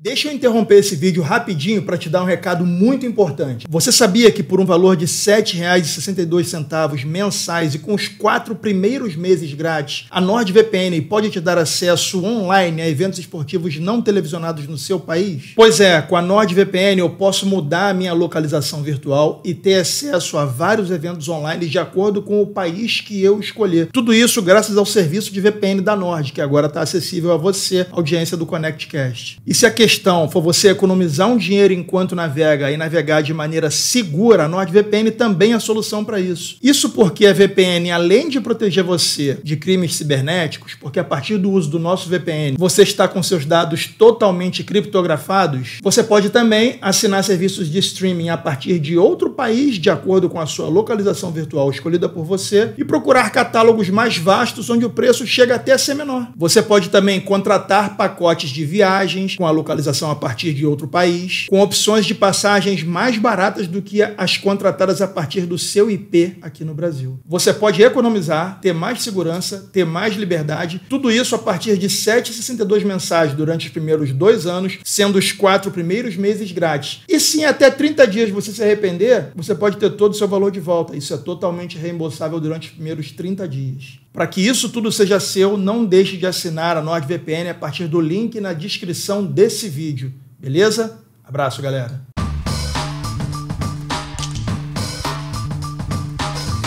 Deixa eu interromper esse vídeo rapidinho para te dar um recado muito importante. Você sabia que por um valor de R$ 7,62 mensais e com os quatro primeiros meses grátis, a NordVPN pode te dar acesso online a eventos esportivos não televisionados no seu país? Pois é, com a NordVPN eu posso mudar a minha localização virtual e ter acesso a vários eventos online de acordo com o país que eu escolher. Tudo isso graças ao serviço de VPN da Nord, que agora está acessível a você, audiência do ConnectCast. E se a questão for você economizar um dinheiro enquanto navega e navegar de maneira segura, a NordVPN também é a solução para isso. Isso porque a VPN, além de proteger você de crimes cibernéticos, porque a partir do uso do nosso VPN você está com seus dados totalmente criptografados, você pode também assinar serviços de streaming a partir de outro país, de acordo com a sua localização virtual escolhida por você, e procurar catálogos mais vastos onde o preço chega até a ser menor. Você pode também contratar pacotes de viagens com a localização localização a partir de outro país, com opções de passagens mais baratas do que as contratadas a partir do seu IP aqui no Brasil. Você pode economizar, ter mais segurança, ter mais liberdade, tudo isso a partir de 7,62 mensais durante os primeiros dois anos, sendo os quatro primeiros meses grátis. E sim, até 30 dias você se arrepender, você pode ter todo o seu valor de volta. Isso é totalmente reembolsável durante os primeiros 30 dias. Para que isso tudo seja seu, não deixe de assinar a NordVPN a partir do link na descrição desse vídeo. Beleza? Abraço, galera.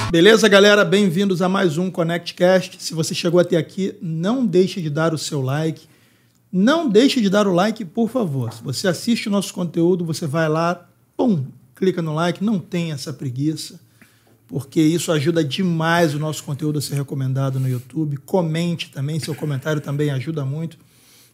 Beleza, galera? Bem-vindos a mais um ConnectCast. Se você chegou até aqui, não deixe de dar o seu like. Não deixe de dar o like, por favor. Se você assiste o nosso conteúdo, você vai lá, pum, clica no like, não tem essa preguiça porque isso ajuda demais o nosso conteúdo a ser recomendado no YouTube. Comente também, seu comentário também ajuda muito.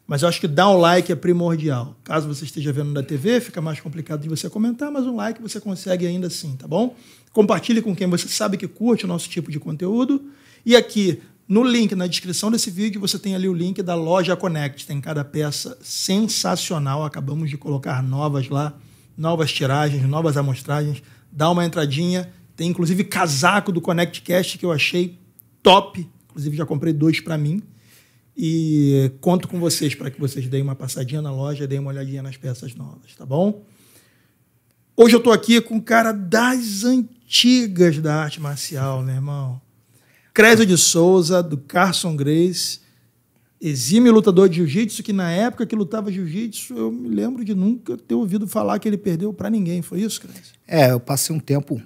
Mas eu acho que dar um like é primordial. Caso você esteja vendo da TV, fica mais complicado de você comentar, mas um like você consegue ainda assim, tá bom? Compartilhe com quem você sabe que curte o nosso tipo de conteúdo. E aqui, no link, na descrição desse vídeo, você tem ali o link da loja Connect. Tem cada peça sensacional. Acabamos de colocar novas lá, novas tiragens, novas amostragens. Dá uma entradinha tem inclusive casaco do ConnectCast que eu achei top. Inclusive já comprei dois para mim. E conto com vocês para que vocês deem uma passadinha na loja, deem uma olhadinha nas peças novas, tá bom? Hoje eu estou aqui com um cara das antigas da arte marcial, meu irmão. Crésio de Souza, do Carson Grace, exime lutador de jiu-jitsu, que na época que lutava jiu-jitsu, eu me lembro de nunca ter ouvido falar que ele perdeu para ninguém. Foi isso, Crésio? É, eu passei um tempo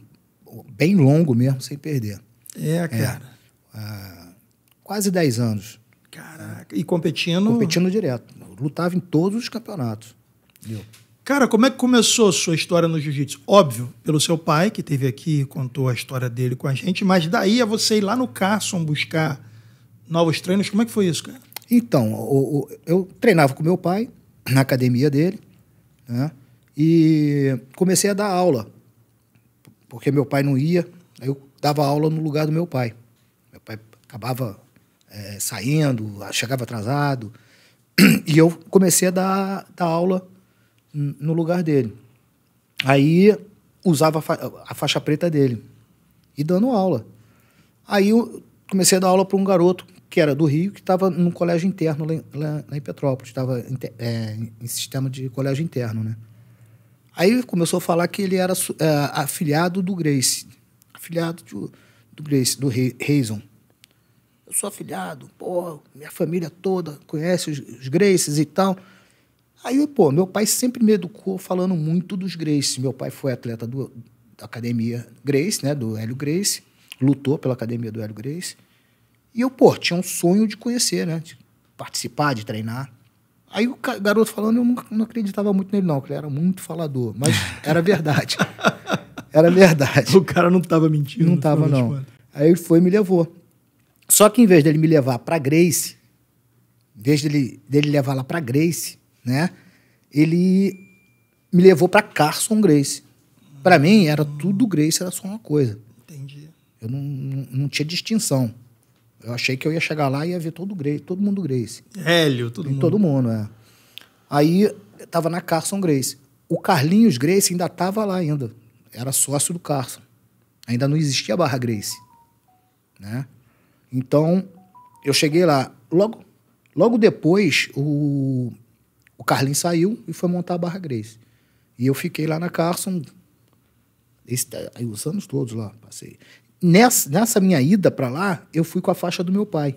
bem longo mesmo, sem perder. É, é cara. É, quase 10 anos. Caraca. E competindo? Competindo direto. Lutava em todos os campeonatos. Entendeu? Cara, como é que começou a sua história no jiu-jitsu? Óbvio, pelo seu pai, que teve aqui contou a história dele com a gente, mas daí a você ir lá no Carson buscar novos treinos, como é que foi isso, cara? Então, o, o, eu treinava com meu pai, na academia dele, né? e comecei a dar aula porque meu pai não ia, eu dava aula no lugar do meu pai. Meu pai acabava é, saindo, chegava atrasado, e eu comecei a dar, dar aula no lugar dele. Aí usava a, fa a faixa preta dele e dando aula. Aí eu comecei a dar aula para um garoto que era do Rio, que estava num colégio interno lá em, lá em Petrópolis, estava é, em sistema de colégio interno, né? Aí começou a falar que ele era é, afiliado do Grace. Afiliado do, do Grace, do Reison. Eu sou afiliado, pô, minha família toda conhece os, os Graces e tal. Aí, pô, meu pai sempre me educou falando muito dos Graces. Meu pai foi atleta do, da academia Grace, né, do Hélio Grace. Lutou pela academia do Hélio Grace. E eu, pô, tinha um sonho de conhecer, né, de participar, de treinar. Aí o garoto falando, eu não, não acreditava muito nele, não, porque ele era muito falador. Mas era verdade. era verdade. O cara não tava mentindo. Não tava, não. Aí ele foi e me levou. Só que em vez dele me levar pra Grace, em vez dele, dele levar lá pra Grace, né? Ele me levou pra Carson Grace. Pra mim, era tudo Grace, era só uma coisa. Entendi. Eu não, não, não tinha distinção. Eu achei que eu ia chegar lá e ia ver todo, Grace, todo mundo Grace. Hélio, todo e mundo. Todo mundo, é. Aí tava na Carson Grace. O Carlinhos Grace ainda tava lá ainda. Era sócio do Carson. Ainda não existia a Barra Grace. Né? Então, eu cheguei lá. Logo, logo depois, o, o Carlinhos saiu e foi montar a Barra Grace. E eu fiquei lá na Carson esse, os anos todos lá, passei nessa, nessa minha ida para lá, eu fui com a faixa do meu pai.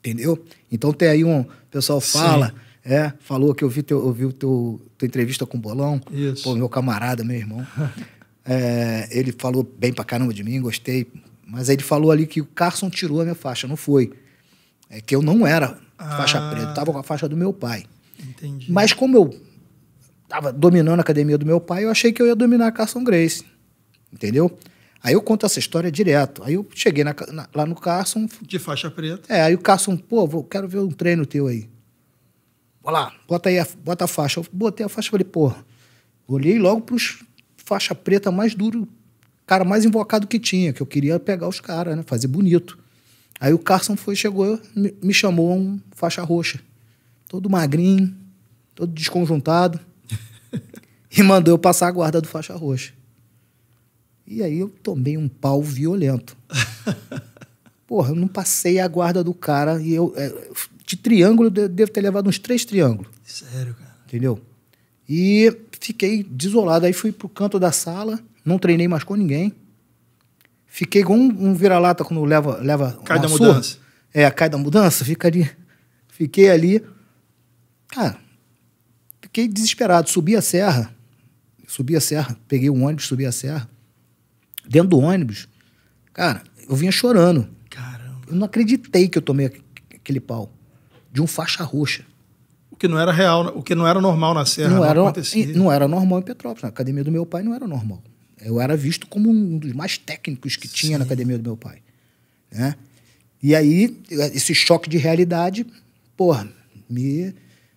Entendeu? Então tem aí um. O pessoal fala. Sim. É, falou que eu vi, teu, eu vi teu, tua entrevista com o Bolão. Isso. Pô, meu camarada, meu irmão. é, ele falou bem pra caramba de mim, gostei. Mas aí ele falou ali que o Carson tirou a minha faixa, não foi. É que eu não era ah. faixa preta, eu tava com a faixa do meu pai. Entendi. Mas como eu tava dominando a academia do meu pai, eu achei que eu ia dominar a Carson Grace. Entendeu? Aí eu conto essa história direto. Aí eu cheguei na, na, lá no Carson. De faixa preta. É, aí o Carson, pô, vou, quero ver um treino teu aí. Olá, lá, bota aí a, bota a faixa. Eu botei a faixa e falei, porra. Olhei logo pros faixa preta mais duro, cara mais invocado que tinha, que eu queria pegar os caras, né? Fazer bonito. Aí o Carson foi, chegou, me, me chamou um faixa roxa. Todo magrinho, todo desconjuntado. e mandou eu passar a guarda do faixa roxa. E aí eu tomei um pau violento. Porra, eu não passei a guarda do cara e eu. É, de triângulo, eu devo ter levado uns três triângulos. Sério, cara. Entendeu? E fiquei desolado. Aí fui pro canto da sala, não treinei mais com ninguém. Fiquei como um, um vira-lata quando leva. leva cai da surra. mudança. É, cai da mudança, fica ali. Fiquei ali. Cara, fiquei desesperado. Subi a serra. Subi a serra, peguei um ônibus, subi a serra dentro do ônibus, cara, eu vinha chorando. Caramba. Eu não acreditei que eu tomei aquele pau de um faixa roxa. O que não era real, o que não era normal na Serra. Não, não era, acontecia. não era normal em Petrópolis. Na academia do meu pai não era normal. Eu era visto como um dos mais técnicos que Sim. tinha na academia do meu pai. Né? E aí, esse choque de realidade, porra, me.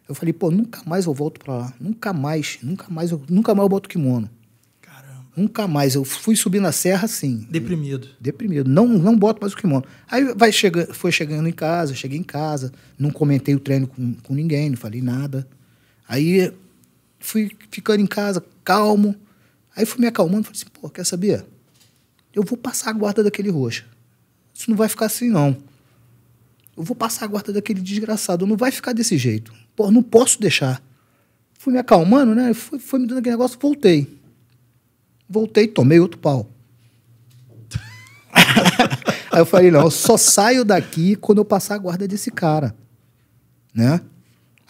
Eu falei, pô, nunca mais eu volto pra lá. Nunca mais, nunca mais, eu, nunca mais eu boto kimono. Nunca mais. Eu fui subir na serra assim. Deprimido. Deprimido. Não, não boto mais o kimono. Aí vai chegando, foi chegando em casa, cheguei em casa, não comentei o treino com, com ninguém, não falei nada. Aí fui ficando em casa, calmo. Aí fui me acalmando, falei assim, pô, quer saber? Eu vou passar a guarda daquele roxo. Isso não vai ficar assim, não. Eu vou passar a guarda daquele desgraçado, não vai ficar desse jeito. Pô, não posso deixar. Fui me acalmando, né? Foi, foi me dando aquele negócio, voltei Voltei, tomei outro pau. Aí eu falei, não, eu só saio daqui quando eu passar a guarda desse cara, né?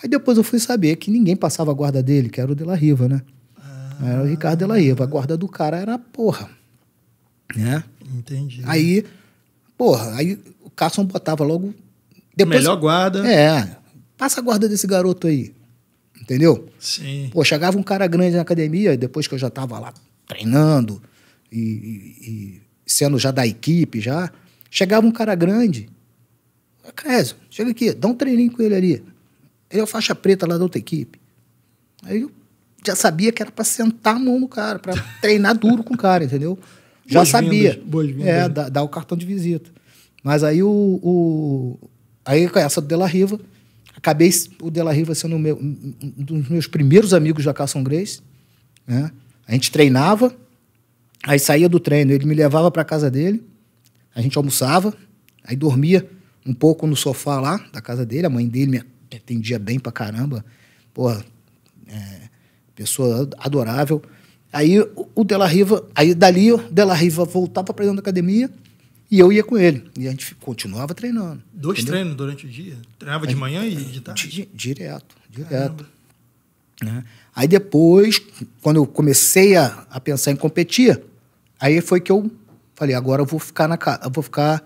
Aí depois eu fui saber que ninguém passava a guarda dele, que era o De La Riva, né? Ah, era o Ricardo De La Riva. A guarda do cara era porra, né? Entendi. Aí, porra, aí o Carson botava logo... Depois, Melhor guarda. É, passa a guarda desse garoto aí, entendeu? Sim. Pô, chegava um cara grande na academia, depois que eu já tava lá treinando e, e, e sendo já da equipe, já, chegava um cara grande. Césio, chega aqui, dá um treininho com ele ali. Ele é o faixa preta lá da outra equipe. Aí eu já sabia que era para sentar a mão no cara, para treinar duro com o cara, entendeu? Já boas sabia. boas É, dar, dar o cartão de visita. Mas aí o, o aí essa do Della Riva, acabei o Della Riva sendo meu, um dos meus primeiros amigos da Carson Grace, né? A gente treinava, aí saía do treino, ele me levava para casa dele, a gente almoçava, aí dormia um pouco no sofá lá da casa dele, a mãe dele me atendia bem pra caramba, porra, é, pessoa adorável. Aí o Della Riva, aí dali o Della Riva voltava para dentro da academia e eu ia com ele. E a gente continuava treinando. Dois entendeu? treinos durante o dia? Treinava de manhã e de tarde? Direto, direto. Né? Aí depois, quando eu comecei a, a pensar em competir, aí foi que eu falei, agora eu vou ficar na eu vou ficar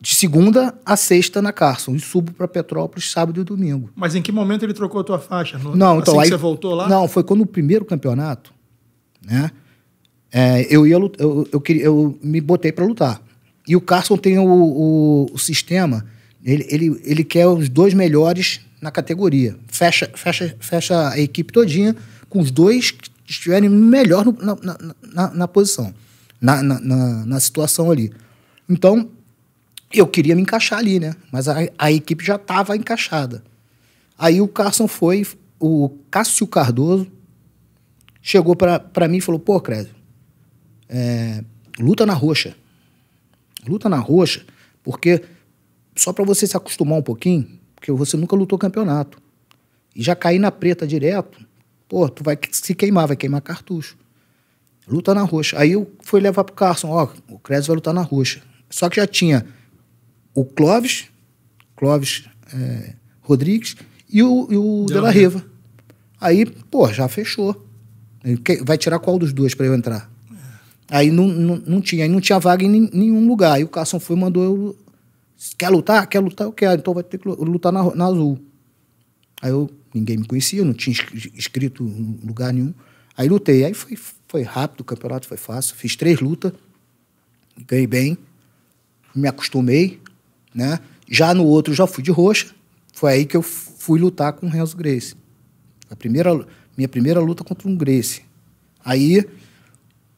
de segunda a sexta na Carson e subo para Petrópolis sábado e domingo. Mas em que momento ele trocou a tua faixa? No, não, então assim aí, você voltou lá? Não, foi quando o primeiro campeonato, né? É, eu ia eu, eu, eu, queria, eu me botei para lutar. E o Carson tem o, o, o sistema, ele, ele, ele quer os dois melhores na categoria. Fecha, fecha, fecha a equipe todinha com os dois que estiverem melhor no, na, na, na, posição, na, na, na, situação ali. Então, eu queria me encaixar ali, né? Mas a, a equipe já estava encaixada. Aí o Carson foi, o Cássio Cardoso chegou para mim e falou: pô, Credo, é, luta na roxa. Luta na roxa, porque só para você se acostumar um pouquinho, porque você nunca lutou campeonato. E já cair na preta direto, pô, tu vai se queimar, vai queimar cartucho. Luta na roxa. Aí eu fui levar pro Carson, ó, o Cres vai lutar na roxa. Só que já tinha o Clóvis, Clóvis é, Rodrigues e o, e o de La Riva. Aí, pô, já fechou. Vai tirar qual dos dois para eu entrar? É. Aí não, não, não, tinha, aí não tinha vaga em nenhum lugar. Aí o Carson foi e mandou eu Quer lutar? Quer lutar? Eu quero. Então vai ter que lutar na, na Azul. Aí eu, ninguém me conhecia, não tinha escrito em lugar nenhum. Aí lutei. Aí foi, foi rápido, o campeonato foi fácil. Fiz três lutas, ganhei bem, me acostumei, né? Já no outro, já fui de roxa. Foi aí que eu fui lutar com o Renzo Grace. A primeira, minha primeira luta contra um Grace. Aí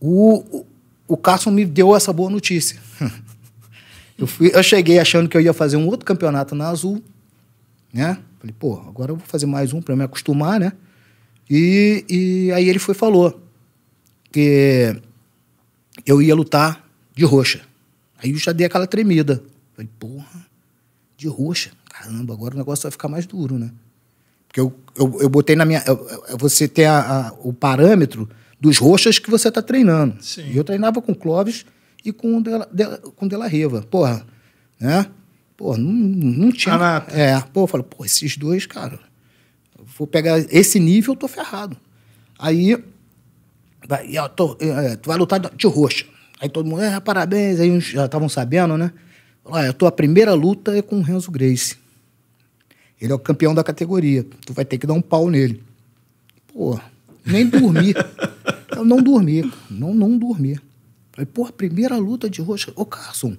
o, o, o Carson me deu essa boa notícia. Eu, fui, eu cheguei achando que eu ia fazer um outro campeonato na Azul, né? Falei, pô, agora eu vou fazer mais um para me acostumar, né? E, e aí ele foi falou que eu ia lutar de roxa. Aí eu já dei aquela tremida. Falei, porra, de roxa? Caramba, agora o negócio vai ficar mais duro, né? Porque eu, eu, eu botei na minha. Eu, você tem a, a, o parâmetro dos roxas que você está treinando. Sim. E eu treinava com Clóvis e com o de, com Della Riva. Porra, né? Pô, não, não tinha. Caraca. É, pô, eu falo, pô, esses dois, cara, vou pegar esse nível, eu tô ferrado. Aí, vai, eu tô, é, tu vai lutar de roxa. Aí todo mundo, é, parabéns, aí uns já estavam sabendo, né? Olha, a tua primeira luta é com o Renzo Grace. Ele é o campeão da categoria. Tu vai ter que dar um pau nele. Pô, nem dormi. eu não dormi. Não, não dormi. Falei, porra, primeira luta de roxa. Ô, Carson,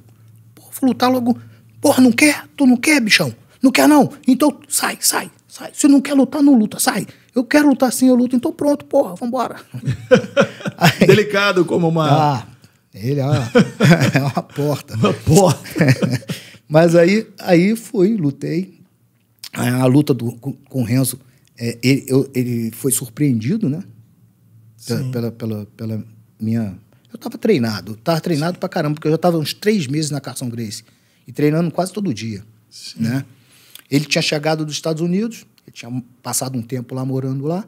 porra, vou lutar logo. Porra, não quer? Tu não quer, bichão? Não quer, não? Então sai, sai, sai. Se não quer lutar, não luta, sai. Eu quero lutar sim, eu luto. Então pronto, porra, vambora. Aí, Delicado como uma... Ah, ele é uma, é uma porta. Uma porta. Mas aí, aí fui, lutei. A luta do, com o Renzo, é, ele, eu, ele foi surpreendido, né? Sim. Pela, pela, pela minha eu estava treinado, estava treinado Sim. pra caramba, porque eu já estava uns três meses na Carson Grace e treinando quase todo dia. Sim. Né? Ele tinha chegado dos Estados Unidos, ele tinha passado um tempo lá morando lá,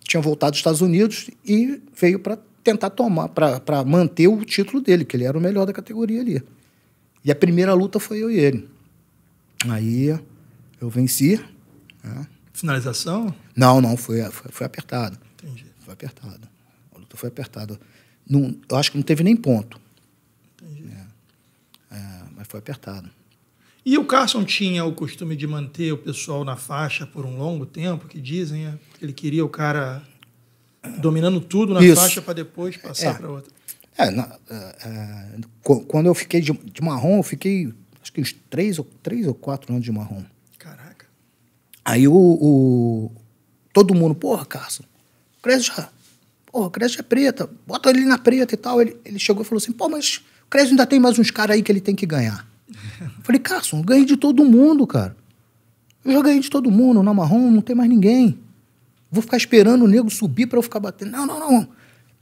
tinha voltado dos Estados Unidos e veio para tentar tomar, para manter o título dele, que ele era o melhor da categoria ali. E a primeira luta foi eu e ele. Aí eu venci. Né? Finalização? Não, não, foi, foi, foi apertado. Entendi. Foi apertado. A luta foi apertada não, eu acho que não teve nem ponto. É, é, mas foi apertado. E o Carson tinha o costume de manter o pessoal na faixa por um longo tempo, que dizem, é? ele queria o cara dominando tudo na Isso. faixa para depois passar é. para outra. É, na, é, é, quando eu fiquei de, de, marrom, eu fiquei acho que uns três ou, três ou quatro anos de marrom. Caraca. Aí o, o todo mundo, porra, Carson, cresce já Pô, o Crédito é preta, bota ele na preta e tal. Ele, ele chegou e falou assim: pô, mas o Crédito ainda tem mais uns caras aí que ele tem que ganhar. Eu falei, Carson, eu ganhei de todo mundo, cara. Eu já ganhei de todo mundo, na marrom, não tem mais ninguém. Vou ficar esperando o nego subir para eu ficar batendo. Não, não, não.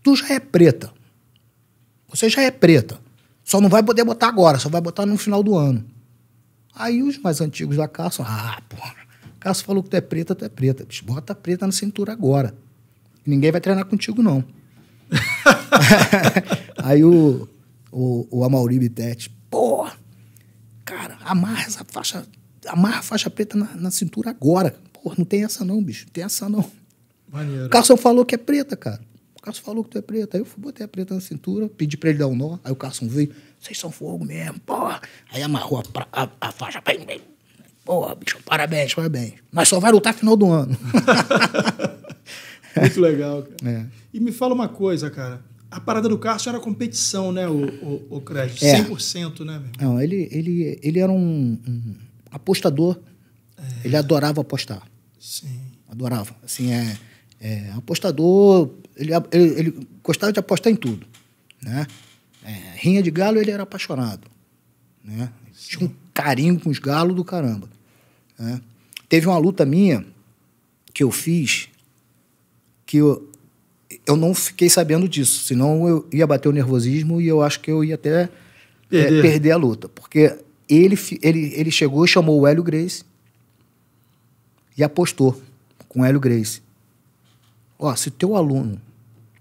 Tu já é preta. Você já é preta. Só não vai poder botar agora, só vai botar no final do ano. Aí os mais antigos da Carson, ah, porra. Carson falou que tu é preta, tu é preta. bota preta na cintura agora ninguém vai treinar contigo, não. aí o, o, o Amauri Bitete, pô, cara, amarra essa faixa, amarra a faixa preta na, na cintura agora. Pô, não tem essa não, bicho, não tem essa não. Maneiro. O Carson falou que é preta, cara. O Carson falou que tu é preta. Aí eu botei a preta na cintura, pedi pra ele dar um nó. Aí o Carson veio, vocês são fogo mesmo, porra. Aí amarrou a, a, a faixa. Bem, bem. Porra, bicho, parabéns, parabéns. mas só vai lutar final do ano. Muito legal. É. E me fala uma coisa, cara. A parada do Carson era competição, né, o, o, o Crash? É. 100%, né? Meu Não, ele, ele, ele era um, um apostador. É. Ele adorava apostar. Sim. Adorava. Assim, é, é apostador... Ele, ele, ele, gostava de apostar em tudo, né? É, rinha de galo, ele era apaixonado, né? Tinha um carinho com os galos do caramba. Né? Teve uma luta minha que eu fiz que eu, eu não fiquei sabendo disso, senão eu ia bater o nervosismo e eu acho que eu ia até é, perder, é, perder a luta. Porque ele, ele, ele chegou e chamou o Hélio Grace e apostou com o Hélio Grace. Ó, se teu aluno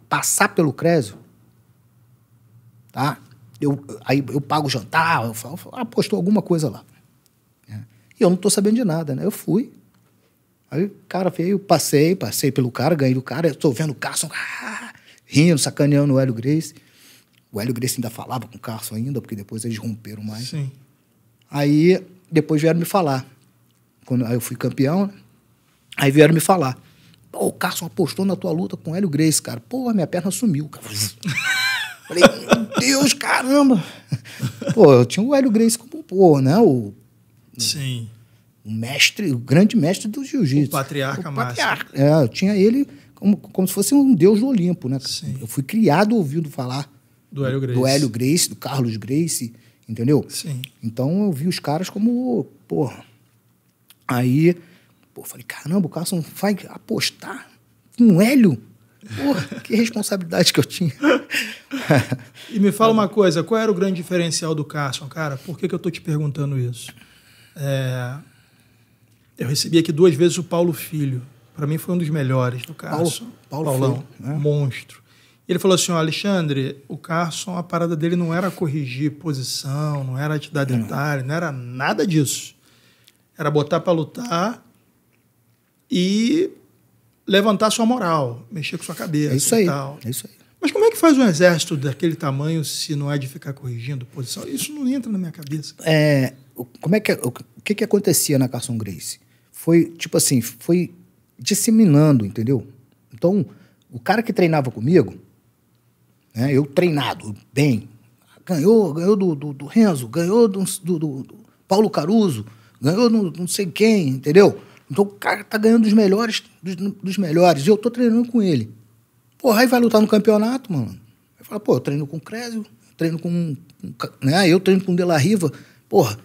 passar pelo Crésio, tá? Eu, aí eu pago o jantar, eu falo, ah, apostou alguma coisa lá. É. E eu não estou sabendo de nada, né? Eu fui. Aí, cara, eu passei, passei pelo cara, ganhei do cara, eu tô vendo o Carson ah, rindo, sacaneando o Hélio Grace. O Hélio Grace ainda falava com o Carson ainda, porque depois eles romperam mais. Sim. Aí, depois vieram me falar. Quando aí eu fui campeão, aí vieram me falar. Pô, o Carson apostou na tua luta com o Hélio Grace, cara. Pô, minha perna sumiu, cara. Falei, meu Deus, caramba! Pô, eu tinha o Hélio Grace como, pô, né? O, Sim o mestre, o grande mestre do jiu-jitsu. O patriarca, o patriarca. É, eu tinha ele como, como se fosse um deus do Olimpo, né? Sim. Eu fui criado ouvindo falar do Hélio Grace, do, Hélio Grace, do Carlos Grace, entendeu? Sim. Então eu vi os caras como, porra. Aí, pô, falei, caramba, o Carson vai apostar com um Hélio? Porra, que responsabilidade que eu tinha. e me fala uma coisa, qual era o grande diferencial do Carson, cara? Por que, que eu tô te perguntando isso? É, eu recebi aqui duas vezes o Paulo Filho. Para mim foi um dos melhores do Carson. Paulo, Paulo Paulão, Filho, né? monstro. Ele falou assim: Alexandre, o Carson, a parada dele não era corrigir posição, não era te dar detalhe, não era nada disso. Era botar para lutar e levantar sua moral, mexer com sua cabeça. É isso aí. É isso aí. Mas como é que faz um exército daquele tamanho se não é de ficar corrigindo posição? Isso não entra na minha cabeça. É, como é que, é, o que, que acontecia na Carson Grace? foi, tipo assim, foi disseminando, entendeu? Então, o cara que treinava comigo, né, eu treinado bem, ganhou, ganhou do, do, do Renzo, ganhou do, do, do, Paulo Caruso, ganhou do, não sei quem, entendeu? Então o cara tá ganhando dos melhores, dos, dos melhores, e eu tô treinando com ele. Porra, aí vai lutar no campeonato, mano. Aí fala, pô, eu treino com o Crésio, treino com, com. né? Eu treino com o De La Riva. Porra,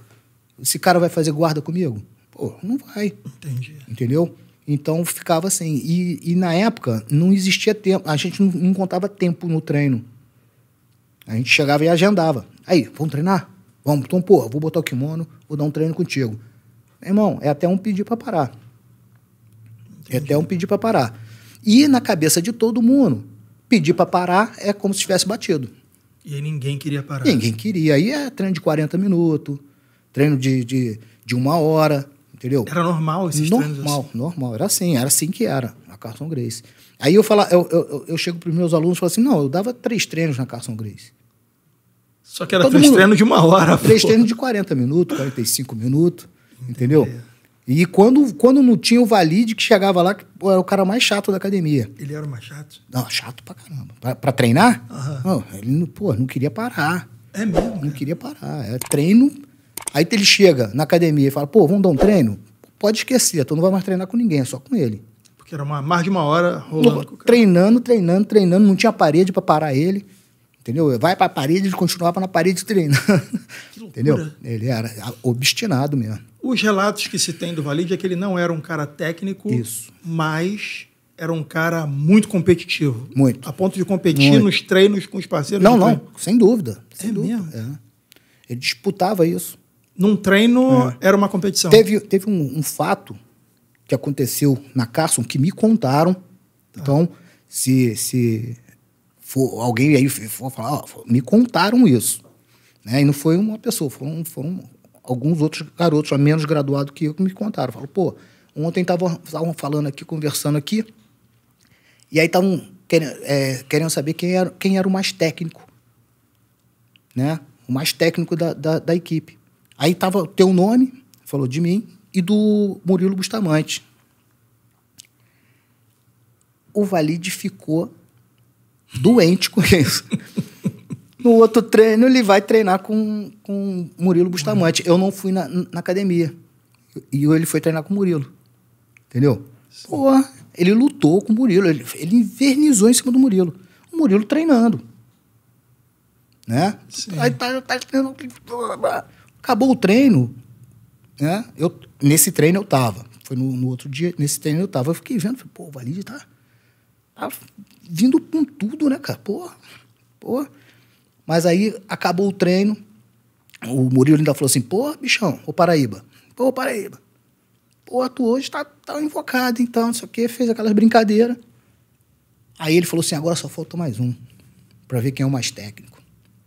esse cara vai fazer guarda comigo? Pô, não vai. Entendi. Entendeu? Então ficava assim. E, e na época não existia tempo, a gente não, não, contava tempo no treino. A gente chegava e agendava. Aí, vamos treinar? Vamos, então, pô, vou botar o kimono, vou dar um treino contigo. Irmão, é até um pedir para parar. Entendi. É até um pedir para parar. E na cabeça de todo mundo, pedir para parar é como se tivesse batido. E aí ninguém queria parar. Ninguém queria. Aí é treino de 40 minutos, treino de, de, de uma hora entendeu? Era normal esses normal, assim? Normal, normal. Era assim, era assim que era na Carson Grace. Aí eu, falo, eu, eu, eu chego para os meus alunos e falo assim, não, eu dava três treinos na Carson Grace. Só que era Todo três mundo, treinos de uma hora. Três pô. treinos de 40 minutos, 45 minutos, entendeu? E quando, quando não tinha o Valide, que chegava lá, que pô, era o cara mais chato da academia. Ele era o mais chato? Não, chato pra caramba. Pra, pra treinar? Uhum. Não, ele, pô, não queria parar. É mesmo? Não cara. queria parar. É treino Aí ele chega na academia e fala, pô, vamos dar um treino? Pode esquecer, tu não vai mais treinar com ninguém, é só com ele. Porque era uma, mais de uma hora rolando. No, treinando, treinando, treinando, não tinha parede para parar ele. Entendeu? Vai para a parede, ele continuava na parede treinando. Entendeu? Ele era obstinado mesmo. Os relatos que se tem do Valide é que ele não era um cara técnico, Isso. mas era um cara muito competitivo. Muito. A ponto de competir muito. nos treinos com os parceiros. Não, não, treino. sem dúvida. Sem é dúvida. É. Ele disputava isso num treino é. era uma competição. Teve, teve um, um, fato que aconteceu na Carson que me contaram. Tá. Então, se, se for alguém aí for falar, ó, me contaram isso. Né? E não foi uma pessoa, foram, foram alguns outros garotos, menos graduados que eu, que me contaram. Falaram, pô, ontem estavam falando aqui, conversando aqui, e aí estavam querendo, é, querendo saber quem era, quem era o mais técnico. Né? O mais técnico da, da, da equipe. Aí tava o teu nome, falou de mim, e do Murilo Bustamante. O Valide ficou doente com isso. No outro treino, ele vai treinar com, com Murilo Bustamante. Eu não fui na, na academia. E ele foi treinar com o Murilo. Entendeu? Sim. Pô, ele lutou com o Murilo. Ele, ele invernizou em cima do Murilo. O Murilo treinando. Né? Sim. Aí tá, tá treinando. Acabou o treino, né? Eu, nesse treino eu tava. Foi no, no outro dia, nesse treino eu tava. Eu fiquei vendo, falei, pô, o Valide tá, tá vindo com tudo, né, cara? Pô, pô. Mas aí acabou o treino, o Murilo ainda falou assim, pô, bichão, ô Paraíba, pô, Paraíba. Pô, tu hoje tá, tá invocado, então, não sei o quê, fez aquelas brincadeiras. Aí ele falou assim, agora só falta mais um, para ver quem é o mais técnico.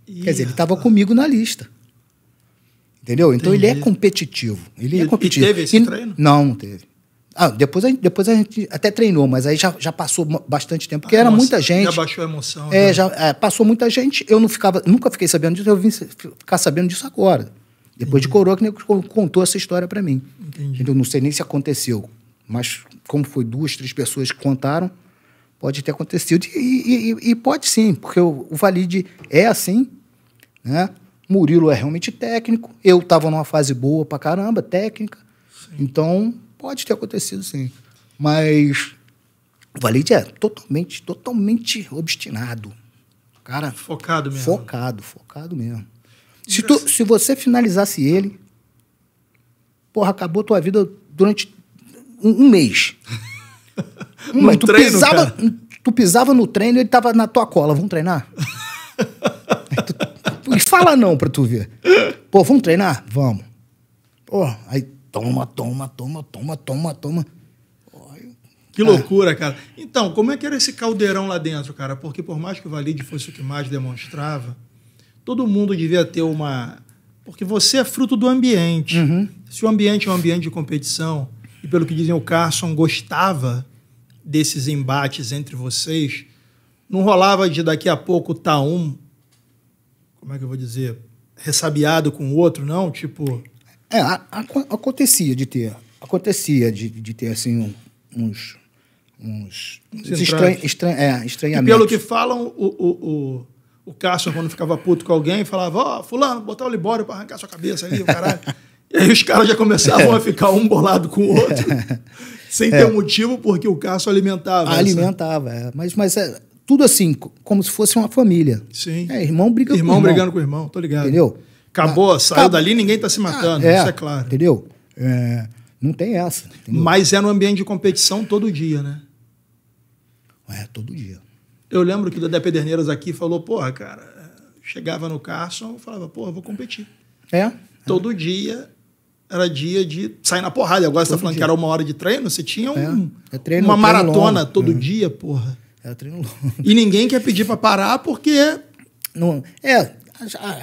Ih, Quer dizer, ele tava comigo na lista. Entendeu? Então Entendi. ele é competitivo. Ele é e, é competitivo. E teve esse e, treino? Não, não teve. Ah, depois a, gente, depois a gente até treinou, mas aí já, já passou bastante tempo, porque ah, era nossa, muita gente. Já baixou a emoção. É, né? já é, passou muita gente. Eu não ficava, nunca fiquei sabendo disso, eu vim ficar sabendo disso agora. Depois Entendi. de Coroa, que nem contou essa história para mim. Entendi. Eu não sei nem se aconteceu, mas como foi duas, três pessoas que contaram, pode ter acontecido. E, e, e pode sim, porque o, o Valide é assim, né? Murilo é realmente técnico. Eu estava numa fase boa pra caramba, técnica. Sim. Então, pode ter acontecido sim. Mas o Valente é totalmente, totalmente obstinado. Cara. Focado mesmo. Focado, focado mesmo. Se, tu, se você finalizasse ele, porra, acabou tua vida durante um, um mês. Um mês. Tu, treino, pisava, tu pisava no treino e ele tava na tua cola. Vamos treinar? É, fala não pra tu ver. Pô, vamos treinar? Vamos. Pô, aí toma, toma, toma, toma, toma, toma. Que loucura, cara. Então, como é que era esse caldeirão lá dentro, cara? Porque por mais que o Valide fosse o que mais demonstrava, todo mundo devia ter uma. Porque você é fruto do ambiente. Uhum. Se o ambiente é um ambiente de competição, e pelo que dizem, o Carson gostava desses embates entre vocês, não rolava de daqui a pouco tá um, como é que eu vou dizer, ressabiado com o outro, não? Tipo. É, a, a, acontecia de ter. Acontecia de, de ter, assim, uns. uns, uns estran, estran, é, estranhamentos. E pelo que falam, o, o, o, o Cássio, quando ficava puto com alguém, falava: Ó, oh, Fulano, botar o Libório para arrancar sua cabeça ali, o caralho. e aí os caras já começavam a é. ficar um bolado com o outro, sem ter é. motivo, porque o Cássio alimentava. Alimentava, é. Mas, mas é, tudo assim, como se fosse uma família. Sim. É, irmão brigando irmão com irmão. brigando com irmão, tô ligado. Entendeu? Acabou, ah, saiu dali, ninguém tá se matando, ah, é, isso é claro. Entendeu? É, não tem essa. Entendeu? Mas é no ambiente de competição todo dia, né? É, todo dia. Eu lembro que o Dedé Pederneiras aqui falou, porra, cara, chegava no Carson, falava, porra, vou competir. É? é. Todo é. dia era dia de sair na porrada. Agora você tá falando dia. que era uma hora de treino, você tinha é, um, é. É treino, uma treino maratona longo. todo é. dia, porra. É treino longo. E ninguém quer pedir para parar porque. Não, é,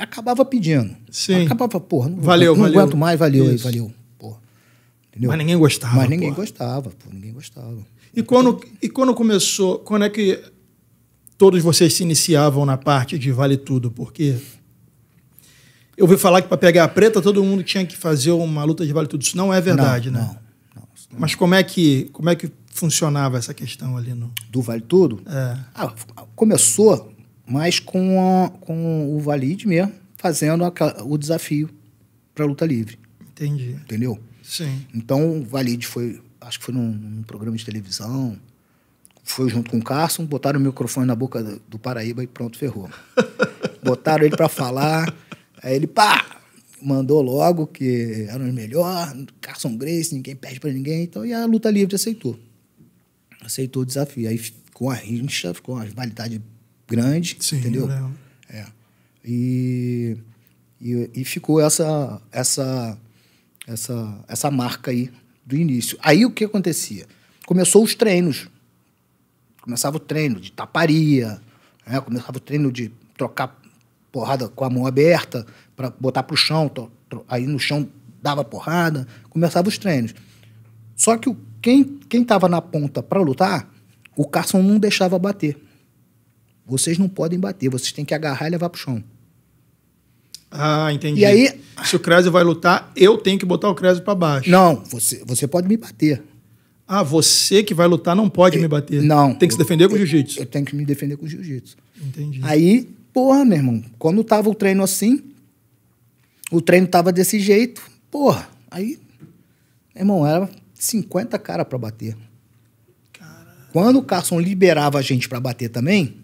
acabava pedindo. Sim. Acabava, porra, não, valeu, não valeu. aguento mais, valeu aí, valeu. Porra. Entendeu? Mas ninguém gostava. Mas ninguém porra. gostava, pô, ninguém gostava. E quando, e quando começou, quando é que todos vocês se iniciavam na parte de vale tudo? Porque eu ouvi falar que para pegar a preta todo mundo tinha que fazer uma luta de vale tudo. Isso não é verdade, não, né? Não, não, não, Mas como é que como é que funcionava essa questão ali no. Do Vale Tudo? É. Ah, começou, mais com, a, com o Valide mesmo, fazendo a, o desafio para luta livre. Entendi. Entendeu? Sim. Então o Valide foi, acho que foi num, num programa de televisão, foi junto com o Carson, botaram o microfone na boca do, do Paraíba e pronto, ferrou. botaram ele para falar, aí ele, pá! mandou logo que era o melhor, Carson Grace, ninguém perde para ninguém, então, e a luta livre aceitou aceitou o desafio. Aí ficou a rincha, ficou uma rivalidade grande, Sim, entendeu? É. é. E, e, e, ficou essa, essa, essa, essa marca aí do início. Aí o que acontecia? Começou os treinos. Começava o treino de taparia, né? começava o treino de trocar porrada com a mão aberta, para botar para o chão, aí no chão dava porrada, começava os treinos. Só que o quem estava na ponta para lutar, o Carson não deixava bater. Vocês não podem bater, vocês têm que agarrar e levar pro chão. Ah, entendi. E aí, se o Creso vai lutar, eu tenho que botar o Creso para baixo. Não, você, você pode me bater. Ah, você que vai lutar não pode eu, me bater. Não. Tem que se defender com com jiu-jitsu. Eu, tenho que me defender com jiu-jitsu. Entendi. Aí, porra, meu irmão, quando tava o treino assim, o treino tava desse jeito, porra, aí, meu irmão, era 50 caras para bater. Caramba. Quando o Carson liberava a gente para bater também,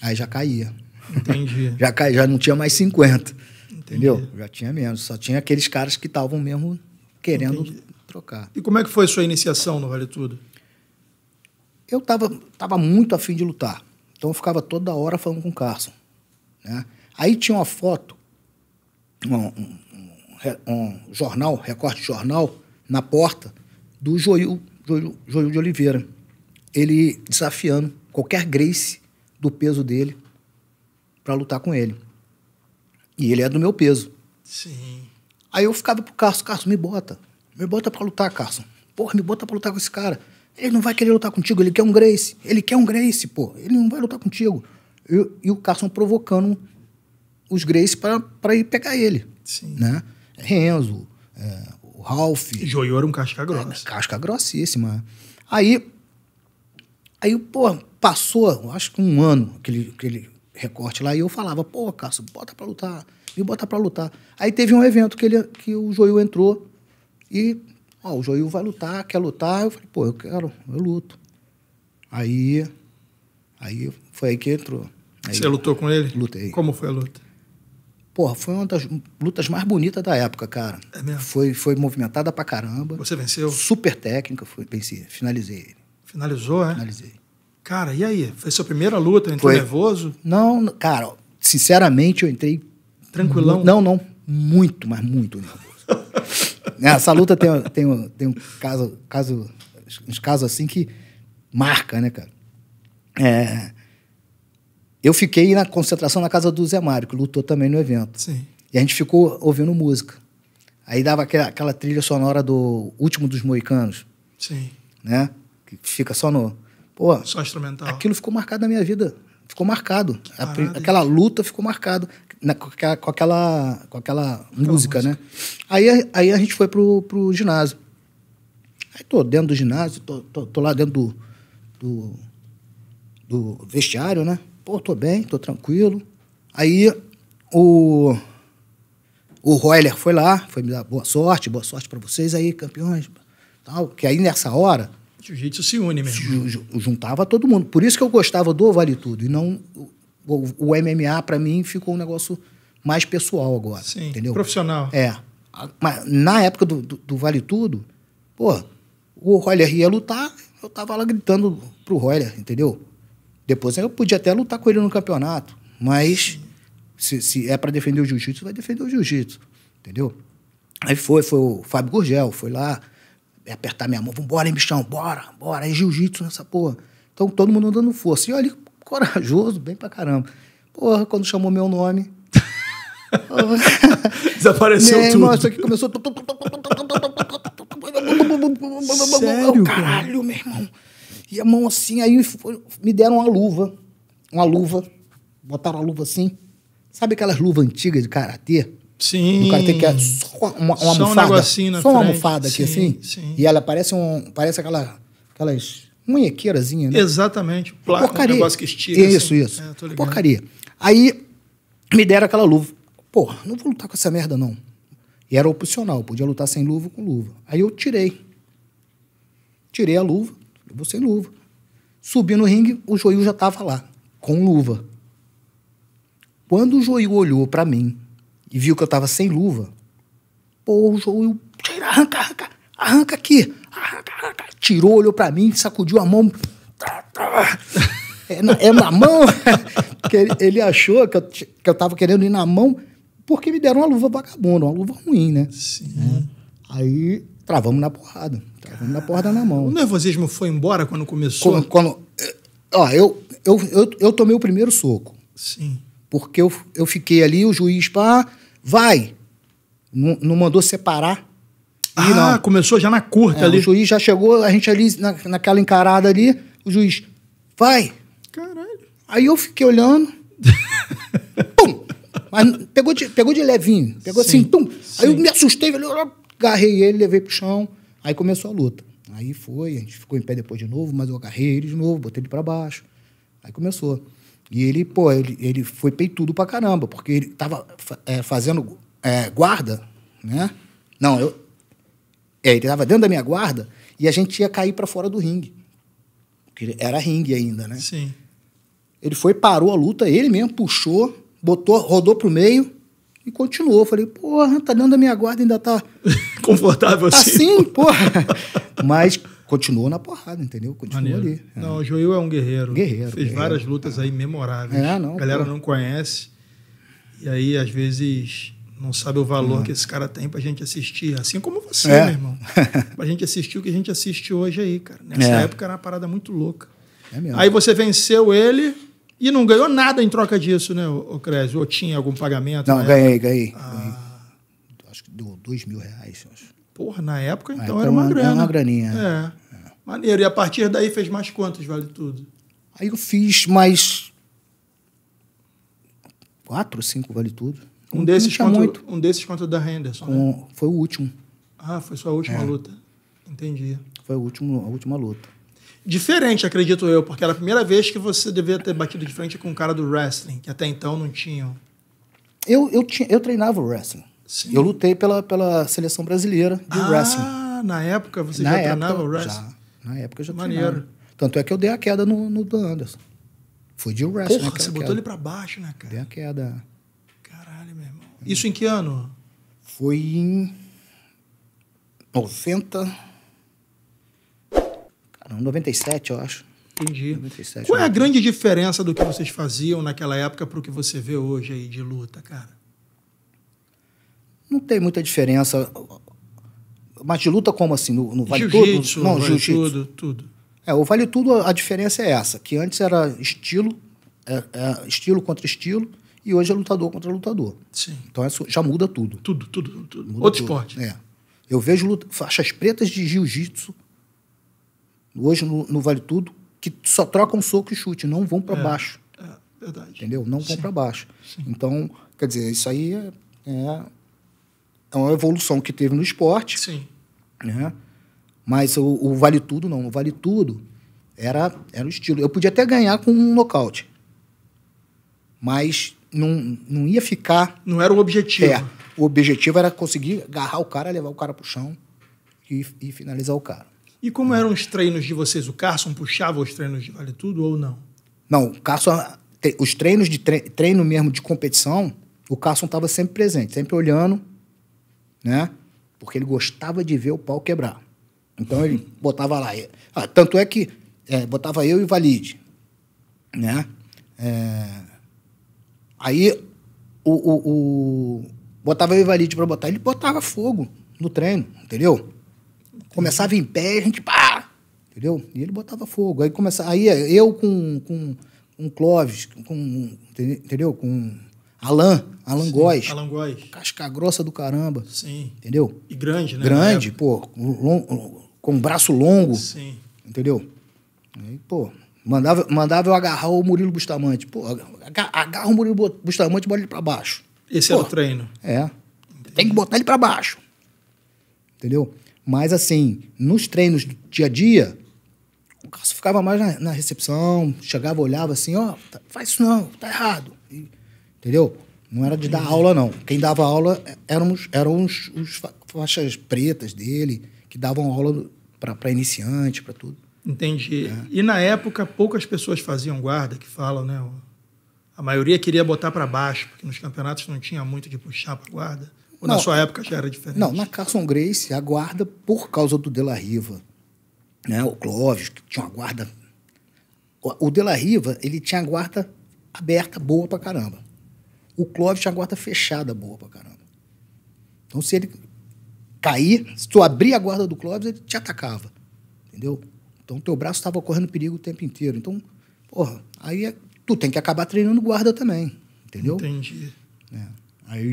aí já caía. Entendi. já, já não tinha mais 50. Entendi. Entendeu? Já tinha menos. Só tinha aqueles caras que estavam mesmo querendo Entendi. trocar. E como é que foi a sua iniciação no Vale Tudo? Eu tava, tava muito afim de lutar. Então eu ficava toda hora falando com o Carson. Né? Aí tinha uma foto, um, um, um, um jornal, recorte de jornal, na porta, do Joil, Joil, Joil de Oliveira. Ele desafiando qualquer Grace do peso dele para lutar com ele. E ele é do meu peso. Sim. Aí eu ficava pro Carson, Carson, me bota. Me bota pra lutar, Carson. Porra, me bota pra lutar com esse cara. Ele não vai querer lutar contigo, ele quer um Grace. Ele quer um Grace, pô. Ele não vai lutar contigo. Eu, e o Carson provocando os Grace para ir pegar ele. Sim. Né? Renzo, é, o Ralph. Joio era um casca é, grossa. É, casca grossíssima. Aí, aí, pô, passou, acho que um ano, aquele, aquele recorte lá, e eu falava, pô, Cássio, bota pra lutar, me bota pra lutar. Aí teve um evento que, ele, que o Joio entrou e, ó, o Joio vai lutar, quer lutar. Eu falei, pô, eu quero, eu luto. Aí, aí foi aí que entrou. Aí, Você lutou com ele? Lutei. Como foi a luta? Porra, foi uma das lutas mais bonitas da época, cara. É mesmo? Foi, foi movimentada pra caramba. Você venceu? Super técnica, foi, venci, finalizei ele. Finalizou, é? Finalizei. Cara, e aí? Foi sua primeira luta? Entrou foi. nervoso? Não, cara, sinceramente, eu entrei. Tranquilão? Não, não. Muito, mas muito nervoso. É, essa luta tem, tem, tem um caso, caso, uns casos assim que marca, né, cara? É, eu fiquei na concentração na casa do Zé Mário, que lutou também no evento. Sim. E a gente ficou ouvindo música. Aí dava aquela, aquela trilha sonora do Último dos Moicanos. Sim. Né? Que fica só no. Pô, só instrumental. Aquilo ficou marcado na minha vida. Ficou marcado. a, aquela luta ficou marcado com, aquela, com aquela, com aquela música, música, né? Aí, aí a gente foi pro, pro ginásio. Aí tô dentro do ginásio, tô, tô, tô lá dentro do, do, do vestiário, né? Pô, tô bem, tô tranquilo. Aí o, o Royler foi lá, foi me dar boa sorte, boa sorte para vocês aí, campeões, tal. Que aí nessa hora. Jiu-jitsu se une mesmo. Juntava todo mundo. Por isso que eu gostava do Vale Tudo. E não. O, o MMA, para mim, ficou um negócio mais pessoal agora. Sim, entendeu? Profissional. É. Mas na época do, do, do Vale Tudo, pô, o Royler ia lutar, eu tava lá gritando pro Royler, entendeu? Depois eu podia até lutar com ele no campeonato, mas se, se é para defender o jiu-jitsu, vai defender o jiu-jitsu, entendeu? Aí foi, foi o Fábio Gurgel, foi lá apertar minha mão, vambora, hein, bichão, bora, bora, é jiu-jitsu nessa porra. Então todo mundo dando força. E olha, corajoso, bem pra caramba. Porra, quando chamou meu nome. Desapareceu tudo. Nossa, isso aqui começou. Sério, caralho, cara? meu irmão. E a mão assim, aí me deram uma luva. Uma luva. Botaram a luva assim. Sabe aquelas luvas antigas de karatê? Sim. Do karatê que é só uma, uma só almofada. Um negocinho na só uma frente. almofada aqui sim, assim. Sim. E ela parece um. Parece aquela, aquelas munhequeirazinha, né? Exatamente. Plástico, Porcaria. um negócio que estira. Isso, assim. isso. É, Porcaria. Aí me deram aquela luva. Pô, não vou lutar com essa merda, não. E era opcional, podia lutar sem luva ou com luva. Aí eu tirei. Tirei a luva, eu vou sem luva. Subi no ringue, o Joil já estava lá, com luva. Quando o Joil olhou para mim e viu que eu estava sem luva, pô, o Joil, tira, arranca, arranca, arranca aqui, arranca, arranca. Tirou, olhou para mim, sacudiu a mão. Tá, tá. É na, é na mão. ele, ele, achou que eu, que eu tava querendo ir na mão porque me deram uma luva vagabunda, uma luva ruim, né? Sim. É. Aí Travamos na porrada. Travamos na porrada na mão. O nervosismo foi embora quando começou? Quando, quando ó, eu, eu, eu, eu, tomei o primeiro soco. Sim. Porque eu, eu fiquei ali, o juiz, pá, vai. Não, não mandou separar. E ah, não. começou já na curta é, ali. O juiz já chegou, a gente ali, na, naquela encarada ali, o juiz, vai. Caralho. Aí eu fiquei olhando. pum! Mas pegou de, pegou de levinho. Pegou sim, assim, pum! Sim. Aí eu me assustei, falei, Agarrei ele, levei pro chão, aí começou a luta. Aí foi, a gente ficou em pé depois de novo, mas eu agarrei ele de novo, botei ele para baixo. Aí começou. E ele, pô, ele, ele foi peitudo pra caramba, porque ele tava é, fazendo é, guarda, né? Não, eu. É, ele tava dentro da minha guarda e a gente ia cair para fora do ringue. Porque era ringue ainda, né? Sim. Ele foi, parou a luta, ele mesmo puxou, botou, rodou pro meio, e continuou. Falei, porra, tá dentro da minha guarda, ainda tá. Confortável tá assim? Assim, porra. Mas continuou na porrada, entendeu? Continuou ali. É. Não, o Joel é um guerreiro. Guerreiro. Fez guerreiro. várias lutas ah. aí memoráveis. É, não. A galera porra. não conhece. E aí, às vezes, não sabe o valor é. que esse cara tem pra gente assistir. Assim como você, é. meu irmão. pra gente assistir o que a gente assiste hoje aí, cara. Nessa é. época era uma parada muito louca. É mesmo. Aí você venceu ele. E não ganhou nada em troca disso, né, o Crésio? Ou tinha algum pagamento? Não, ganhei, ganhei, ah. ganhei. Acho que deu dois mil reais. Acho. Porra, na época, ah, então, na então era uma, é uma grana. Era uma graninha. É. é. Maneiro. E a partir daí fez mais quantas, vale tudo? Aí eu fiz mais quatro, cinco, vale tudo. Um, desses, quanto? muito. um desses quanto da Henderson, um, né? Foi o último. Ah, foi sua última é. luta. Entendi. Foi a última, a última luta diferente, acredito eu, porque era a primeira vez que você devia ter batido de frente com um cara do wrestling, que até então não tinham. Eu, eu, tinha, eu treinava o wrestling. Sim. Eu lutei pela, pela seleção brasileira de ah, wrestling. Ah, na época você na já época, treinava o wrestling? Já. Na época eu já Maneiro. treinava. Tanto é que eu dei a queda no, no Dan Anderson. Fui de wrestling. Porra, você botou queda. ele pra baixo, né, cara? Dei a queda. Caralho, meu irmão. Isso em que ano? Foi em 90. Não, 97, eu acho. Entendi. 97, Qual é a grande diferença do que vocês faziam naquela época para o que você vê hoje aí de luta, cara? Não tem muita diferença. Mas de luta como assim? No, no Vale Tudo? Não, vale Tudo, tudo. É, o Vale Tudo, a diferença é essa. Que antes era estilo, é, é, estilo contra estilo, e hoje é lutador contra lutador. Sim. Então isso já muda tudo. Tudo, tudo, tudo. Muda Outro tudo. esporte. É. Eu vejo luta, faixas pretas de jiu-jitsu hoje no, no Vale Tudo, que só trocam soco e chute, não vão para é, baixo. É, verdade. Entendeu? Não Sim. vão para baixo. Sim. Então, quer dizer, isso aí é, é, é, uma evolução que teve no esporte. Sim. Né? Mas o, o Vale Tudo não. O Vale Tudo era, era o estilo. Eu podia até ganhar com um nocaute. Mas não, não ia ficar. Não era o objetivo. É, o objetivo era conseguir agarrar o cara, levar o cara para o chão e, e finalizar o cara. E como eram os treinos de vocês? O Carson puxava os treinos de Vale Tudo ou não? Não, o Carson, os treinos de treino mesmo de competição, o Carson estava sempre presente, sempre olhando, né? Porque ele gostava de ver o pau quebrar. Então ele botava lá. Ah, tanto é que é, botava eu e o Valide, né? É, aí o, o, o, botava eu e o Valide para botar, ele botava fogo no treino, entendeu? Começava em pé, a gente pá! Entendeu? E ele botava fogo. Aí, começava aí é eu com, com, com Clóvis, com, entendeu? Com Alan Alan Sim, Góes. Alain Góes. Casca grossa do caramba. Sim. Entendeu? E grande, né? Grande, pô. Com, com braço longo. Sim. Entendeu? Aí, pô, mandava, mandava eu agarrar o Murilo Bustamante. Pô, agarra o Murilo Bustamante e bota ele pra baixo. Esse pô, era o treino. É. Entendi. Tem que botar ele pra baixo. Entendeu? Mas, assim, nos treinos do dia a dia, o Cássio ficava mais na, na, recepção, chegava, olhava assim, ó, oh, tá, faz isso não, tá errado. E, entendeu? Não era de dar aula, não. Quem dava aula eram é, os, eram os, os faixas pretas dele, que davam aula para iniciante, para tudo. Entendi. É. E na época, poucas pessoas faziam guarda, que falam, né? A maioria queria botar para baixo, porque nos campeonatos não tinha muito de puxar para guarda. Ou não, na sua época já era diferente? Não, na Carson Grace, a guarda, por causa do De La Riva, né, o Clóvis, que tinha uma guarda... O, De La Riva, ele tinha a guarda aberta boa pra caramba. O Clóvis tinha a guarda fechada boa pra caramba. Então, se ele cair, se tu abrir a guarda do Clóvis, ele te atacava. Entendeu? Então, teu braço estava correndo perigo o tempo inteiro. Então, porra, aí é, tu tem que acabar treinando guarda também. Entendeu? Entendi. É. Aí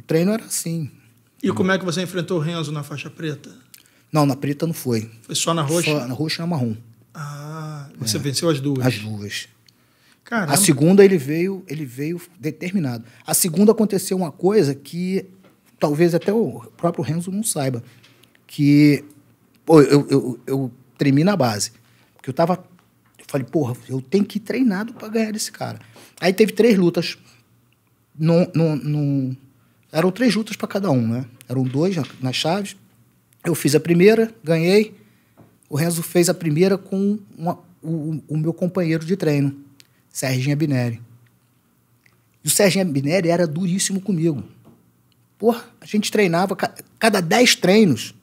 o treino era assim. E como é que você enfrentou o Renzo na faixa preta? Não, na preta não foi. Foi só na roxa? Só na roxa e na marrom. Ah, é. você é. venceu as duas? As duas. Caramba. A segunda ele veio, ele veio determinado. A segunda aconteceu uma coisa que talvez até o próprio Renzo não saiba, que pô, eu, eu, eu tremi na base, porque eu tava, eu falei, porra, eu tenho que ir treinado para ganhar desse cara. Aí teve três lutas num, num, num eram três lutas para cada um, né? Eram dois nas chaves. Eu fiz a primeira, ganhei. O Renzo fez a primeira com uma, o, o, meu companheiro de treino, Serginho Abinelli. E o Serginho Abinelli era duríssimo comigo. Porra, a gente treinava, cada dez treinos,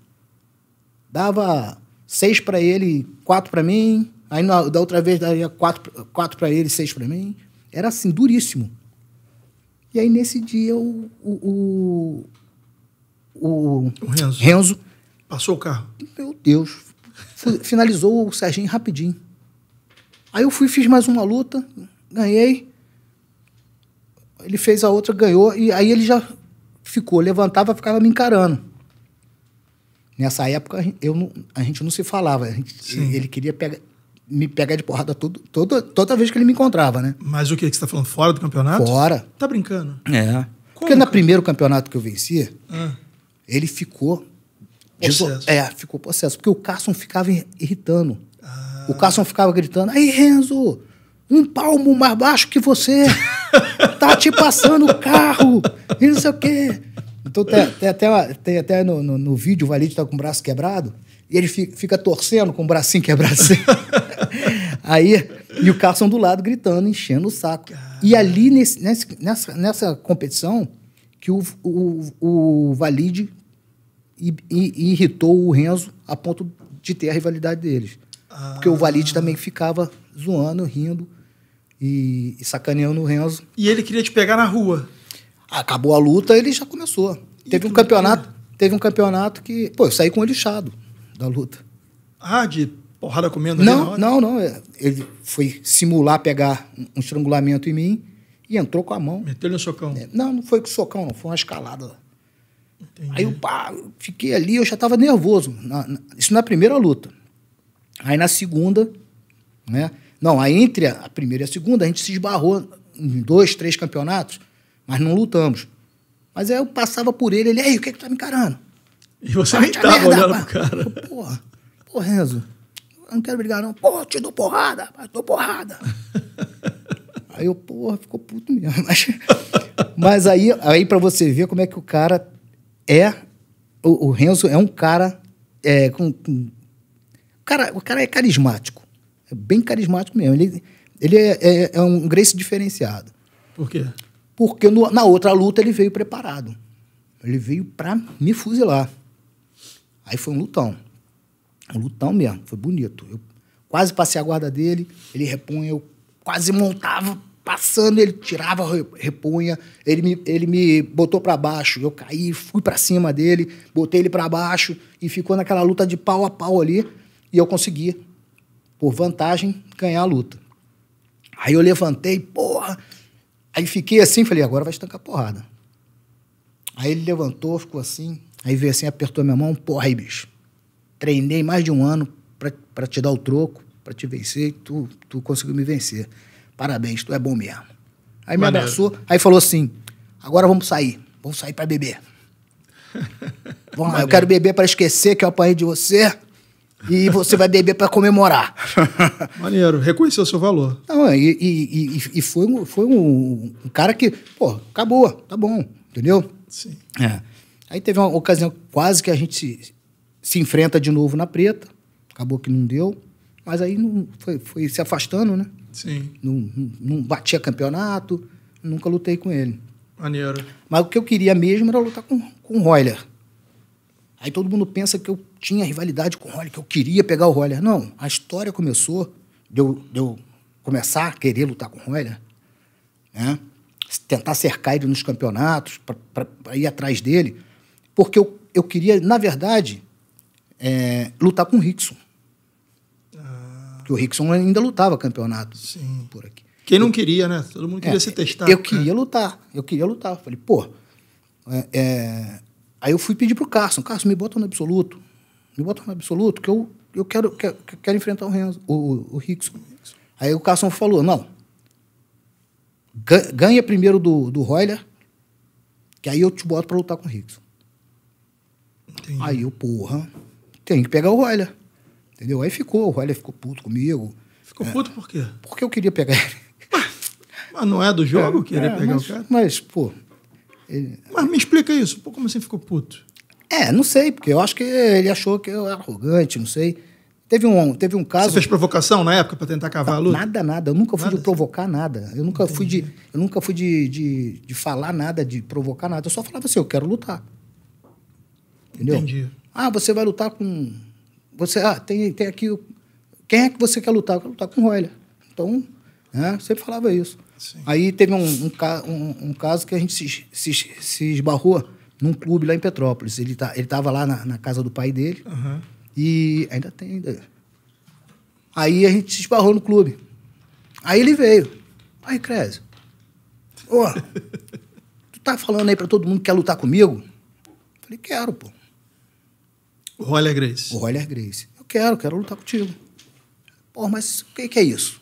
dava seis para ele, quatro para mim. Aí na, da outra vez daria quatro, quatro para ele, seis para mim. Era assim, duríssimo. E aí, nesse dia, o, o, o, o Renzo. Renzo. Passou o carro. Meu Deus. Finalizou o Serginho rapidinho. Aí eu fui, fiz mais uma luta, ganhei. Ele fez a outra, ganhou. E aí ele já ficou, levantava, ficava me encarando. Nessa época, eu não, a gente não se falava. Gente, ele queria pegar, me pegar de porrada todo, toda toda vez que ele me encontrava, né? Mas o que? Que você tá falando? Fora do campeonato? Fora. Tá brincando? É. Como, Porque no primeiro campeonato que eu venci, ah. ele ficou. processo. É, ficou processo. Porque o Carson ficava irritando. Ah. O Carson ficava gritando: aí, Renzo, um palmo mais baixo que você. tá te passando o carro. E não sei o quê. Então, tem, tem até, tem até no, no, no vídeo, o Valide tá com o braço quebrado. E ele fica, torcendo com o bracinho quebrado é Aí, e o Carson do lado gritando, enchendo o saco. E ali, nesse, nessa, nessa competição, que o, o, o Valide irritou o Renzo a ponto de ter a rivalidade deles. Porque o ah. Valide também ficava zoando, rindo e, e sacaneando o Renzo. E ele queria te pegar na rua. Acabou a luta, ele já começou. E teve um campeonato, teve um campeonato que, pô, eu saí com ele lixado da luta. Ah, de porrada comendo? Não, não, não. Ele foi simular pegar um estrangulamento em mim e entrou com a mão. meteu no socão? É, não, não foi com socão, não. Foi uma escalada. Entendi. Aí eu pá, fiquei ali, eu já estava nervoso. Na, na, isso na primeira luta. Aí na segunda, né? Não, aí entre a primeira e a segunda, a gente se esbarrou em dois, três campeonatos, mas não lutamos. Mas aí eu passava por ele, ele, aí, o que é que tu tá me encarando? E você nem tava merda, olhando pro cara. Porra, porra, Renzo, eu não quero brigar, não. Porra, te dou porrada, mas dou porrada. aí eu, porra, ficou puto mesmo. Mas, mas aí, aí para você ver como é que o cara é. O, o Renzo é um cara. É, com, com, o, cara o cara é carismático. É bem carismático mesmo. Ele, ele é, é, é um Grace diferenciado. Por quê? Porque no, na outra luta ele veio preparado. Ele veio para me fuzilar. Aí foi um lutão. Um lutão mesmo, foi bonito. Eu quase passei a guarda dele, ele repunha, eu quase montava, passando, ele tirava, repunha, ele me, ele me botou para baixo, eu caí, fui para cima dele, botei ele para baixo e ficou naquela luta de pau a pau ali e eu consegui, por vantagem, ganhar a luta. Aí eu levantei, porra, aí fiquei assim, falei, agora vai estancar a porrada. Aí ele levantou, ficou assim, Aí veio assim, apertou minha mão, porra aí, bicho. Treinei mais de um ano para te dar o troco, para te vencer, e tu, tu conseguiu me vencer. Parabéns, tu é bom mesmo. Aí Maneiro. me abraçou, aí falou assim: agora vamos sair, vamos sair para beber. Vamos lá, eu quero beber para esquecer que eu apanhei de você e você vai beber para comemorar. Maneiro, reconheceu seu valor. Não, e, e, e, e foi, um, foi um, um, cara que, pô, acabou, tá bom, entendeu? Sim. É. Aí teve uma ocasião quase que a gente se, se enfrenta de novo na preta. Acabou que não deu. Mas aí não, foi, foi se afastando, né? Sim. Não, não, batia campeonato, nunca lutei com ele. Maneiro. Mas o que eu queria mesmo era lutar com, com o Royler. Aí todo mundo pensa que eu tinha rivalidade com o Roller, que eu queria pegar o Roller. Não, a história começou de eu, de eu começar a querer lutar com o Roller, né? tentar cercar ele nos campeonatos, para ir atrás dele. Porque eu, eu queria, na verdade, é, lutar com o Rickson. Ah. Porque o Rickson ainda lutava campeonato Sim. por aqui. Quem não queria, né? Todo mundo é, queria é, se testar. Eu né? queria lutar, eu queria lutar. Eu falei, pô. É, é, aí eu fui pedir pro Carson, Carson, me bota no absoluto. Me bota no absoluto, que eu, eu quero, quero, quero enfrentar o, Renzo, o, o Rickson. Aí o Carson falou, não. Ganha primeiro do, do Royler, que aí eu te boto para lutar com o Rickson. Entendi. Aí eu, porra, tem que pegar o Royler. Entendeu? Aí ficou, o Royler ficou puto comigo. Ficou é, puto por quê? Porque eu queria pegar ele. Mas, mas não é do jogo é, querer é, pegar mas, o cara? Mas, pô. Ele... Mas me explica isso, pô, como assim ficou puto? É, não sei, porque eu acho que ele achou que eu era arrogante, não sei. Teve um, teve um caso. Você fez provocação na época para tentar cavar a luta? Nada, nada. Eu nunca fui nada, de provocar nada. Eu nunca Entendi. fui de, eu nunca fui de, de, de falar nada, de provocar nada. Eu só falava assim, eu quero lutar. Entendeu? Entendi. Ah, você vai lutar com. Você, ah, tem, tem aqui. Quem é que você quer lutar? Eu quero lutar com o Royler. Então, né, sempre falava isso. Sim. Aí teve um, um, um, um, caso que a gente se, se, se, esbarrou num clube lá em Petrópolis. Ele, tá, ele tava lá na, na casa do pai dele. Uhum. E ainda tem. Ainda. Aí a gente se esbarrou no clube. Aí ele veio. Aí, Crésio, ô, tu tá falando aí pra todo mundo que quer lutar comigo? falei, quero, pô. O Roller Grace. O Roller Grace. Eu quero, quero lutar contigo. Pô, mas o que, que, é isso?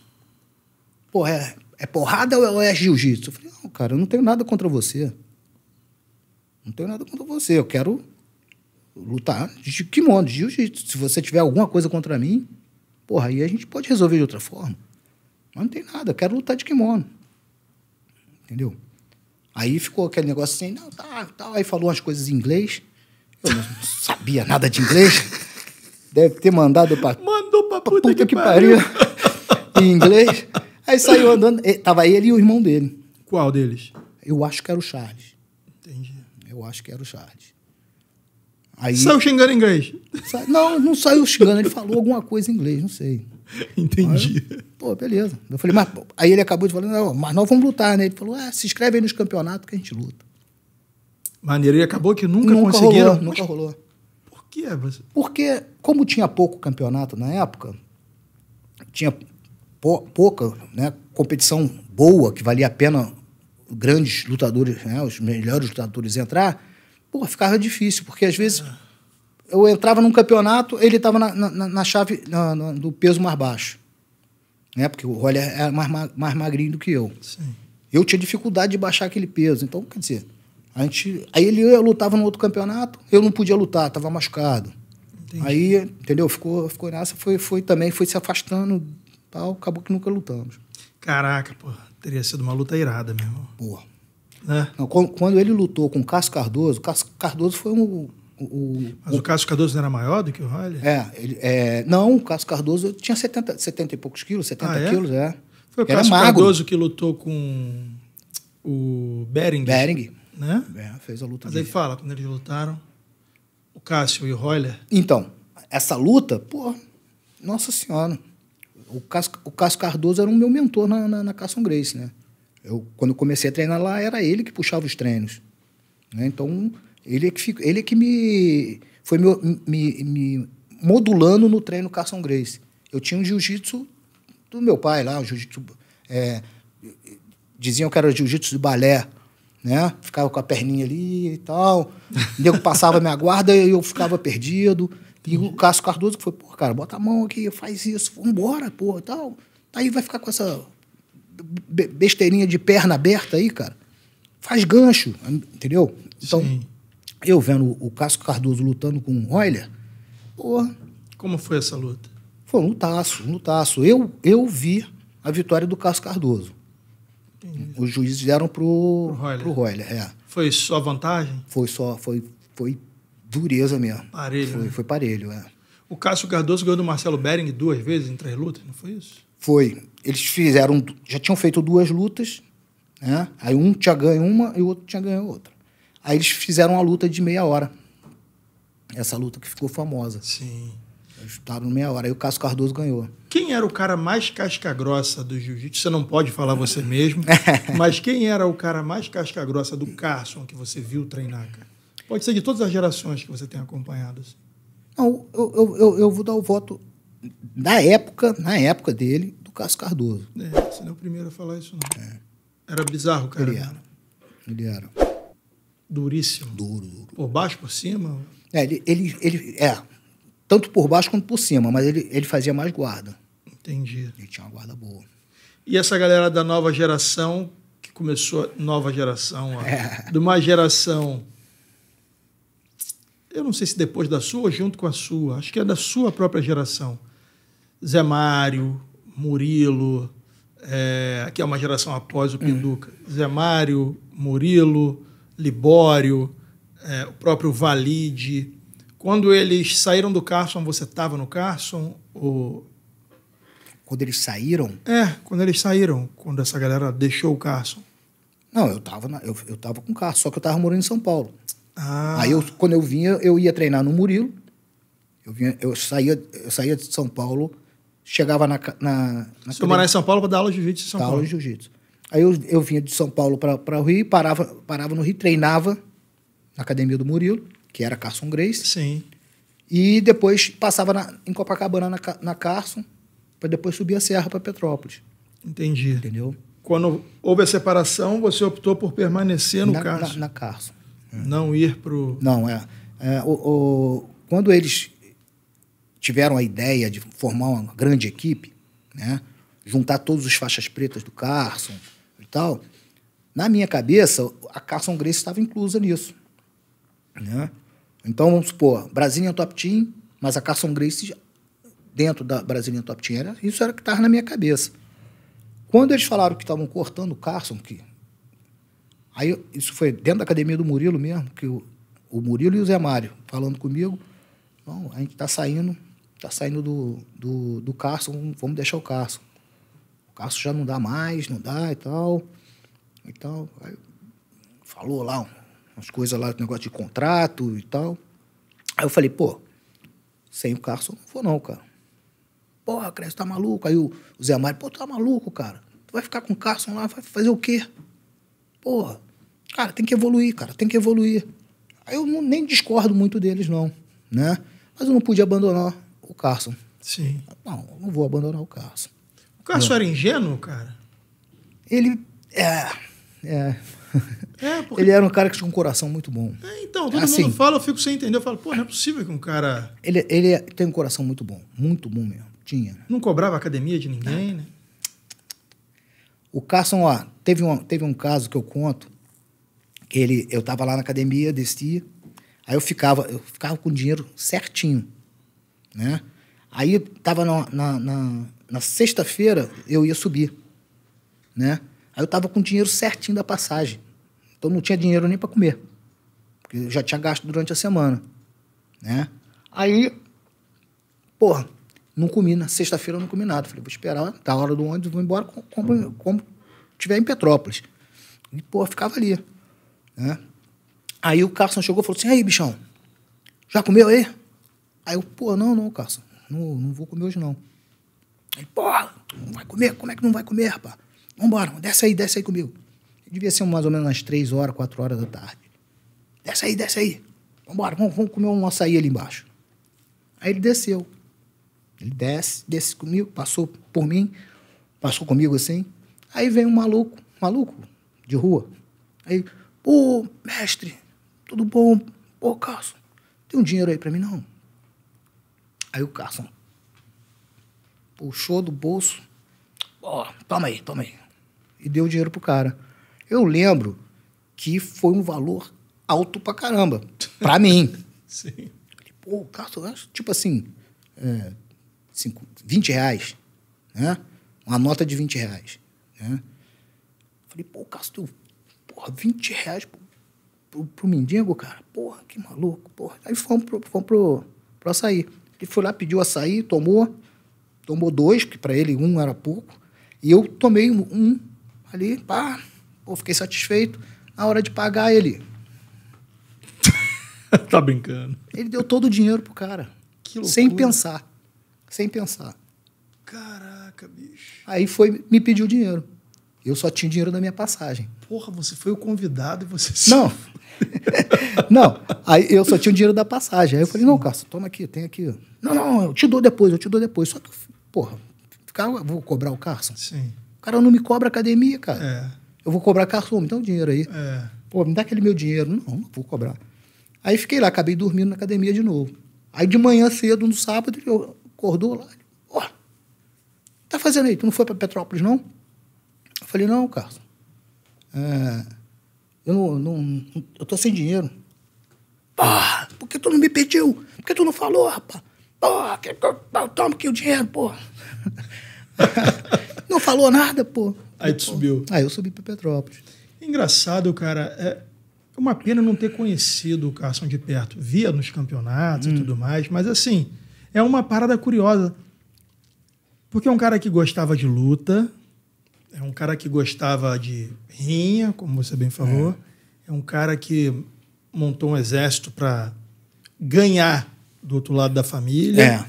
Pô, é, é porrada ou é, é jiu-jitsu? Eu falei, não, cara, eu não tenho nada contra você. Não tenho nada contra você. Eu quero lutar de kimono, de jiu-jitsu. Se você tiver alguma coisa contra mim, porra, aí a gente pode resolver de outra forma. Mas não tem nada, eu quero lutar de kimono. Entendeu? Aí ficou aquele negócio assim, não, tá, tá. Aí falou umas coisas em inglês. Eu não sabia nada de inglês. Deve ter mandado pra. Mandou pra puta, pra puta que, que pariu. em inglês. Aí saiu andando. Tava ele e o irmão dele. Qual deles? Eu acho que era o Charles. Entendi. Eu acho que era o Charles. Aí... Saiu xingando em inglês? Não, não saiu xingando. Ele falou alguma coisa em inglês, não sei. Entendi. Aí, pô, beleza. Eu falei, mas. Aí ele acabou de falar, mas nós vamos lutar, né? Ele falou, ah, se inscreve aí nos campeonatos que a gente luta. Maneiro. E acabou que nunca, nunca conseguiram? Rolou, nunca rolou. Por quê? Porque, como tinha pouco campeonato na época, tinha pouca né, competição boa, que valia a pena grandes lutadores, né, os melhores lutadores entrar, pô, ficava difícil, porque às vezes eu entrava num campeonato, ele estava na, na, na, chave na, na, do peso mais baixo. Né? Porque o Roller era é mais, mais magrinho do que eu. Sim. Eu tinha dificuldade de baixar aquele peso. Então, quer dizer, a gente, aí ele eu lutava no outro campeonato, eu não podia lutar, estava machucado. Entendi. Aí, entendeu? Ficou, ficou nessa, foi, foi também, foi se afastando tal, acabou que nunca lutamos. Caraca, pô, teria sido uma luta irada mesmo. Porra. Né? Não, quando ele lutou com o Cássio Cardoso, o Cássio Cardoso foi um. O, Mas o, o Cássio Cardoso não era maior do que o Riley? É, ele, é, não, o Cássio Cardoso tinha 70, 70 e poucos quilos, 70 ah, é? quilos, é. Foi o Cássio Cardoso que lutou com o Bering. Bering né? É, fez a luta Mas aí fala, quando eles lutaram, o Cássio e o Royler. Então, essa luta, pô, nossa senhora. O Cássio, o Cássio Cardoso era o meu mentor na, na, na Carson Grace, né? Eu, quando eu comecei a treinar lá, era ele que puxava os treinos. Né? Então, ele é que, fico, ele é que me, foi me, me, me modulando no treino Carson Grace. Eu tinha um jiu-jitsu do meu pai lá, um jiu-jitsu... É, diziam que era jiu-jitsu de balé, né? Ficava com a perninha ali e tal. O nego passava minha guarda e eu ficava perdido. E o Cássio Cardoso que foi, pô, cara, bota a mão aqui, faz isso, vambora, pô, tal. Tá aí vai ficar com essa besteirinha de perna aberta aí, cara. Faz gancho, entendeu? Então, Sim. eu vendo o Cássio Cardoso lutando com o Royler. pô... Como foi essa luta? Foi um lutaço, um lutaço. Eu, eu vi a vitória do Cássio Cardoso. Entendi. Os juízes deram para o Royler. É. Foi só vantagem? Foi só, foi, foi dureza mesmo. Parelho. Foi, né? foi parelho, é. O Cássio Cardoso ganhou do Marcelo Bering duas vezes em três lutas, não foi isso? Foi. Eles fizeram, já tinham feito duas lutas, né? Aí um tinha ganho uma e o outro tinha ganho outra. Aí eles fizeram a luta de meia hora. Essa luta que ficou famosa. Sim. Disputaram meia hora. Aí o Cássio Cardoso ganhou. Quem era o cara mais casca-grossa do jiu-jitsu? Você não pode falar você mesmo, mas quem era o cara mais casca-grossa do Carson que você viu treinar, cara? Pode ser de todas as gerações que você tem acompanhado. Assim. Não, eu, eu, eu, eu, vou dar o voto na época, na época dele, do Cássio Cardoso. É, você não é o primeiro a falar isso, não. É. Era bizarro, cara. Ele era. Ele era. Duríssimo. Duro, duro. Por baixo, por cima? É, ele, ele, ele, é, tanto por baixo quanto por cima, mas ele, ele fazia mais guarda. Entendi. Ele tinha uma guarda boa. E essa galera da nova geração, que começou nova geração, ó, é. de uma geração. Eu não sei se depois da sua ou junto com a sua, acho que é da sua própria geração. Zé Mário, Murilo, é, é uma geração após o hum. Pinduca. Uhum. Zé Mário, Murilo, Libório, é, o próprio Valide quando eles saíram do Carson, você estava no Carson? Ou... Quando eles saíram? É, quando eles saíram, quando essa galera deixou o Carson. Não, eu estava eu, eu tava com o Carson, só que eu estava morando em São Paulo. Ah. Aí, eu, quando eu vinha, eu ia treinar no Murilo. Eu, vinha, eu, saía, eu saía de São Paulo, chegava na. na, na Você morava em São Paulo para dar aula de jiu-jitsu em São Paulo? aula de jiu-jitsu. Aí eu, eu vinha de São Paulo para o Rio, parava, parava no Rio, treinava na academia do Murilo que era Carson Grace. Sim. E depois passava na, em Copacabana, na, na Carson, para depois subir a serra para Petrópolis. Entendi. Entendeu? Quando houve a separação, você optou por permanecer no na, Carson. Na, na Carson. É. Não ir para o... Não, é. é o, o, quando eles tiveram a ideia de formar uma grande equipe, né? juntar todos os faixas pretas do Carson e tal, na minha cabeça, a Carson Grace estava inclusa nisso. Né? Então, vamos supor, Brasília Top Team, mas a Carson Grace dentro da Brasília Top Team. Era, isso era o que estava na minha cabeça. Quando eles falaram que estavam cortando o Carson, que aí isso foi dentro da academia do Murilo mesmo, que o, o Murilo e o Zé Mário falando comigo, bom a gente está saindo, tá saindo do, do, do Carson, vamos deixar o Carson. O Carson já não dá mais, não dá e tal. então Aí, falou lá, umas coisas lá, negócio de contrato e tal. Aí eu falei, pô, sem o Carson não vou não, cara. Porra, Cresce, tá maluco? Aí o, Zé Mário, pô, tá maluco, cara. Tu vai ficar com o Carson lá, vai fazer o quê? Porra, cara, tem que evoluir, cara, tem que evoluir. Aí eu não, nem discordo muito deles, não, né? Mas eu não pude abandonar o Carson. Sim. Não, eu não vou abandonar o Carson. O Carson não. era ingênuo, cara? Ele. É. É. É, porque... Ele era um cara que tinha um coração muito bom. É, então, todo assim, mundo fala, eu fico sem entender. Eu falo, pô, não é possível que um cara. Ele, ele é, tem um coração muito bom, muito bom mesmo. Tinha. Não cobrava academia de ninguém, né? O Carson, ó, teve um, teve um caso que eu conto. ele, eu tava lá na academia, descia. Aí eu ficava, eu ficava com o dinheiro certinho, né? Aí tava na, na, na, na sexta-feira eu ia subir, né? Aí eu tava com o dinheiro certinho da passagem. Então não tinha dinheiro nem para comer, porque eu já tinha gasto durante a semana, né? Aí, porra, não comi, na sexta-feira eu não comi nada. Falei, vou esperar da tá hora do ônibus, vou embora como, uhum. como tiver em Petrópolis. E, porra, ficava ali, né? Aí o Carson chegou e falou assim, aí, bichão, já comeu aí? Aí eu, pô, não, não, Carson, não, não vou comer hoje, não. Ele, porra, não vai comer? Como é que não vai comer, rapaz? Vambora, desce aí, desce aí comigo. Devia ser mais ou menos umas três horas, quatro horas da tarde. Desce aí, desce aí. Vambora, vamos, vamos comer um açaí ali embaixo. Aí ele desceu. Ele desce, desce comigo, passou por mim, passou comigo assim. Aí vem um maluco, maluco de rua. Aí, pô, mestre, tudo bom? Pô, Carson, tem um dinheiro aí pra mim não? Aí o Carson puxou do bolso, ó, toma aí, toma aí. E deu o dinheiro pro cara. Eu lembro que foi um valor alto pra caramba, pra mim. Sim. Pô, o carro, tipo assim, é, cinco, 20 reais, né? Uma nota de 20 reais, né? Falei, pô, tu, porra, 20 reais pro, pro, pro, mendigo, cara? Porra, que maluco, porra. Aí fomos pro, fomos pro, pro açaí. Ele foi lá, pediu açaí, tomou, tomou dois, que para ele um era pouco, e eu tomei um, um ali, pá, ou fiquei satisfeito. A hora de pagar, ele. tá brincando. Ele deu todo o dinheiro pro cara. Que loucura. Sem pensar. Sem pensar. Caraca, bicho. Aí foi, me pediu dinheiro. Eu só tinha dinheiro da minha passagem. Porra, você foi o convidado e você se... Não. não, aí eu só tinha o dinheiro da passagem. Aí eu falei, não, Cássio, toma aqui, tem aqui. Não, não, eu te dou depois, eu te dou depois. Só que, porra, ficar, vou cobrar o Carson? Sim. O cara não me cobra academia, cara. É. Eu vou cobrar garçom, me dá um dinheiro aí. É. Pô, me dá aquele meu dinheiro. Não, não vou cobrar. Aí fiquei lá, acabei dormindo na academia de novo. Aí de manhã cedo, no sábado, ele acordou lá. Ó, oh, tá fazendo aí? Tu não foi para Petrópolis, não? Eu falei, não, Carlos. É, eu não, não, Eu tô sem dinheiro. por que tu não me pediu? Por que tu não falou, rapaz? Pô, toma aqui o dinheiro, pô. Não falou nada, pô. Aí tu subiu. Aí eu subi para Petrópolis. Engraçado, cara. É uma pena não ter conhecido o Carson de perto. Via nos campeonatos hum. e tudo mais, mas assim, é uma parada curiosa. Porque é um cara que gostava de luta, é um cara que gostava de rinha, como você bem falou, é, é um cara que montou um exército para ganhar do outro lado da família. É, é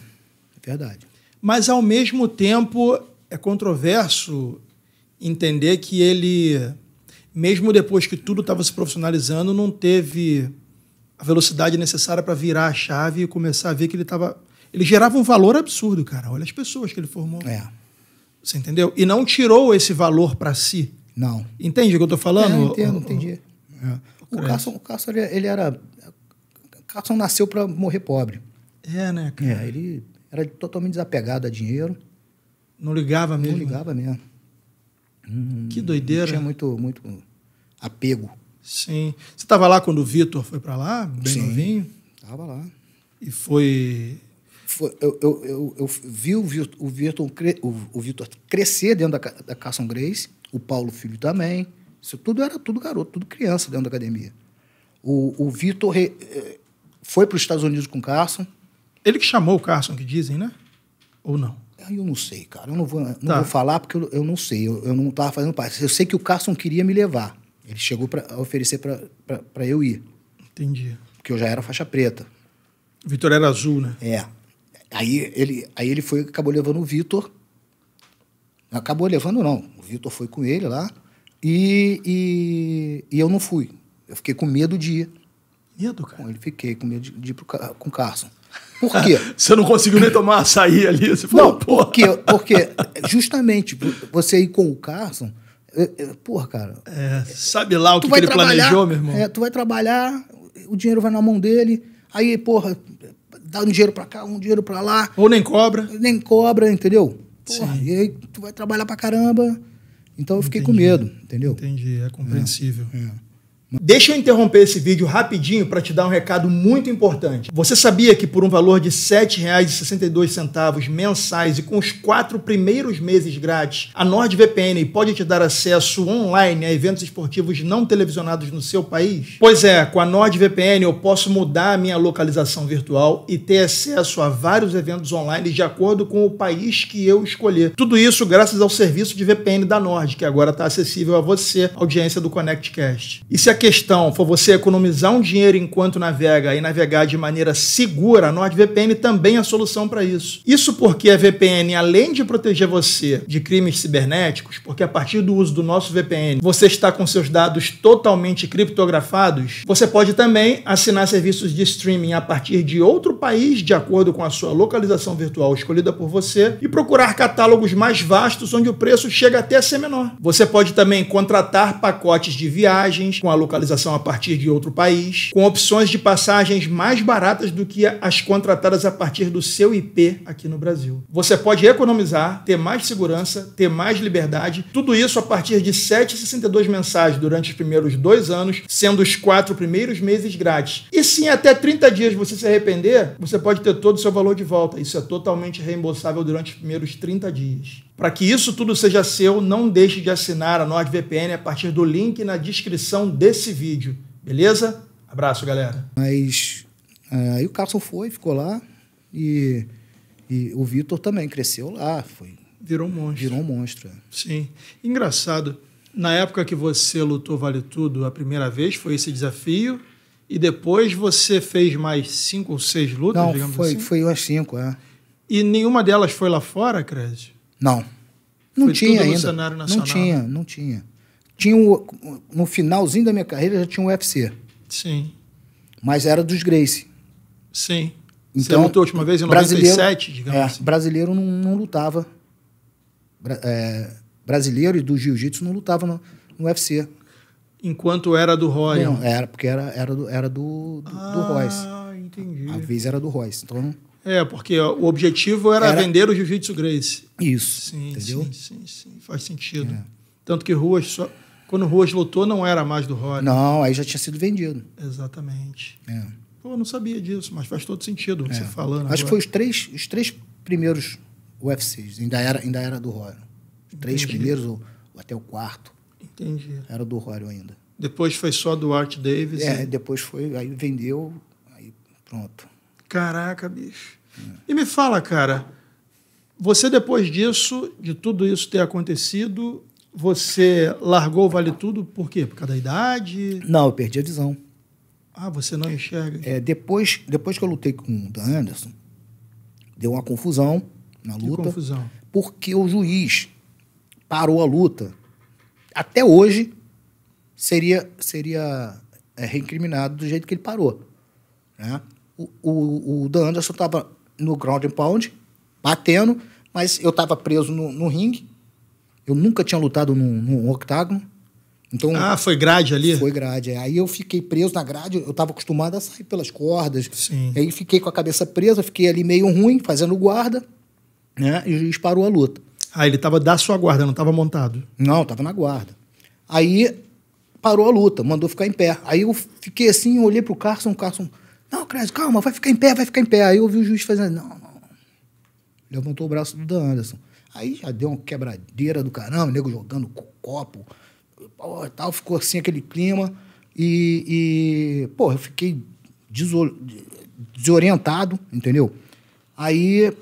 verdade. Mas, ao mesmo tempo, é controverso entender que ele, mesmo depois que tudo estava se profissionalizando, não teve a velocidade necessária para virar a chave e começar a ver que ele estava. Ele gerava um valor absurdo, cara. Olha as pessoas que ele formou. É. Você entendeu? E não tirou esse valor para si. Não. Entende o que eu estou falando? É, eu entendo, o, entendi. É. O, Carson, o Carson, ele, era. era. Carson nasceu para morrer pobre. É, né, cara? É, ele era totalmente desapegado a dinheiro. Não ligava mesmo? Não ligava mesmo. Hum, que doideira. Não tinha muito, muito apego. Sim. Você estava lá quando o Vitor foi para lá, bem Sim, novinho? Estava lá. E foi. foi eu, eu, eu, eu vi o Vitor, o Vitor, o Vitor crescer dentro da, da Carson Grace, o Paulo Filho também. Isso tudo era tudo garoto, tudo criança dentro da academia. O, o Vitor re, eh, foi para os Estados Unidos com o Carson. Ele que chamou o Carson, que dizem, né? Ou não? Eu não sei, cara. Eu não vou, não tá. vou falar porque eu, eu não sei. Eu, eu não estava fazendo parte. Eu sei que o Carson queria me levar. Ele chegou para oferecer para eu ir. Entendi. Porque eu já era faixa preta. Vitor era azul, né? É. Aí ele, aí ele foi, acabou levando o Vitor. Acabou levando, não. O Vitor foi com ele lá. E, e, e, eu não fui. Eu fiquei com medo de ir. Medo, cara? Bom, ele fiquei com medo de, de ir pro, com o Carson. Por quê? você não conseguiu nem tomar açaí ali. Você falou, não, Por quê? Porque justamente você ir com o Carson, porra, cara. É, sabe lá o que, que ele planejou, meu irmão? É, tu vai trabalhar, o dinheiro vai na mão dele, aí, porra, dá um dinheiro pra cá, um dinheiro pra lá. Ou nem cobra. Nem cobra, entendeu? Porra, Sim. e aí tu vai trabalhar pra caramba. Então eu fiquei Entendi. com medo, entendeu? Entendi, é compreensível. É, é. Deixa eu interromper esse vídeo rapidinho para te dar um recado muito importante. Você sabia que por um valor de R$ 7,62 mensais e com os quatro primeiros meses grátis, a NordVPN pode te dar acesso online a eventos esportivos não televisionados no seu país? Pois é, com a NordVPN eu posso mudar a minha localização virtual e ter acesso a vários eventos online de acordo com o país que eu escolher. Tudo isso graças ao serviço de VPN da Nord, que agora está acessível a você, audiência do ConnectCast. E se aquele questão for você economizar um dinheiro enquanto navega e navegar de maneira segura, a NordVPN também é a solução para isso. Isso porque a VPN, além de proteger você de crimes cibernéticos, porque a partir do uso do nosso VPN você está com seus dados totalmente criptografados, você pode também assinar serviços de streaming a partir de outro país, de acordo com a sua localização virtual escolhida por você, e procurar catálogos mais vastos onde o preço chega até a ser menor. Você pode também contratar pacotes de viagens com a localização a partir de outro país, com opções de passagens mais baratas do que as contratadas a partir do seu IP aqui no Brasil. Você pode economizar, ter mais segurança, ter mais liberdade, tudo isso a partir de 7,62 mensais durante os primeiros dois anos, sendo os quatro primeiros meses grátis. E se em até 30 dias você se arrepender, você pode ter todo o seu valor de volta. Isso é totalmente reembolsável durante os primeiros 30 dias. Para que isso tudo seja seu, não deixe de assinar a NordVPN a partir do link na descrição desse vídeo. Beleza? Abraço, galera. Mas aí ah, o Carson foi, ficou lá e, e o Vitor também cresceu lá. Foi, virou um monstro. Virou um monstro. É. Sim. Engraçado. Na época que você lutou Vale Tudo a primeira vez, foi esse desafio. E depois você fez mais cinco ou seis lutas, Não, digamos foi, assim? foi umas cinco, é. E nenhuma delas foi lá fora, Crédito? Não. Não Foi tinha ainda. Não tinha, não tinha. Tinha um, no finalzinho da minha carreira já tinha um UFC. Sim. Mas era dos Grace. Sim. Então, Você lutou a última vez em 97, digamos é, assim. Brasileiro não, não lutava. é, brasileiro e do jiu-jitsu não lutava no, no, UFC. Enquanto era do Royce. Não, era porque era, era do, era do, do, ah, do Royce. entendi. A, a vez era do Royce. Então é, porque o objetivo era, era... vender o jiu-jitsu Grace. Isso. Sim, entendeu? Sim, sim, sim, faz sentido. É. Tanto que Ruas só. Quando Ruas lutou, não era mais do Rory. Não, aí já tinha sido vendido. Exatamente. É. Pô, não sabia disso, mas faz todo sentido é. você tá falando. Acho agora. que foi os três, os três primeiros UFCs, ainda era, ainda era do Rory. Os três primeiros, ou, ou, até o quarto. Entendi. Era do Rory ainda. Depois foi só do Art Davis? É, e... depois foi, aí vendeu, aí pronto. Caraca, bicho. É. E me fala, cara, você depois disso, de tudo isso ter acontecido, você largou o Vale Tudo por quê? Por causa da idade? Não, eu perdi a visão. Ah, você não enxerga? É, depois, depois que eu lutei com o Dan Anderson, deu uma confusão na luta. Que confusão? Porque o juiz parou a luta. Até hoje, seria, seria é, reincriminado do jeito que ele parou. Né? o, o, o Dan Anderson estava no ground and pound, batendo, mas eu estava preso no, no ringue. Eu nunca tinha lutado num, num octágono. Então, ah, foi grade ali? Foi grade. É. Aí eu fiquei preso na grade, eu estava acostumado a sair pelas cordas. Sim. Aí fiquei com a cabeça presa, fiquei ali meio ruim, fazendo guarda, né? E o juiz parou a luta. Ah, ele estava da sua guarda, não estava montado? Não, estava na guarda. Aí parou a luta, mandou ficar em pé. Aí eu fiquei assim, olhei olhei pro Carson, o Carson não, Cresce, calma, vai ficar em pé, vai ficar em pé. Aí eu ouvi o juiz fazendo, não, não. Levantou o braço do Dan Anderson. Aí já deu uma quebradeira do caramba, o nego jogando copo, pô, tal, ficou assim aquele clima. E, e pô, eu fiquei desorientado, entendeu? Aí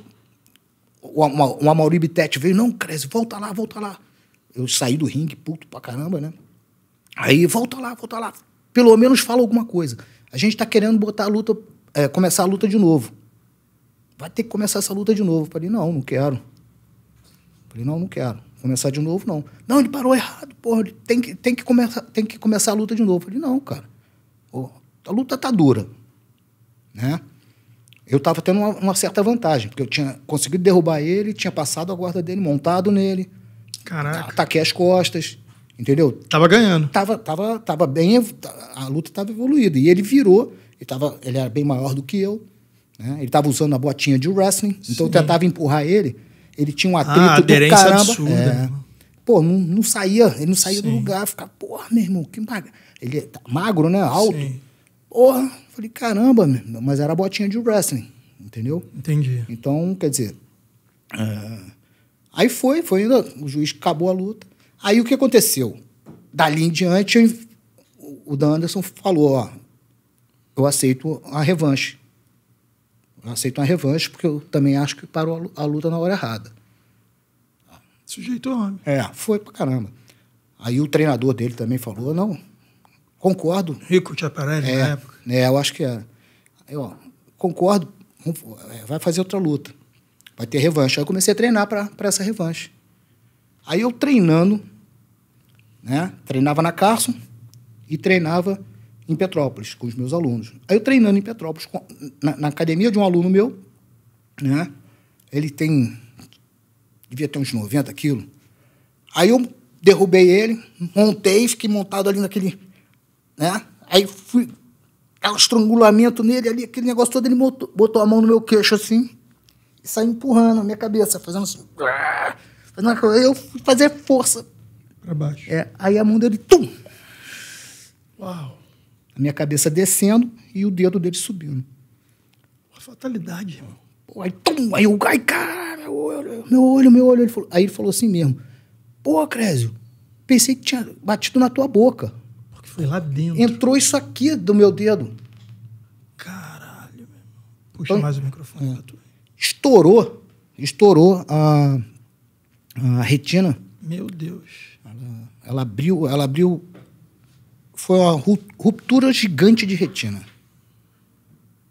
o, Amaury Bittete veio, não, Cresce, volta lá, volta lá. Eu saí do ringue, puto pra caramba, né? Aí, volta lá, volta lá. Pelo menos fala alguma coisa. A gente está querendo botar a luta, é, começar a luta de novo. Vai ter que começar essa luta de novo. Eu falei, não, não quero. Eu falei, não, não quero. Começar de novo, não. Não, ele parou errado, porra. Ele tem, que, tem, que começar, tem que começar a luta de novo. Eu falei, não, cara. a luta tá dura. Né? Eu estava tendo uma, uma, certa vantagem, porque eu tinha conseguido derrubar ele, tinha passado a guarda dele, montado nele. Caraca. Ataquei as costas. Entendeu? Tava ganhando. Tava, tava, tava bem. A luta tava evoluída. E ele virou. Ele, tava, ele era bem maior do que eu. Né? Ele tava usando a botinha de wrestling. Sim. Então eu tentava empurrar ele. Ele tinha um ah, atrito ah, do caramba. Absurda. É. Pô, não, não saía. Ele não saía Sim. do lugar. Ficava, porra, meu irmão, que magro. Ele tá magro, né? Alto. Sim. Porra. Falei, caramba, meu mas era a botinha de wrestling. Entendeu? Entendi. Então, quer dizer. É... Aí foi, foi ainda. O juiz acabou a luta. Aí o que aconteceu? Dali em diante, o Dan Anderson falou: ó, eu aceito a revanche. Eu aceito a revanche, porque eu também acho que parou a luta na hora errada. Sujeito homem. É, foi pra caramba. Aí o treinador dele também falou: não, concordo. Rico Chaparelli é, na época. É, eu acho que era. É. eu ó, concordo, é, vai fazer outra luta. Vai ter revanche. Aí eu comecei a treinar para essa revanche. Aí eu treinando, né? Treinava na Carson e treinava em Petrópolis com os meus alunos. Aí eu treinando em Petrópolis, com, na, na, academia de um aluno meu, né? ele tem. devia ter uns 90 quilos. Aí eu derrubei ele, montei, fiquei montado ali naquele. Né? Aí fui. Um estrangulamento nele ali, aquele negócio todo, ele botou, botou a mão no meu queixo assim e saiu empurrando a minha cabeça, fazendo assim. Fazendo, eu fui fazer força para baixo. É, aí a mão dele, tum! Uau! A minha cabeça descendo e o dedo dele subindo. Uma fatalidade, irmão. Pô, aí, tum! Aí eu, ai, cara, meu olho, meu olho, meu olho. Ele falou, aí ele falou assim mesmo. Pô, Crésio, pensei que tinha batido na tua boca. Porque foi lá dentro. Entrou isso aqui do meu dedo. Caralho, meu irmão. Puxa então, mais o microfone é. tu. Estourou, estourou a, a retina. Meu Deus. Ela abriu, ela abriu. Foi uma ruptura gigante de retina.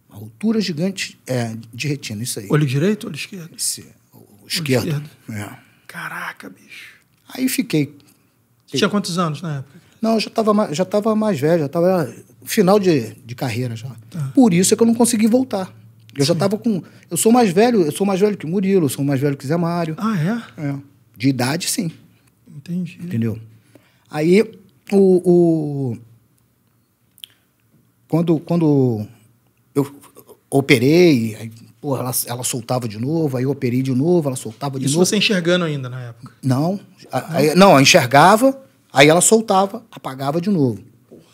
Uma ruptura gigante é, de retina, isso aí. Olho direito ou olho esquerdo? Esse, o esquerdo. Olho esquerdo. É. Caraca, bicho. Aí fiquei. Você tinha quantos anos na época? Não, eu já estava já tava mais velho, já estava final de, de carreira já. Tá. Por isso é que eu não consegui voltar. Eu Sim. já estava com. Eu sou mais velho, eu sou mais velho que Murilo, eu sou mais velho que Zé Mário. Ah, é? É. De idade, sim. Entendi. Entendeu? Aí, o, o quando, quando eu operei, aí, porra, ela, ela, soltava de novo, aí eu operei de novo, ela soltava de Isso novo. Isso você enxergando ainda na época? Não. aí, não, eu enxergava, aí ela soltava, apagava de novo.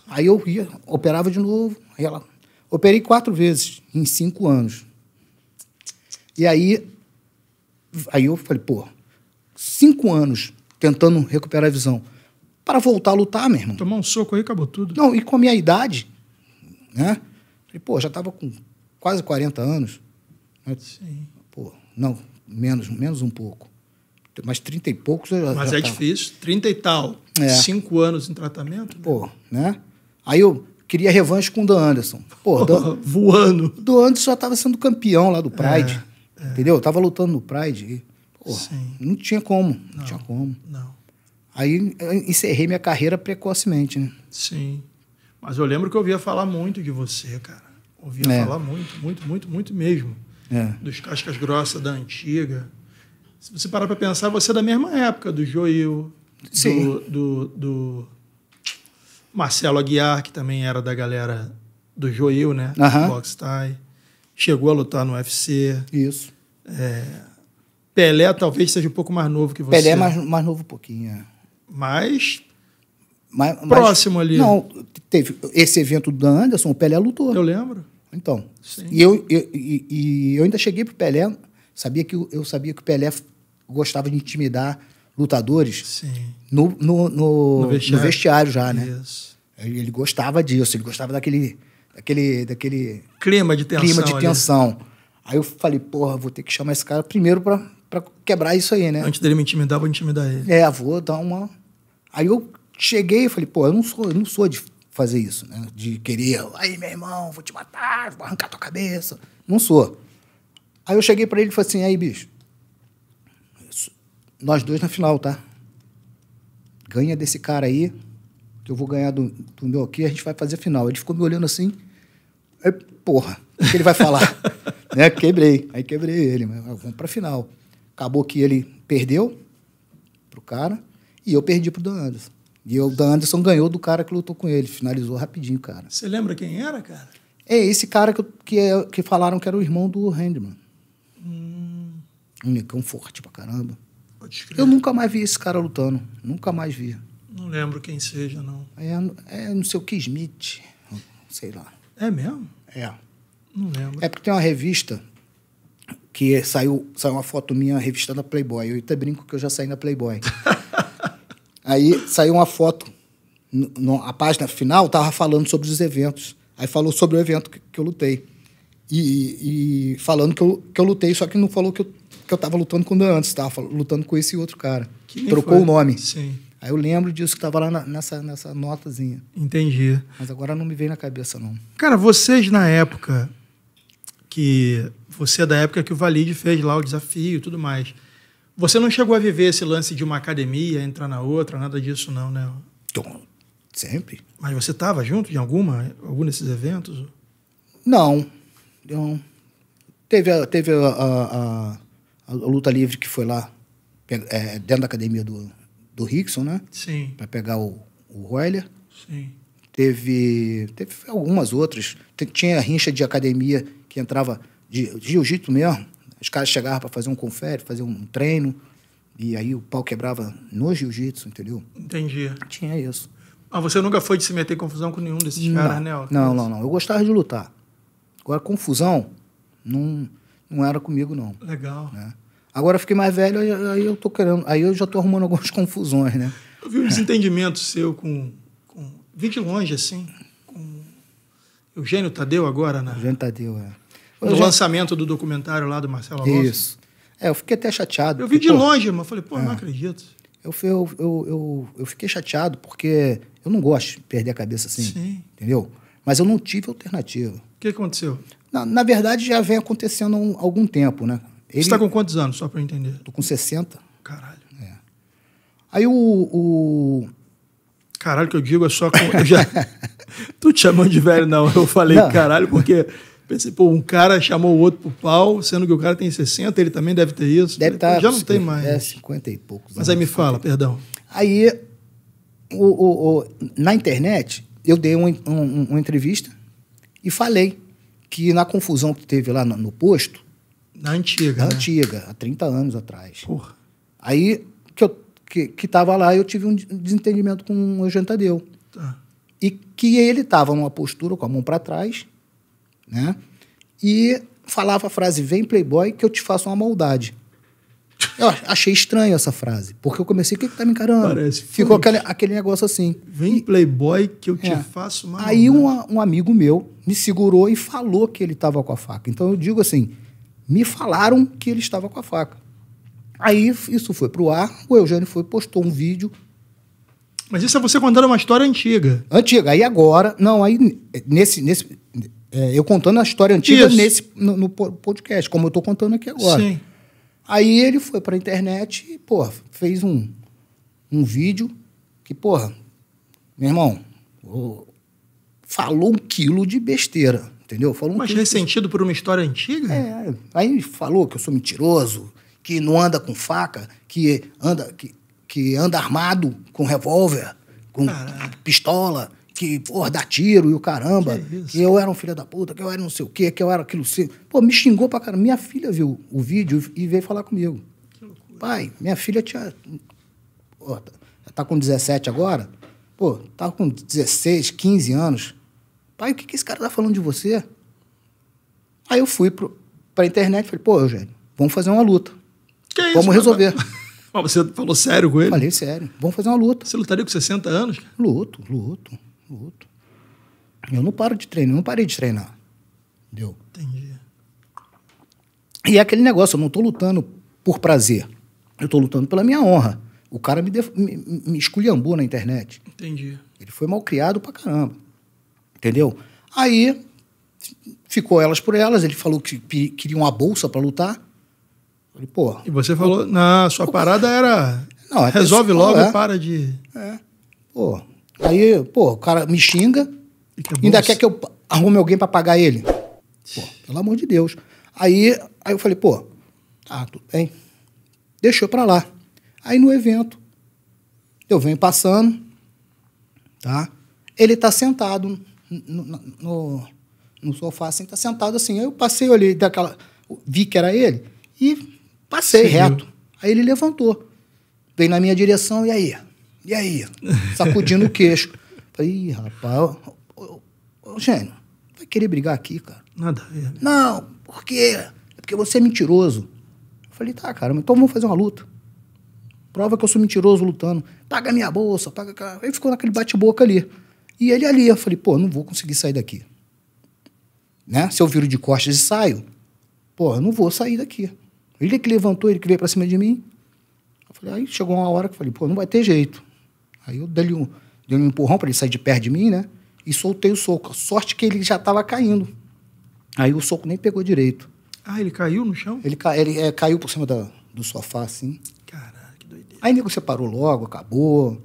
Aí eu ia, operava de novo, aí ela. Operei quatro vezes em cinco anos. E aí, aí eu falei, pô, cinco anos tentando recuperar a visão. Para voltar a lutar, meu irmão. Tomar um soco aí, acabou tudo. Não, e com a minha idade, né? Falei, pô, já estava com quase 40 anos. Né? Sim. Pô, não, menos, menos um pouco. Mas 30 e poucos eu já Mas já é tava. difícil. 30 e tal. É. Cinco anos em tratamento. Né? Pô, né? Aí eu queria revanche com o Dan Anderson. Pô, Dan... voando. Dan Anderson já estava sendo campeão lá do Pride. É, é. entendeu? Eu tava lutando no Pride. Pô, não tinha como. Não, não tinha como. Não. Aí eh, encerrei minha carreira precocemente, né? Sim. Mas eu lembro que eu ouvia falar muito de você, cara. Ouvia é. falar muito, muito, muito, muito mesmo. É. Dos cascas grossas da antiga. Se você parar para pensar, você é da mesma época, do Joil, do, do, do, Marcelo Aguiar, que também era da galera do Joil, né? Uh -huh. Box Chegou a lutar no UFC. Isso. É, Pelé talvez seja um pouco mais novo que você. Pelé é mais, mais novo um pouquinho. É. Mas, mas, Próximo mas, ali. Não, teve esse evento do Anderson, o Pelé lutou. Eu lembro. Então. Sim. E eu, eu e, e, eu ainda cheguei pro Pelé, sabia que eu sabia que o Pelé gostava de intimidar lutadores Sim. No, no, no, no, vestiário. no vestiário. já, né? Isso. Ele gostava disso, ele gostava daquele daquele, daquele clima de tensão. Clima de tensão. Aí eu falei, porra, vou ter que chamar esse cara primeiro para para quebrar isso aí, né? Antes dele me intimidar, vou intimidar ele. É, vou dar uma. Aí eu cheguei e falei, pô, eu não sou, eu não sou de fazer isso, né? De querer, aí, meu irmão, vou te matar, vou arrancar tua cabeça. Não sou. Aí eu cheguei para ele e falei assim, aí, bicho, nós dois na final, tá? Ganha desse cara aí, eu vou ganhar do, do meu aqui, a gente vai fazer a final. Ele ficou me olhando assim, aí, porra, o que ele vai falar? né? Quebrei. Aí quebrei ele, mas vamos pra final. Acabou que ele perdeu pro cara e eu perdi pro Dan Anderson. E o Dan Anderson ganhou do cara que lutou com ele, finalizou rapidinho, cara. Você lembra quem era, cara? É esse cara que, que, é, que falaram que era o irmão do Handman. Hum. Um negão forte pra caramba. Eu nunca mais vi esse cara lutando. Nunca mais vi. Não lembro quem seja, não. É, é não sei o que, Smith. Sei lá. É mesmo? É. Não lembro. É porque tem uma revista que saiu, saiu uma foto minha revista da Playboy. Eu até brinco que eu já saí na Playboy. Aí saiu uma foto. No, no, a página final estava falando sobre os eventos. Aí falou sobre o evento que, que eu lutei. E, e, falando que eu, que eu lutei, só que não falou que eu, que eu tava lutando com o Dan antes, tava lutando com esse outro cara. Que Trocou foi. o nome. Sim. Aí eu lembro disso que tava lá na, nessa, nessa notazinha. Entendi. Mas agora não me veio na cabeça, não. Cara, vocês na época que você é da época que o Valide fez lá o desafio e tudo mais. Você não chegou a viver esse lance de uma academia, entrar na outra, nada disso não, né? Tom, sempre. Mas você estava junto em alguma, algum desses eventos? Não. Eu... Teve, a, teve a, a, a, luta livre que foi lá, é, dentro da academia do, do Rickson, né? Sim. Para pegar o, o Royler. Sim. Teve, teve algumas outras. Tinha a rincha de academia que entrava de jiu-jitsu mesmo. Os caras chegavam para fazer um confere, fazer um treino, e aí o pau quebrava no jiu-jitsu, entendeu? Entendi. Tinha isso. Ah, você nunca foi de se meter em confusão com nenhum desses não, caras, né? Não, não, não. Eu gostava de lutar. Agora, confusão não, não era comigo, não. Legal. Né? Agora eu fiquei mais velho, aí eu tô querendo. Aí eu já tô arrumando algumas confusões, né? Eu vi um desentendimento seu com, com. Vi de longe, assim. Com Eugênio Tadeu agora, né? Eugênio Tadeu, é. No já... lançamento do documentário lá do Marcelo Alonso. Isso. É, eu fiquei até chateado. Eu vi porque, de pô, longe, mas falei, pô, é. não acredito. Eu, eu, eu, eu, eu, fiquei chateado porque eu não gosto de perder a cabeça assim. Sim. Entendeu? Mas eu não tive alternativa. O que aconteceu? Na, na verdade, já vem acontecendo há um, algum tempo, né? Ele... Você está com quantos anos, só para eu entender? Tô com 60. Caralho. É. Aí o, o... Caralho que eu digo é só... Com... eu já... Tô te chamando de velho, não. Eu falei não. caralho porque... Pensei, pô, um cara chamou o outro pro pau, sendo que o cara tem 60, ele também deve ter isso. Deve estar. Tá, já não tem mais. É, 50 e poucos. Mas aí me fala, perdão. Aí, o, o, o, na internet, eu dei um, um, uma entrevista e falei que na confusão que teve lá no, no posto. Na antiga. Na né? antiga, há 30 anos atrás. Porra. Aí, que eu que, que tava lá, eu tive um desentendimento com o Eugênio deu. Tá. E que ele estava numa postura com a mão para trás né? E falava a frase: vem playboy que eu te faço uma maldade. Eu achei estranha essa frase, porque eu comecei, o que, que tá me encarando? Parece Ficou aquele, aquele negócio assim. Vem e, playboy que eu te é. faço uma Aí um amigo meu me segurou e falou que ele estava com a faca. Então eu digo assim, me falaram que ele estava com a faca. Aí isso foi pro ar, o Eugênio foi, postou um vídeo. Mas isso é você contando uma história antiga. Antiga. Aí agora, não, aí nesse, nesse é, eu contando a história antiga Isso. nesse no, no, podcast, como eu estou contando aqui agora. Sim. Aí ele foi para a internet e, porra, fez um, um vídeo que, porra, meu irmão, falou um quilo de besteira, entendeu? Falou um Mas ressentido de... por uma história antiga? É, aí falou que eu sou mentiroso, que não anda com faca, que anda, que, que anda armado com revólver, com Caraca. pistola que, porra, dá tiro e o caramba, que, isso, que eu era um filho da puta, que eu era não sei o quê, que eu era aquilo assim. Pô, me xingou pra cara. Minha filha viu o vídeo e veio falar comigo. Pai, minha filha tinha. Pô, tá, tá com 17 agora? Pô, tá com 16, 15 anos. Pai, o que, que esse cara tá falando de você? Aí eu fui pro, pra internet e falei, pô, Eugênio, vamos fazer uma luta. Que vamos isso, resolver. Mas você falou sério com ele? Falei sério. Vamos fazer uma luta. Você lutaria com 60 anos? Luto, luto. Luto. Eu não paro de treinar, não parei de treinar. Entendeu? Entendi. E é aquele negócio, eu não estou lutando por prazer. Eu estou lutando pela minha honra. O cara me, me, me esculhambou na internet. Entendi. Ele foi mal criado pra caramba. Entendeu? Aí ficou elas por elas, ele falou que queria uma bolsa para lutar. Falei, pô. E você falou, eu, na sua pô, parada era. Não, é resolve logo, é, para de. É. Pô, Aí, pô, o cara me xinga, que ainda quer que eu arrume alguém para pagar ele. Pô, pelo amor de Deus. Aí, aí eu falei, pô, tá tudo bem. Deixou para lá. Aí no evento, eu venho passando, tá? Ele tá sentado no, no, no sofá, assim, tá sentado assim. Aí eu passei, ali daquela. Vi que era ele e passei Sim. reto. Aí ele levantou. Veio na minha direção, e aí? E aí? Sacudindo o queixo. Falei, Ih, rapaz, ô, ô, ô, gênio, vai querer brigar aqui, cara? Nada. É. Não, por quê? É porque você é mentiroso. Eu falei, tá, cara, então vamos fazer uma luta. Prova que eu sou mentiroso lutando. Paga minha bolsa, paga. Ele ficou naquele bate-boca ali. E ele ali, eu falei, pô, não vou conseguir sair daqui. Né? Se eu viro de costas e saio, pô, eu não vou sair daqui. Ele que levantou, ele que veio pra cima de mim. Eu falei, aí chegou uma hora que eu falei, pô, não vai ter jeito. Aí eu dei um, dei um empurrão para ele sair de perto de mim, né? E soltei o soco. Sorte que ele já estava caindo. Aí o soco nem pegou direito. Ah, ele caiu no chão? Ele, ele é, caiu por cima da, do sofá, assim. Caralho, que doideira. Aí o nego separou logo, acabou.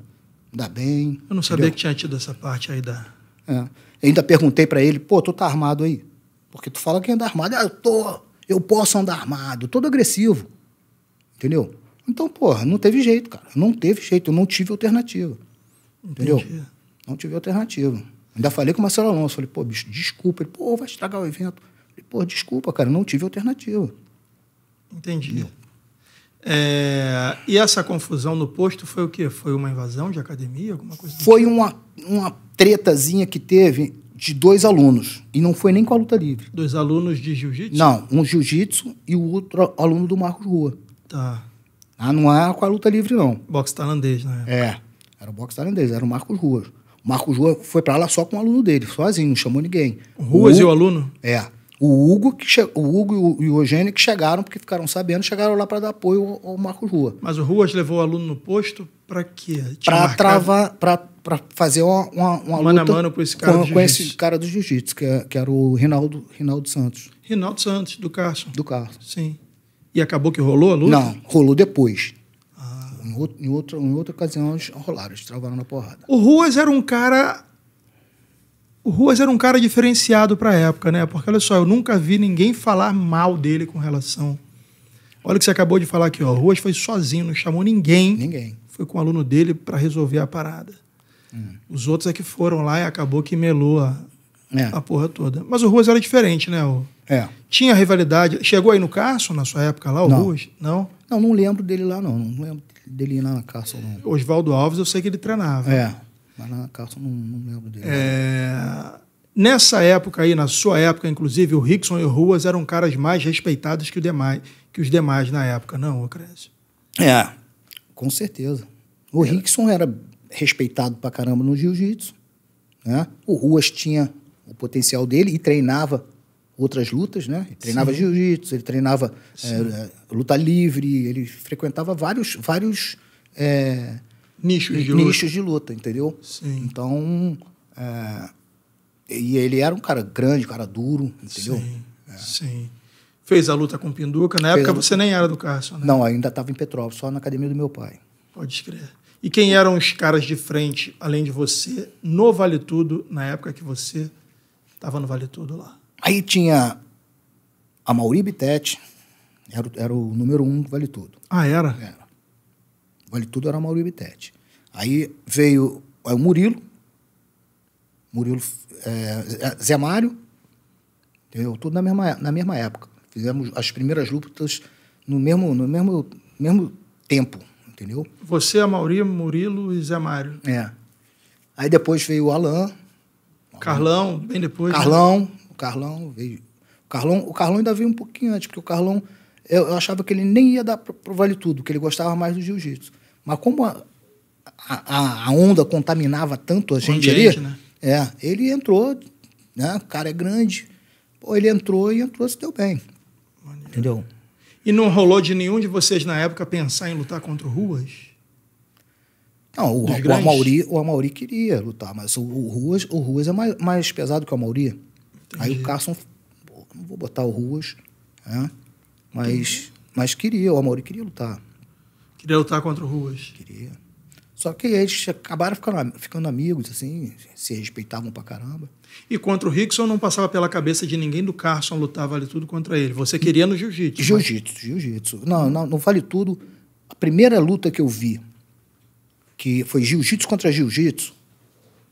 Ainda bem. Eu não sabia que tinha tido essa parte aí da. É. Ainda perguntei para ele, pô, tu tá armado aí? Porque tu fala que anda armado. Ah, eu tô, eu posso andar armado, todo agressivo. Entendeu? Então, porra, não teve jeito, cara. Não teve jeito, eu não tive alternativa. Entendi. Entendeu? Não tive alternativa. Ainda falei com o Marcelo Alonso, falei, pô, bicho, desculpa. Ele, pô, vai estragar o evento. Falei, pô, desculpa, cara, não tive alternativa. Entendi. É, e essa confusão no posto foi o quê? Foi uma invasão de academia, alguma coisa? Foi tipo? uma, uma tretazinha que teve de dois alunos. E não foi nem com a luta livre. Dois alunos de jiu-jitsu? Não, um jiu-jitsu e o outro aluno do Marcos Rua. Tá. Ah, não é com a luta livre, não. Boxe tailandês, né? É, era o boxe tailandês, era o Marcos Ruas. O Marcos Ruas foi para lá só com o aluno dele, sozinho, não chamou ninguém. Ruas o Hugo, e o aluno? É. O Hugo, que che... o Hugo e o Eugênio que chegaram, porque ficaram sabendo, chegaram lá para dar apoio ao, ao Marcos Rua. Mas o Ruas levou o aluno no posto para quê? Para travar, para fazer uma, uma, uma mano luta a mano com esse cara com, do com esse cara do jiu-jitsu, que, é, que era o Rinaldo, Rinaldo Santos. Rinaldo Santos, do Carson. Do Carson. Sim. E acabou que rolou a luta? Não, rolou depois. Ah. Em, outro, em, outra, em outra ocasião, eles rolaram, eles travaram na porrada. O Ruas era um cara. O Ruas era um cara diferenciado para a época, né? Porque olha só, eu nunca vi ninguém falar mal dele com relação. Olha o que você acabou de falar aqui, ó. O Ruas foi sozinho, não chamou ninguém. Ninguém. Foi com o aluno dele para resolver a parada. Hum. Os outros é que foram lá e acabou que melou a, é. A porra toda. Mas o Ruas era diferente, né? O... É. Tinha rivalidade. Chegou aí no Carson, na sua época lá, o não. Ruas? Não? Não, não lembro dele lá, não. Não lembro dele lá na Carson, não. Oswaldo Alves, eu sei que ele treinava. É. Mas na Carson, não, não lembro dele. É... Nessa época aí, na sua época, inclusive, o Rickson e o Ruas eram caras mais respeitados que, o demais, que os demais na época, não, Ocrésio? É, com certeza. O é. Rickson era respeitado pra caramba no jiu-jitsu. Né? O Ruas tinha o potencial dele e treinava outras lutas, né? Ele treinava jiu-jitsu, ele treinava é, luta livre, ele frequentava vários, vários é, nichos, de luta. de luta, entendeu? Sim. Então, é, e ele era um cara grande, um cara duro, entendeu? Sim. É. Sim. Fez a luta com o Pinduca. Na Fez época você nem era do Carson, né? Não, ainda estava em Petrópolis, só na academia do meu pai. Pode crer. E quem eram os caras de frente, além de você, no Vale Tudo, na época que você Tava no Vale Tudo lá. Aí tinha a Mauri Bittete, era, era o número um do Vale Tudo. Ah, era? Era. Vale Tudo era a Mauri Bittete. Aí veio aí é, o Murilo, Murilo, é, é, Zé Mário, entendeu? Tudo na mesma, na mesma época. Fizemos as primeiras lutas no mesmo, no mesmo, mesmo tempo, entendeu? Você, a Mauri, Murilo e Zé Mário. É. Aí depois veio o Alain, Carlão, bem depois. Né? Carlão, né? o Carlão veio. O Carlão, o Carlão ainda veio um pouquinho antes, porque o Carlão, eu, eu achava que ele nem ia dar pro, pro Vale Tudo, que ele gostava mais do jiu-jitsu. Mas como a, a, a, onda contaminava tanto a gente ambiente, ali, né? é, ele entrou, né? O cara é grande. Pô, ele entrou e entrou se deu bem. Maneiro. Entendeu? E não rolou de nenhum de vocês na época pensar em lutar contra o Ruas? Não, o, o, Amauri, o Amauri queria lutar, mas o, o, Ruas, o Ruas é mais, mais pesado que o Amauri. Aí o Carson, pô, não vou botar o Ruas, né? mas, mas queria, o Amauri queria lutar. Queria lutar contra o Ruas. Queria. Só que eles acabaram ficando, ficando amigos, assim, se respeitavam pra caramba. E contra o Rickson não passava pela cabeça de ninguém do Carson lutar vale tudo contra ele. Você queria no jiu-jitsu. Né? Jiu-jitsu, mas... jiu-jitsu. Não, não, não vale tudo. A primeira luta que eu vi que foi jiu-jitsu contra jiu-jitsu,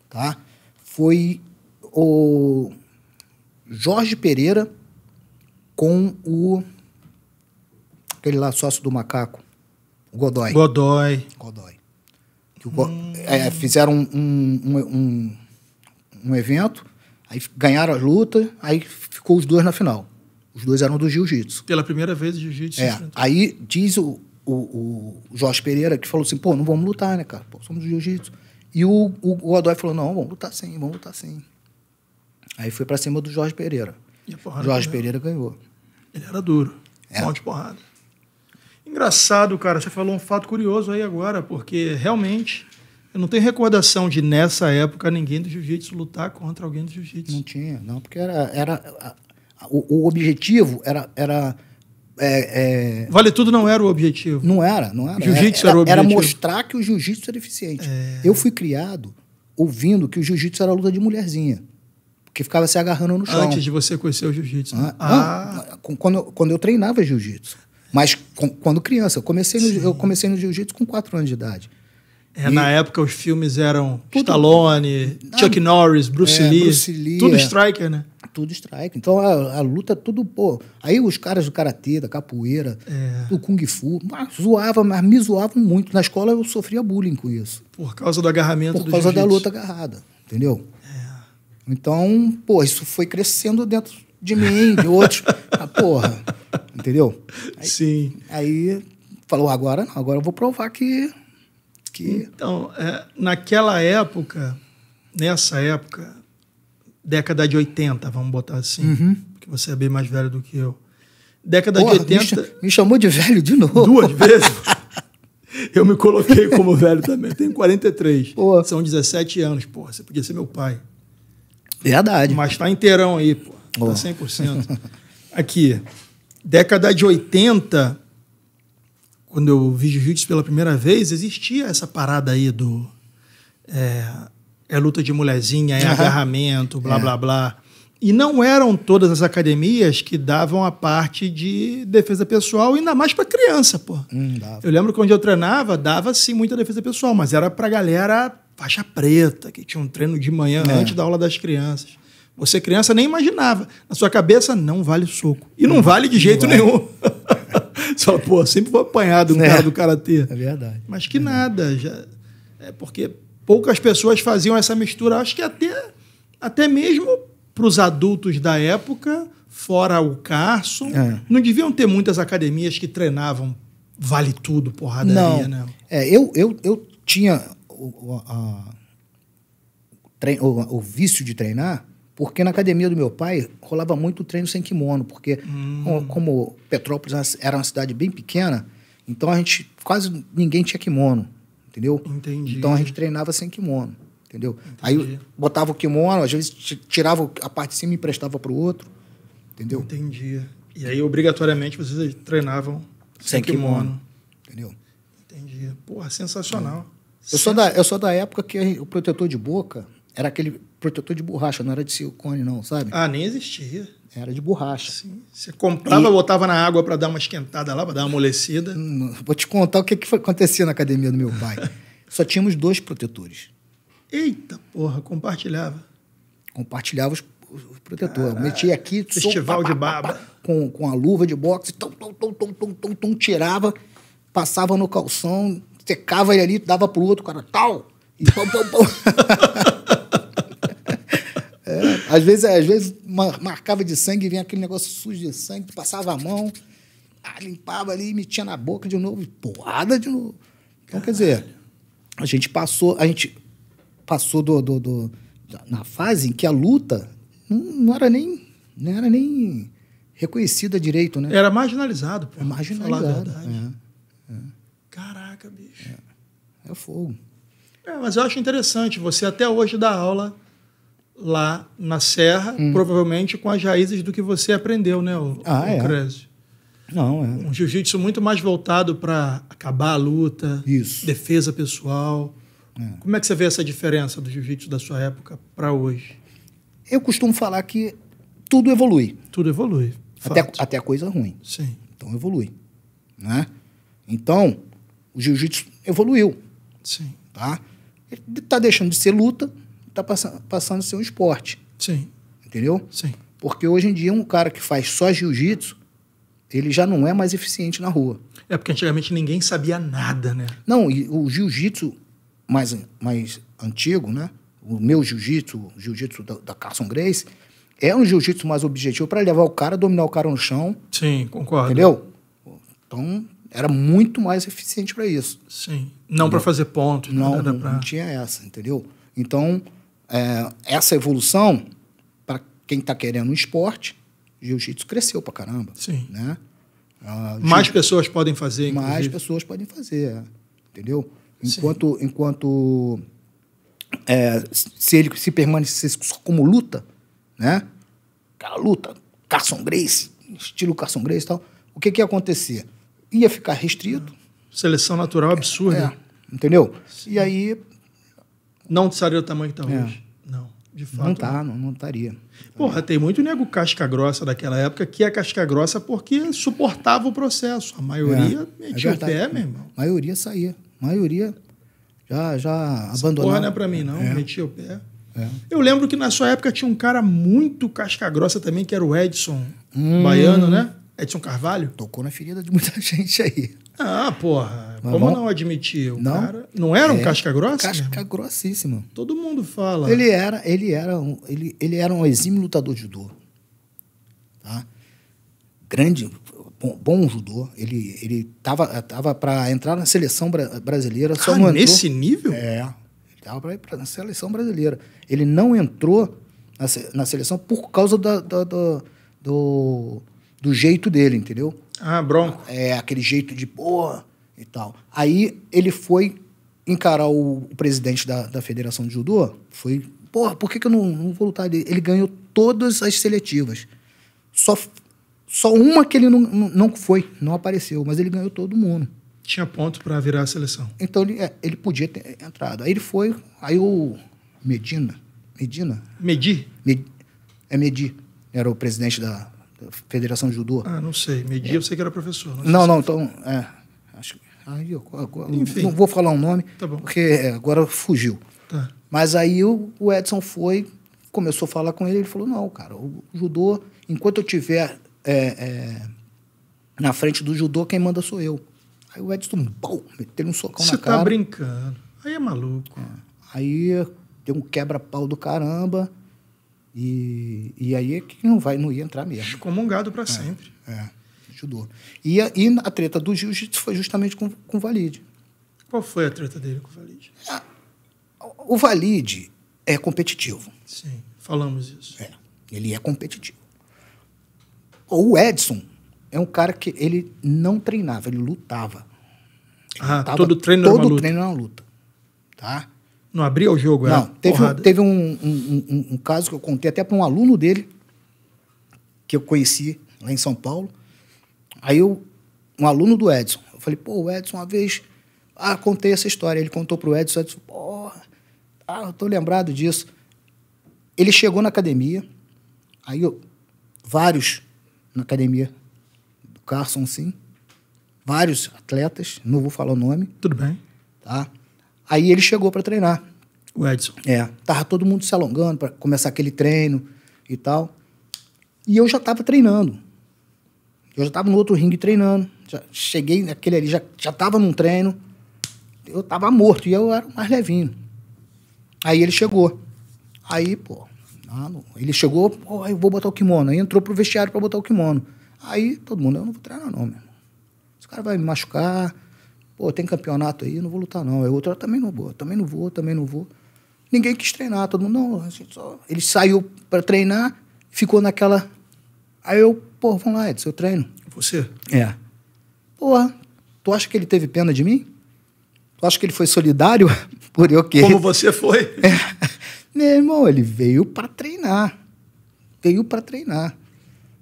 tá? Foi o Jorge Pereira com o aquele lá sócio do macaco, o Godoy. Godoy. Godoy. Que hum. é, fizeram um, um, um, um evento, aí ganharam a luta, aí ficou os dois na final. Os dois eram do jiu-jitsu. Pela primeira vez, jiu-jitsu. É. Aí diz o, o, o Jorge Pereira, que falou assim, pô, não vamos lutar, né, cara? Pô, somos jiu-jitsu. E o, o, Godoy falou, não, vamos lutar sim, vamos lutar sim. Aí foi para cima do Jorge Pereira. Jorge ganhou. Pereira ganhou. Ele era duro, é. de porrada. Engraçado, cara, você falou um fato curioso aí agora, porque realmente eu não tenho recordação de, nessa época, ninguém do jiu-jitsu lutar contra alguém do jiu-jitsu. Não tinha, não, porque era, era a, a, o, o objetivo era, era é, é... Vale tudo não era o objetivo. Não era, não era. Jiu-jitsu era, é, era, o objetivo. Era mostrar que o jiu-jitsu era eficiente. É... Eu fui criado ouvindo que o jiu-jitsu era luta de mulherzinha. Que ficava se agarrando no chão. Antes de você conhecer o jiu-jitsu. Ah, ah. ah, quando, quando eu treinava jiu-jitsu. Mas com, quando criança. Eu comecei no, eu comecei no jiu-jitsu com 4 anos de idade. É, e... na época os filmes eram tudo... Stallone, Chuck Norris, Bruce, é, Lee, Bruce Lee. Tudo é. striker, né? tudo strike. Então a, a luta, é tudo, pô. Aí os caras do karatê, da capoeira, é. do kung fu, mas zoava, mas me zoavam muito. Na escola eu sofria bullying com isso. Por causa do agarramento Por causa da luta agarrada, entendeu? É. Então, pô, isso foi crescendo dentro de mim, de outros. a ah, porra. Entendeu? Aí, Sim. Aí falou, agora não, agora eu vou provar que. que... Então, é, naquela época, nessa época, década de 80, vamos botar assim. Uhum. Porque você é bem mais velho do que eu. Década Porra, de 80. Me, chamou de velho de novo. Duas vezes. eu me coloquei como velho também. Tenho 43. Porra. São 17 anos, pô Você podia ser meu pai. Verdade. Mas tá inteirão aí, pô. Tá 100%. Aqui. Década de 80, quando eu vi jiu-jitsu pela primeira vez, existia essa parada aí do. É, é luta de mulherzinha, é uhum. agarramento, blá, é. blá, blá. E não eram todas as academias que davam a parte de defesa pessoal, ainda mais para criança, pô. Hum, eu lembro que onde eu treinava, dava sim muita defesa pessoal, mas era para galera faixa preta, que tinha um treino de manhã é. antes da aula das crianças. Você, criança, nem imaginava. Na sua cabeça, não vale soco. E não, não vale de jeito vale. nenhum. Só, pô, sempre vou apanhar do é. cara do karatê. É verdade. Mas que é. nada. Já... É porque poucas pessoas faziam essa mistura. Acho que até, até mesmo para os adultos da época, fora o Carson, é. não deviam ter muitas academias que treinavam vale tudo, porradaria, não. né? É, eu, eu, eu tinha o, a, o, o, vício de treinar porque na academia do meu pai rolava muito treino sem kimono, porque hum. como Petrópolis era uma cidade bem pequena, então a gente quase ninguém tinha kimono entendeu? Entendi. Então a gente treinava sem kimono, entendeu? Entendi. Aí botava o kimono, às vezes tirava a parte de cima e emprestava para o outro, entendeu? Entendi. E aí, obrigatoriamente, vocês treinavam sem, kimono, kimono. Entendeu? Entendi. Porra, sensacional. É. Eu, sou da, eu sou da época que o protetor de boca era aquele protetor de borracha, não era de silicone, não, sabe? Ah, nem existia. Era de borracha. Sim. Você comprava, e... botava na água para dar uma esquentada lá, para dar uma amolecida. Hum, vou te contar o que, que acontecia na academia do meu pai. Só tínhamos dois protetores. Eita porra, compartilhava. Compartilhava os, os protetores. Metia aqui, festival som, pá, de baba. Pá, pá, com, com a luva de boxe, tom, tom, tom, tom, tom, tom, tom, tirava, passava no calção, secava ele ali, dava pro outro, cara, tal. E pom, pom, pom. Às vezes, às vezes marcava de sangue, vinha aquele negócio sujo de sangue, tu passava a mão, ah, limpava ali, metia na boca de novo, porrada de novo. Então, Caralho. quer dizer, a gente passou, a gente passou do, do, do na fase em que a luta não, não, era nem não era nem reconhecida direito, né? Era marginalizado, pô. É marginalizado. É, é. Caraca, bicho. É, é fogo. É, mas eu acho interessante você até hoje dá aula lá na Serra, hum. provavelmente com as raízes do que você aprendeu, né, o, ah, o é. Crésio? Não, é. Um jiu-jitsu muito mais voltado para acabar a luta, Isso. defesa pessoal. É. Como é que você vê essa diferença do jiu-jitsu da sua época para hoje? Eu costumo falar que tudo evolui. Tudo evolui. Até, até a coisa ruim. Sim. Então evolui. Né? Então, o jiu-jitsu evoluiu. Sim. Tá? Ele tá deixando de ser luta está passando, a ser um esporte. Sim. Entendeu? Sim. Porque hoje em dia, um cara que faz só jiu-jitsu, ele já não é mais eficiente na rua. É porque antigamente ninguém sabia nada, né? Não, e o jiu-jitsu mais, mais antigo, né? O meu jiu-jitsu, o jiu-jitsu da, da Carson Grace, é um jiu-jitsu mais objetivo para levar o cara, dominar o cara no chão. Sim, concordo. Entendeu? Então, era muito mais eficiente para isso. Sim. Não para fazer pontos, não, nada pra... não tinha essa, entendeu? Então, é, essa evolução, para quem está querendo um esporte, jiu-jitsu cresceu para caramba. Sim. Né? Ah, mais pessoas podem fazer, inclusive. Mais pessoas podem fazer, é, entendeu? Enquanto, enquanto é, se ele se permanece como luta, né? Aquela luta, Carson Grace, estilo Carson Grace e tal, o que, que ia acontecer? Ia ficar restrito. Seleção natural absurda. É, é entendeu? Sim. E aí não estaria do tamanho que está é. hoje. Não, de fato. Não tá, não, não estaria. Porra, tem muito nego casca grossa daquela época que é casca grossa porque suportava o processo. A maioria é, é metia é o pé, meu irmão. A maioria saía. A maioria já, já abandonava. Porra não é pra mim, não. É. Metia o pé. É. Eu lembro que na sua época tinha um cara muito casca grossa também, que era o Edson, hum. baiano, né? Edson Carvalho. Tocou na ferida de muita gente aí. Ah, porra. Como vamos... não admitir? O não, cara não era um é. casca grossa? Casca grossíssimo. Todo mundo fala. Ele era, ele era um, ele, ele era um exímio lutador de judô. Tá? Grande, bom, bom judô. Ele ele tava tava para entrar na seleção bra brasileira, só ah, não nesse nível? É. Ele tava para ir para a seleção brasileira. Ele não entrou na, se, na seleção por causa da, da, da do, do jeito dele, entendeu? Ah, bronco. É, aquele jeito de, porra, e tal. Aí ele foi encarar o, o presidente da, da Federação de Judô, foi, porra, por que, que eu não, não vou lutar? Ele, ele ganhou todas as seletivas. Só, só uma que ele não, não foi, não apareceu, mas ele ganhou todo mundo. Tinha ponto para virar a seleção. Então ele, é, ele podia ter entrado. Aí ele foi, aí o Medina. Medina? Medi? Med, é Medi. Era o presidente da Federação de Judô. Ah, não sei. Medi, é. eu sei que era professor. Não, não, não então. É, Aí eu, agora, Enfim. Não vou falar um nome, tá porque é, agora fugiu. Tá. Mas aí o, o Edson foi, começou a falar com ele, ele falou, não, cara, o judô, enquanto eu tiver é, é, na frente do judô, quem manda sou eu. Aí o Edson, bom, meteu um socão Você na tá cara. Você tá brincando. Aí é maluco. É. Aí deu um quebra-pau do caramba. E, e aí é que não vai, não ia entrar mesmo. Excomungado para é, sempre. É judô. E a, e a treta do jiu-jitsu foi justamente com, com o Valide. Qual foi a treta dele com o Valide? Ah, o Valide é competitivo. Sim, falamos isso. É, ele é competitivo. O Edson é um cara que ele não treinava, ele lutava. Ele ah, lutava, todo treino todo era uma luta. treino era uma luta. Tá? Não abria o jogo, Não, teve, um, teve um, um, um, caso que eu contei até para um aluno dele, que eu conheci lá em São Paulo, Aí eu, um aluno do Edson, eu falei, pô, o Edson, uma vez, ah, contei essa história. Ele contou pro Edson, Edson, pô, ah, eu tô lembrado disso. Ele chegou na academia, aí eu, vários na academia do Carson, sim, vários atletas, não vou falar o nome. Tudo bem. Tá? Aí ele chegou para treinar. O Edson. É, tava todo mundo se alongando para começar aquele treino e tal. E eu já estava treinando. Eu já estava no outro ringue treinando. Já cheguei naquele ali, já, já tava num treino. Eu tava morto e eu era mais levinho. Aí ele chegou. Aí, pô, ah, ele chegou, pô, eu vou botar o kimono. Aí entrou pro vestiário para botar o kimono. Aí todo mundo, eu não vou treinar não, meu Esse cara vai me machucar. Pô, tem campeonato aí, eu não vou lutar não. Aí outro, eu também não vou, também não vou, também não vou. Ninguém quis treinar, todo mundo, não, só... Ele saiu para treinar, ficou naquela... Aí eu Pô, vamos lá, Edson, eu treino. Você? É. Porra, tu acha que ele teve pena de mim? Tu acha que ele foi solidário por eu que... Como você foi. É. Meu irmão, ele veio para treinar. Veio para treinar.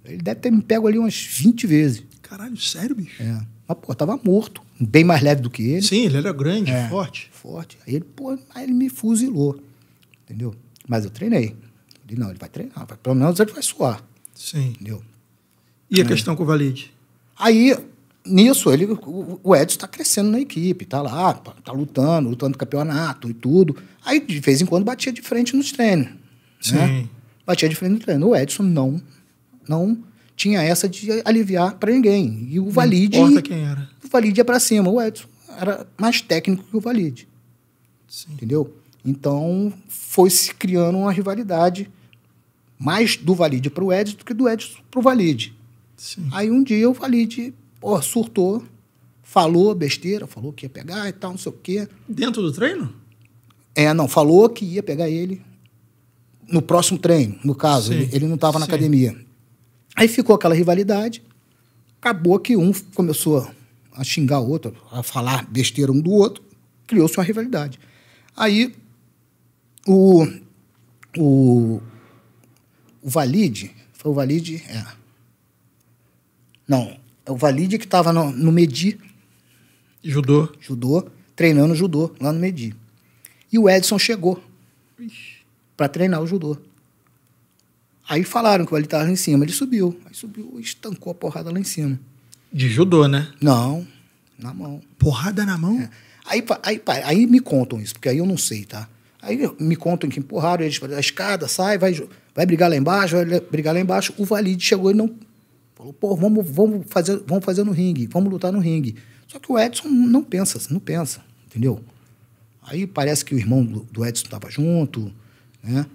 Ele deve ter me pego ali umas 20 vezes. Caralho, sério, bicho? É. Mas, pô, tava morto. Bem mais leve do que ele. Sim, ele era grande, é. forte. Forte. Aí ele, pô, aí ele me fuzilou. Entendeu? Mas eu treinei. Ele, não, ele vai treinar. Vai, pelo menos ele vai suar. Sim. Entendeu? E a é. questão com o Valide? Aí, nisso, ele, o Edson está crescendo na equipe, está lá, está tá lutando, lutando no campeonato e tudo. Aí, de vez em quando, batia de frente nos treinos. Né? Sim. Né? Batia de frente nos treinos. O Edson não, não tinha essa de aliviar para ninguém. E o Valide. Não quem era. O Valide ia é para cima. O Edson era mais técnico que o Valide. Sim. Entendeu? Então, foi se criando uma rivalidade mais do Valide para o Edson do que do Edson para o Valide. Sim. Aí um dia eu falei de, ó, surtou, falou besteira, falou que ia pegar e tal, não sei o quê. Dentro do treino? É, não, falou que ia pegar ele no próximo treino, no caso, ele, ele, não estava na academia. Aí ficou aquela rivalidade, acabou que um começou a xingar o outro, a falar besteira um do outro, criou-se uma rivalidade. Aí o, o, o Valide, foi o Valide, é, não, é o Valide que estava no, no Medi. Judô. Judô, treinando judô lá no Medi. E o Edson chegou para treinar o judô. Aí falaram que o Valide estava lá em cima. Ele subiu. Aí subiu e estancou a porrada lá em cima. De judô, né? Não, na mão. Porrada na mão? É. Aí, aí, aí me contam isso, porque aí eu não sei, tá? Aí me contam que empurraram eles para a escada, sai, vai, vai brigar lá embaixo, vai brigar lá embaixo. O Valide chegou e não Falou, pô, vamos, vamos, fazer, vamos fazer no ringue, vamos lutar no ringue. Só que o Edson não pensa, não pensa, entendeu? Aí parece que o irmão do Edson estava junto, né?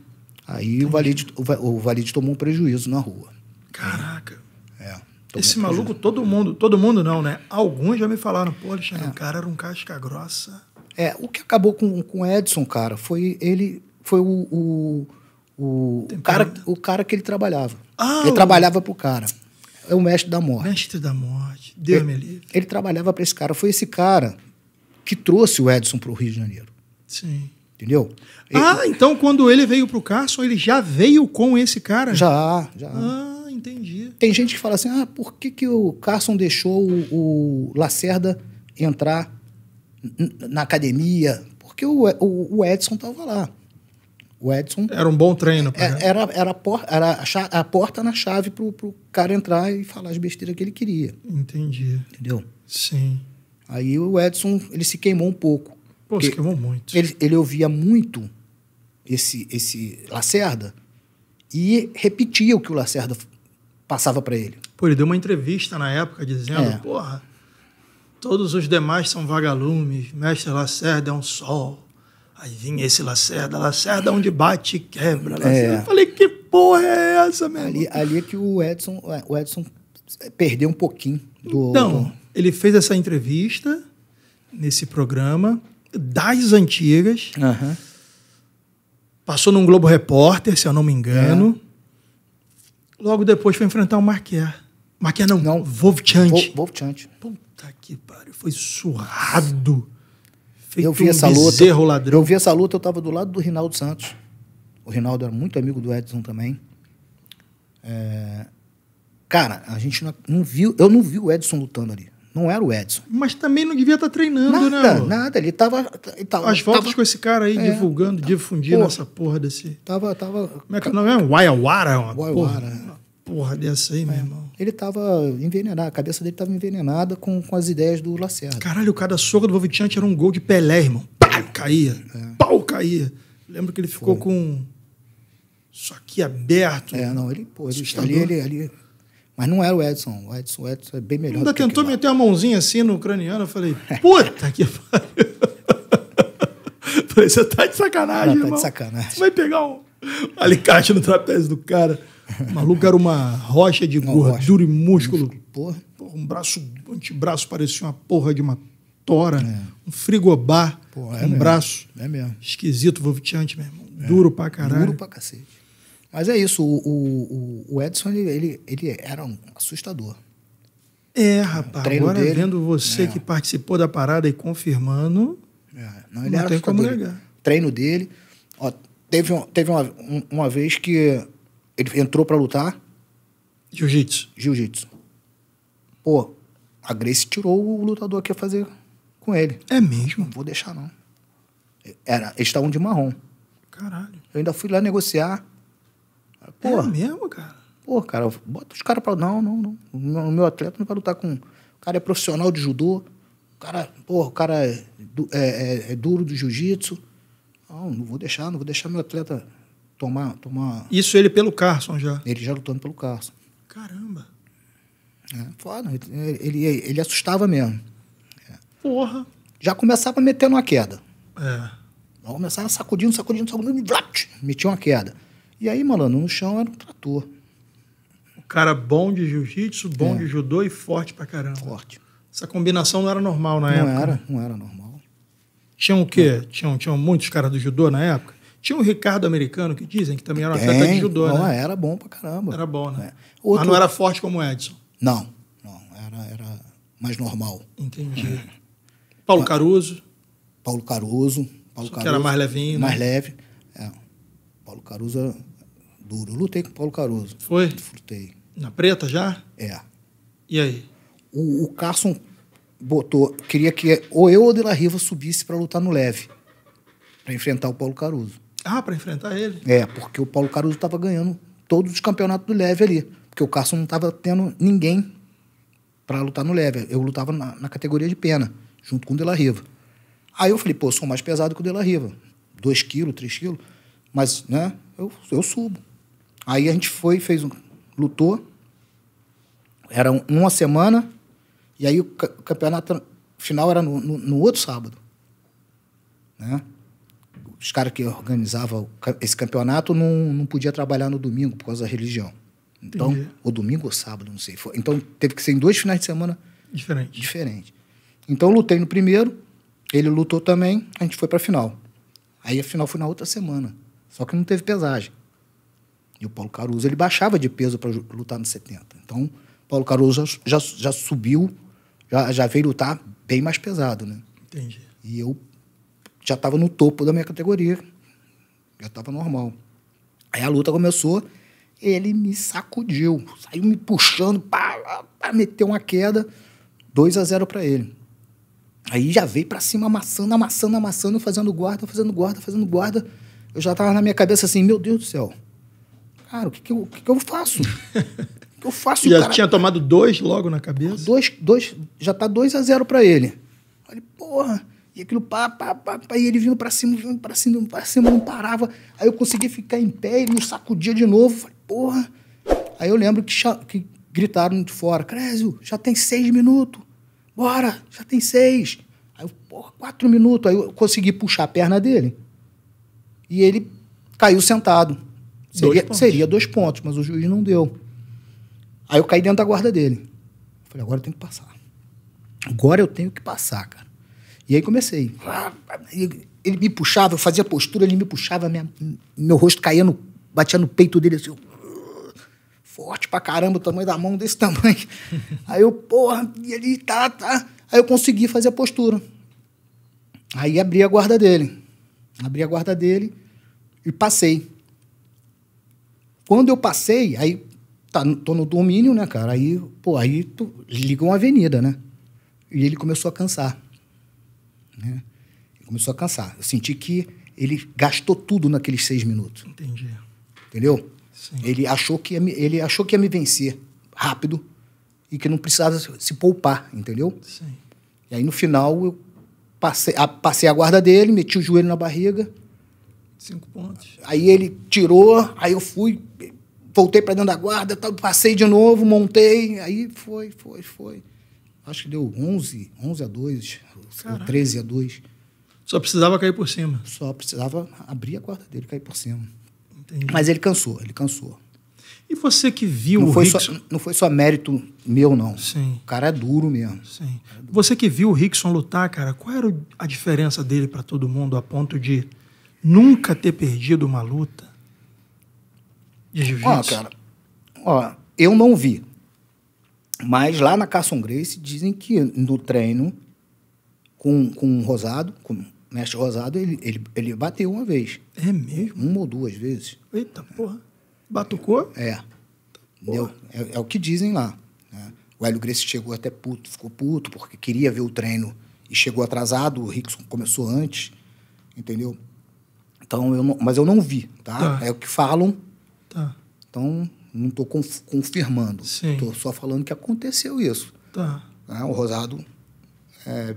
Aí o Valide, o Valide tomou um prejuízo na rua. Caraca. É. Esse maluco, todo mundo, todo mundo não, né? Alguns já me falaram, pô, Alexandre, é. o cara era um casca grossa. É, o que acabou com, com o Edson, cara, foi ele, foi o, o, o cara, o cara que ele trabalhava. Ah, ele o... trabalhava pro cara é o mestre da morte. Mestre da morte. Deus ele, me livre. Ele trabalhava para esse cara. Foi esse cara que trouxe o Edson para o Rio de Janeiro. Sim. Entendeu? Ah, ele... então quando ele veio para o Carson, ele já veio com esse cara? Já, já. Ah, entendi. Tem gente que fala assim: ah, por que, que o Carson deixou o, o Lacerda entrar na academia? Porque o, o, o Edson estava lá. O Edson. Era um bom treino. para é, era, era, a, era a, a, porta na chave para o cara entrar e falar as besteiras que ele queria. Entendi. Entendeu? Sim. Aí o Edson ele se queimou um pouco. Pô, se queimou muito. Ele, ele ouvia muito esse, esse Lacerda e repetia o que o Lacerda passava para ele. Pô, ele deu uma entrevista na época dizendo: é. porra, todos os demais são vagalumes, mestre Lacerda é um sol. Aí vinha esse Lacerda, Lacerda onde bate e quebra. É. eu Falei, que porra é essa, meu ali, ali é que o Edson, é, o Edson é, perdeu um pouquinho do. Então, ele fez essa entrevista nesse programa das antigas. Passou num Globo Repórter, se eu não me engano. É. Logo depois foi enfrentar o Marquer. Marquer não, não. Vovchant. Vo Puta que pariu, foi surrado. Feito eu vi um essa luta. Ladrão. Eu vi essa luta, eu estava do lado do Rinaldo Santos. O Rinaldo era muito amigo do Edson também. É... Cara, a gente não, viu. Eu não vi o Edson lutando ali. Não era o Edson. Mas também não devia estar tá treinando, nada, né? Nada, Nada, ele tava. Ele tava As voltas tava... com esse cara aí, é, divulgando, tá. difundindo porra, essa porra desse. Tava, tava. Como é que é o nome é? Waiawara? Waiawara. Porra. É porra dessa aí, é. meu irmão. Ele tava envenenado, a cabeça dele tava envenenada com, com as ideias do Lacerda. Caralho, cada soco do Vovitiante era um gol de Pelé, irmão. Pau, caía. É. Pau, caía. Lembro que ele ficou Foi. com só aqui aberto. É, não, ele, pô, ele, ali, ele, ali, Mas não era o Edson. O Edson, o Edson é bem melhor. Ainda tentou meter uma mãozinha assim no ucraniano. Eu falei, puta que pariu. falei, você tá de sacanagem, não, irmão. tá de sacanagem. Você vai pegar um alicate no trapézio do cara. O maluco era uma rocha de gordura rocha. e músculo. músculo porra. um braço, um antebraço parecia uma porra de uma tora. É. Um frigobar. Porra, é um mesmo. braço. É mesmo. Esquisito, vomitante mesmo. É. Duro pra caralho. Duro pra cacete. Mas é isso, o, o, o Edson, ele, ele era um assustador. É, rapaz. Agora dele, vendo você é. que participou da parada e confirmando. É. Não, ele não era tem como negar. Treino dele. Ó, teve teve uma, uma vez que ele entrou para lutar. Jiu-jitsu. Jiu-jitsu. Pô, a Grace tirou o lutador que ia fazer com ele. É mesmo? Não vou deixar, não. Era, eles estavam de marrom. Caralho. Eu ainda fui lá negociar. Pô, é mesmo, cara? Pô, cara, bota os caras pra. Não, não, não. O meu atleta não vai lutar com. O cara é profissional de judô. O cara, pô, o cara é, é, é, é duro do jiu-jitsu. Não, não vou deixar, não vou deixar meu atleta tomar, tomar. Isso ele pelo Carson já? Ele já lutando pelo Carson. Caramba! É, foda, ele, ele, ele assustava mesmo. É. Porra! Já começava metendo uma queda. É. Já começava sacudindo, sacudindo, sacudindo, vlat metia uma queda. E aí, malandro, no chão era um trator. O cara bom de jiu-jitsu, bom é. de judô e forte pra caramba. Forte. Essa combinação não era normal na não época. Não era, não era normal. Tinham o quê? Tinham, tinham muitos caras do judô na época? Tinha um Ricardo americano que dizem que também era um Tem. atleta de judô, não, né? Era bom pra caramba. Era bom, né? É. Outro... Mas não era forte como o Edson. Não, não. Era, era mais normal. Entendi. É. Paulo Caruso. Paulo Caruso. Paulo Caruso. Que era mais levinho. Mais né? leve. É. Paulo Caruso era duro. Eu lutei com o Paulo Caruso. Foi? Lutei. Na preta já? É. E aí? O, o Carson botou, queria que ou eu ou De La Riva subisse para lutar no leve, para enfrentar o Paulo Caruso. Ah, para enfrentar ele? É, porque o Paulo Caruso estava ganhando todos os campeonatos do leve ali. Porque o Carson não estava tendo ninguém para lutar no leve. Eu lutava na, na, categoria de pena, junto com o De La Riva. Aí eu falei, pô, sou mais pesado que o De La Riva. 2 quilos, 3 quilos. Mas, né, eu, eu subo. Aí a gente foi, fez um, lutou. Era uma semana. E aí o, o campeonato final era no, no, no outro sábado. Né? os caras que organizavam esse campeonato não, não podia trabalhar no domingo por causa da religião. Então, Entendi. ou domingo ou sábado, não sei. Foi. Então, teve que ser em dois finais de semana diferente. diferente. Então, eu lutei no primeiro, ele lutou também, a gente foi para a final. Aí a final foi na outra semana, só que não teve pesagem. E o Paulo Caruso, ele baixava de peso para lutar no 70. Então, Paulo Caruso já, já, já subiu, já, já veio lutar bem mais pesado, né? Entendi. E eu já estava no topo da minha categoria. Já estava normal. Aí a luta começou, ele me sacudiu, saiu me puxando, meteu uma queda, 2 a 0 para ele. Aí já veio para cima amassando, amassando, amassando, fazendo guarda, fazendo guarda, fazendo guarda. Eu já tava na minha cabeça assim, meu Deus do céu. Cara, o que, que, eu, que, que eu faço? O que eu faço? já cara... tinha tomado dois logo na cabeça? Dois, dois, já tá 2 a 0 para ele. Falei, porra. E aquilo pá, pá, pá, pá, e ele vindo pra cima, vindo pra cima, pra cima, não parava. Aí eu conseguia ficar em pé ele me sacudia de novo. Falei, porra. Aí eu lembro que, que gritaram de fora, Crésio, já tem seis minutos. Bora, já tem seis. Aí eu, porra, quatro minutos. Aí eu consegui puxar a perna dele. E ele caiu sentado. Seria dois seria dois pontos mas o juiz não deu. Aí eu caí dentro da guarda dele. Falei, agora eu tenho que passar. Agora eu tenho que passar, cara. E aí comecei. Ele me puxava, eu fazia postura, ele me puxava, minha, meu rosto caía no. batia no peito dele assim. Forte pra caramba, o tamanho da mão desse tamanho. aí eu, porra, e ele tá, tá. Aí eu consegui fazer a postura. Aí abri a guarda dele. Abri a guarda dele e passei. Quando eu passei, aí tá, tô no domínio, né, cara? Aí, pô, aí tu liga uma avenida, né? E ele começou a cansar. Né? Começou a cansar. Eu senti que ele gastou tudo naqueles seis minutos. Entendi. Entendeu? Sim. Ele achou que ia me, ele achou que ia me vencer rápido e que não precisava se poupar, entendeu? Sim. E aí no final eu passei a, passei a guarda dele, meti o joelho na barriga. Cinco pontos. Aí ele tirou, aí eu fui, voltei para dentro da guarda, passei de novo, montei, aí foi, foi, foi. Acho que deu 11, 11 a 2, Caraca. ou 13 a 2. Só precisava cair por cima. Só precisava abrir a guarda dele, e cair por cima. Entendi. Mas ele cansou, ele cansou. E você que viu não o foi Rickson... Só, não foi só mérito meu, não. Sim. O cara é duro mesmo. Sim. É duro. Você que viu o Rickson lutar, cara, qual era a diferença dele para todo mundo a ponto de nunca ter perdido uma luta de jiu-jitsu? Ó, cara, ó, eu não vi. Mas lá na Carson Grace dizem que no treino com, com o Rosado, com o mestre Rosado, ele, ele, ele bateu uma vez. É mesmo? Uma ou duas vezes. Eita porra. Batucou? É. Entendeu? É, é, o que dizem lá. Né? O Hélio Grace chegou até puto, ficou puto, porque queria ver o treino e chegou atrasado, o Rickson começou antes, entendeu? Então, eu não, mas eu não vi, tá? tá. É o que falam. Tá. Então, não estou confirmando. Estou só falando que aconteceu isso. Tá. Ah, o Rosado é,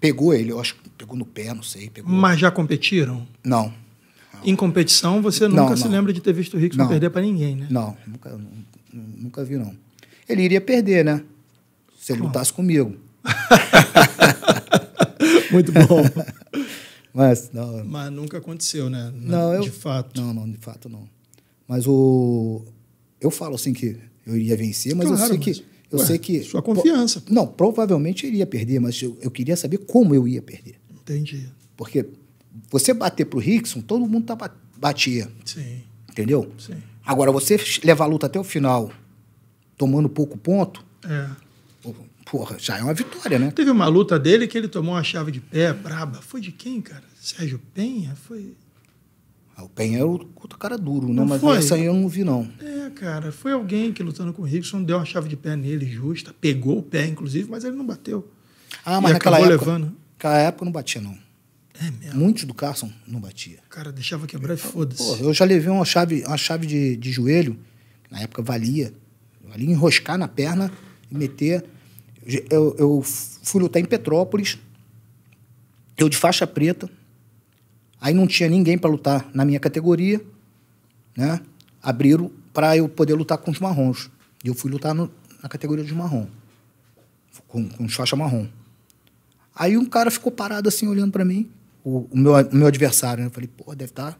pegou ele, eu acho que pegou no pé, não sei. Pegou. Mas já competiram? Não. Em competição, você nunca não, se lembra de ter visto o Rickson perder para ninguém, né? Não, nunca, nunca vi, não. Ele iria perder, né? Se ele lutasse comigo. Muito bom. Mas, não. Mas nunca aconteceu, né? Não, de eu, fato. Não, não, de fato não. Mas o, eu falo assim que eu iria vencer, mas claro, eu sei mas... que. Eu Ué, sei que. Sua confiança. Não, provavelmente iria perder, mas eu, eu queria saber como eu ia perder. Entendi. Porque você bater pro Rickson, todo mundo tá batia. Sim. Entendeu? Sim. Agora, você levar a luta até o final, tomando pouco ponto. É. Porra, já é uma vitória, né? Teve uma luta dele que ele tomou uma chave de pé braba. Foi de quem, cara? Sérgio Penha? Foi. Ah, o Penha é o cara duro, né? Mas foi? essa aí eu não vi, não. É, cara, foi alguém que lutando com o Rickson deu uma chave de pé nele justa, pegou o pé, inclusive, mas ele não bateu. Ah, mas e naquela época. Levando. Naquela época não batia, não. É mesmo. Muitos do Carson não batia. Cara, deixava quebrar e foda-se. Pô, eu já levei uma chave, uma chave de, de joelho, que na época valia. Valia enroscar na perna e meter. Eu, eu fui lutar em Petrópolis, eu de faixa preta, Aí não tinha ninguém para lutar na minha categoria, né? Abriram para eu poder lutar com os marrons. E eu fui lutar no, na categoria dos marrom, com, com os faixa marrom. Aí um cara ficou parado assim, olhando para mim, o, o, meu, o meu adversário. Né? Eu falei, pô, deve estar tá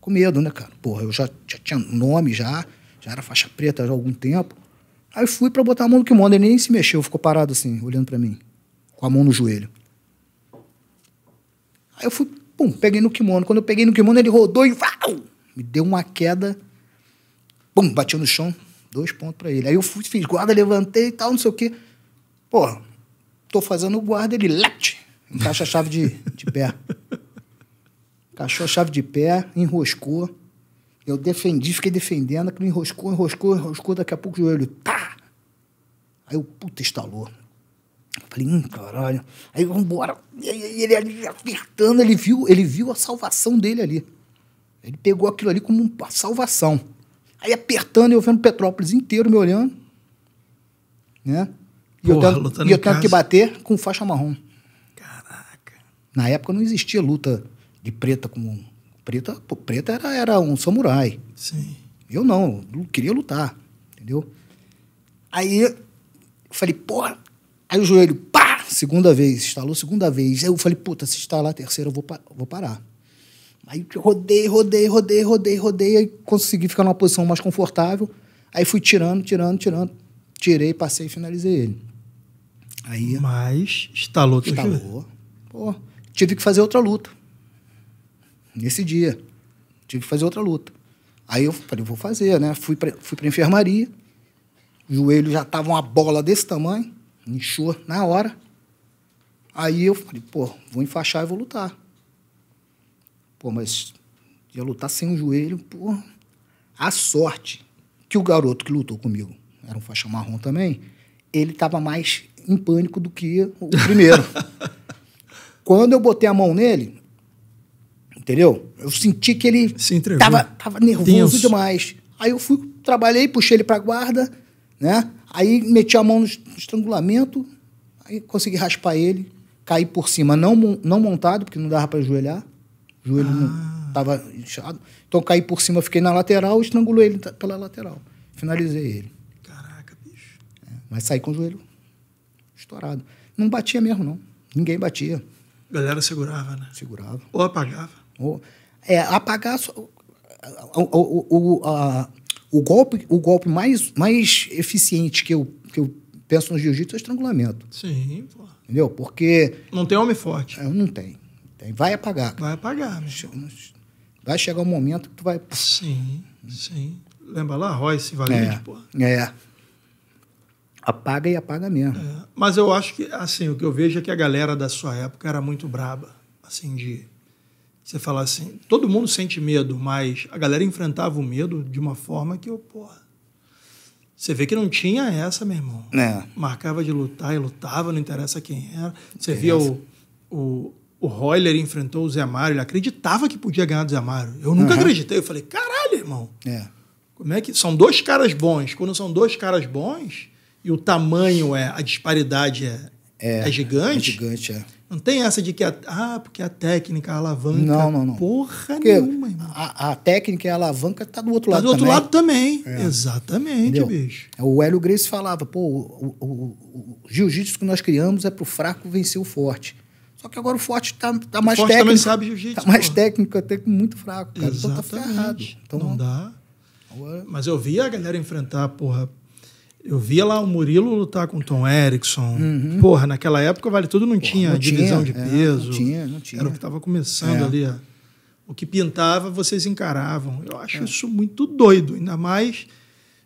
com medo, né, cara? Porra, eu já, já tinha nome, já, já era faixa preta já há algum tempo. Aí fui para botar a mão no kimono, ele nem se mexeu, ficou parado assim, olhando para mim, com a mão no joelho. Aí eu fui Pum, peguei no kimono. Quando eu peguei no kimono, ele rodou e uau, me deu uma queda. Pum, bati no chão, dois pontos para ele. Aí eu fui, fiz guarda, levantei e tal, não sei o quê. Pô, tô fazendo guarda, ele late, encaixa a chave de, de pé. Encaixou a chave de pé, enroscou. Eu defendi, fiquei defendendo, aquilo enroscou, enroscou, enroscou, daqui a pouco o joelho, pá! Tá! Aí o puta estalou. Eu falei, hum, caralho. Aí vamos embora. E ele ali apertando, ele viu, ele viu a salvação dele ali. Ele pegou aquilo ali como uma salvação. Aí apertando, eu vendo Petrópolis inteiro me olhando. Né? E Porra, eu tendo, e eu tendo que bater com faixa marrom. Caraca. Na época não existia luta de preta com. Preta, preta era, era um samurai. Sim. Eu não, eu queria lutar. Entendeu? Aí eu falei, porra, Aí o joelho, pá, segunda vez, instalou segunda vez. Aí eu falei, puta, se instalar a terceira, eu vou, vou parar. Aí eu rodei, rodei, rodei, rodei, rodei, aí consegui ficar numa posição mais confortável. Aí fui tirando, tirando, tirando. Tirei, passei e finalizei ele. Aí. Mas instalou teu Instalou. Pô, tive que fazer outra luta. Nesse dia. Tive que fazer outra luta. Aí eu falei, vou fazer, né? Fui pra, fui pra enfermaria. O joelho já tava uma bola desse tamanho. Inchou na hora. Aí eu falei, pô, vou enfaixar e vou lutar. Pô, mas ia lutar sem um joelho, pô. A sorte que o garoto que lutou comigo, era um faixa marrom também, ele tava mais em pânico do que o primeiro. Quando eu botei a mão nele, entendeu? Eu senti que ele Se tava, tava nervoso Tenso. demais. Aí eu fui, trabalhei, puxei ele pra guarda, né? Aí meti a mão no estrangulamento, aí consegui raspar ele, caí por cima, não, não montado, porque não dava para ajoelhar, o joelho ah. não tava inchado. Então caí por cima, fiquei na lateral, estrangulei ele pela lateral. Finalizei ele. Caraca, bicho. É, mas saí com o joelho estourado. Não batia mesmo, não. Ninguém batia. A galera segurava, né? Segurava. Ou apagava. Ou, é, apagar. O, o, o, a, o golpe, o golpe mais, mais eficiente que eu, que eu penso no jiu-jitsu é o estrangulamento. Sim, pô. Entendeu? Porque. Não tem homem forte. É, não tem. tem. Vai apagar. Vai apagar, meu Vai chegar um momento que tu vai. Sim, sim. Lembra lá, Royce Valente, é, pô. É. Apaga e apaga mesmo. É. Mas eu acho que, assim, o que eu vejo é que a galera da sua época era muito braba, assim, de você falar assim, todo mundo sente medo, mas a galera enfrentava o medo de uma forma que eu, porra. Você vê que não tinha essa, meu irmão. É. Marcava de lutar e lutava, não interessa quem era. Você via é o, o, o Royler enfrentou o Zé Mário, ele acreditava que podia ganhar do Zé Mário. Eu nunca uhum. acreditei. Eu falei, caralho, irmão. É. Como é que. São dois caras bons. Quando são dois caras bons e o tamanho é, a disparidade é, é, é gigante. É gigante, é. Não tem essa de que a, ah, porque a técnica, a é alavanca. Não, não, não. Porra porque nenhuma, irmão. A, a técnica e é a alavanca tá do outro tá lado também. Tá do outro também. lado também. É. Exatamente, Entendeu? bicho. É, o Hélio Grace falava, pô, o, o, o, o jiu-jitsu que nós criamos é pro fraco vencer o forte. Só que agora o forte tá, tá o mais forte técnico. sabe jiu-jitsu. Tá mais pô. técnico, até com muito fraco, cara. Exatamente. Então tá ferrado. Então, não dá. Agora... Mas eu vi a galera enfrentar, porra, eu via lá o Murilo lutar com o Tom Erickson. Uhum. Porra, naquela época Vale Tudo não tinha não divisão tinha, de peso. É, não tinha, não tinha. Era o que estava começando é. ali. É. O que pintava, vocês encaravam. Eu acho é. isso muito doido, ainda mais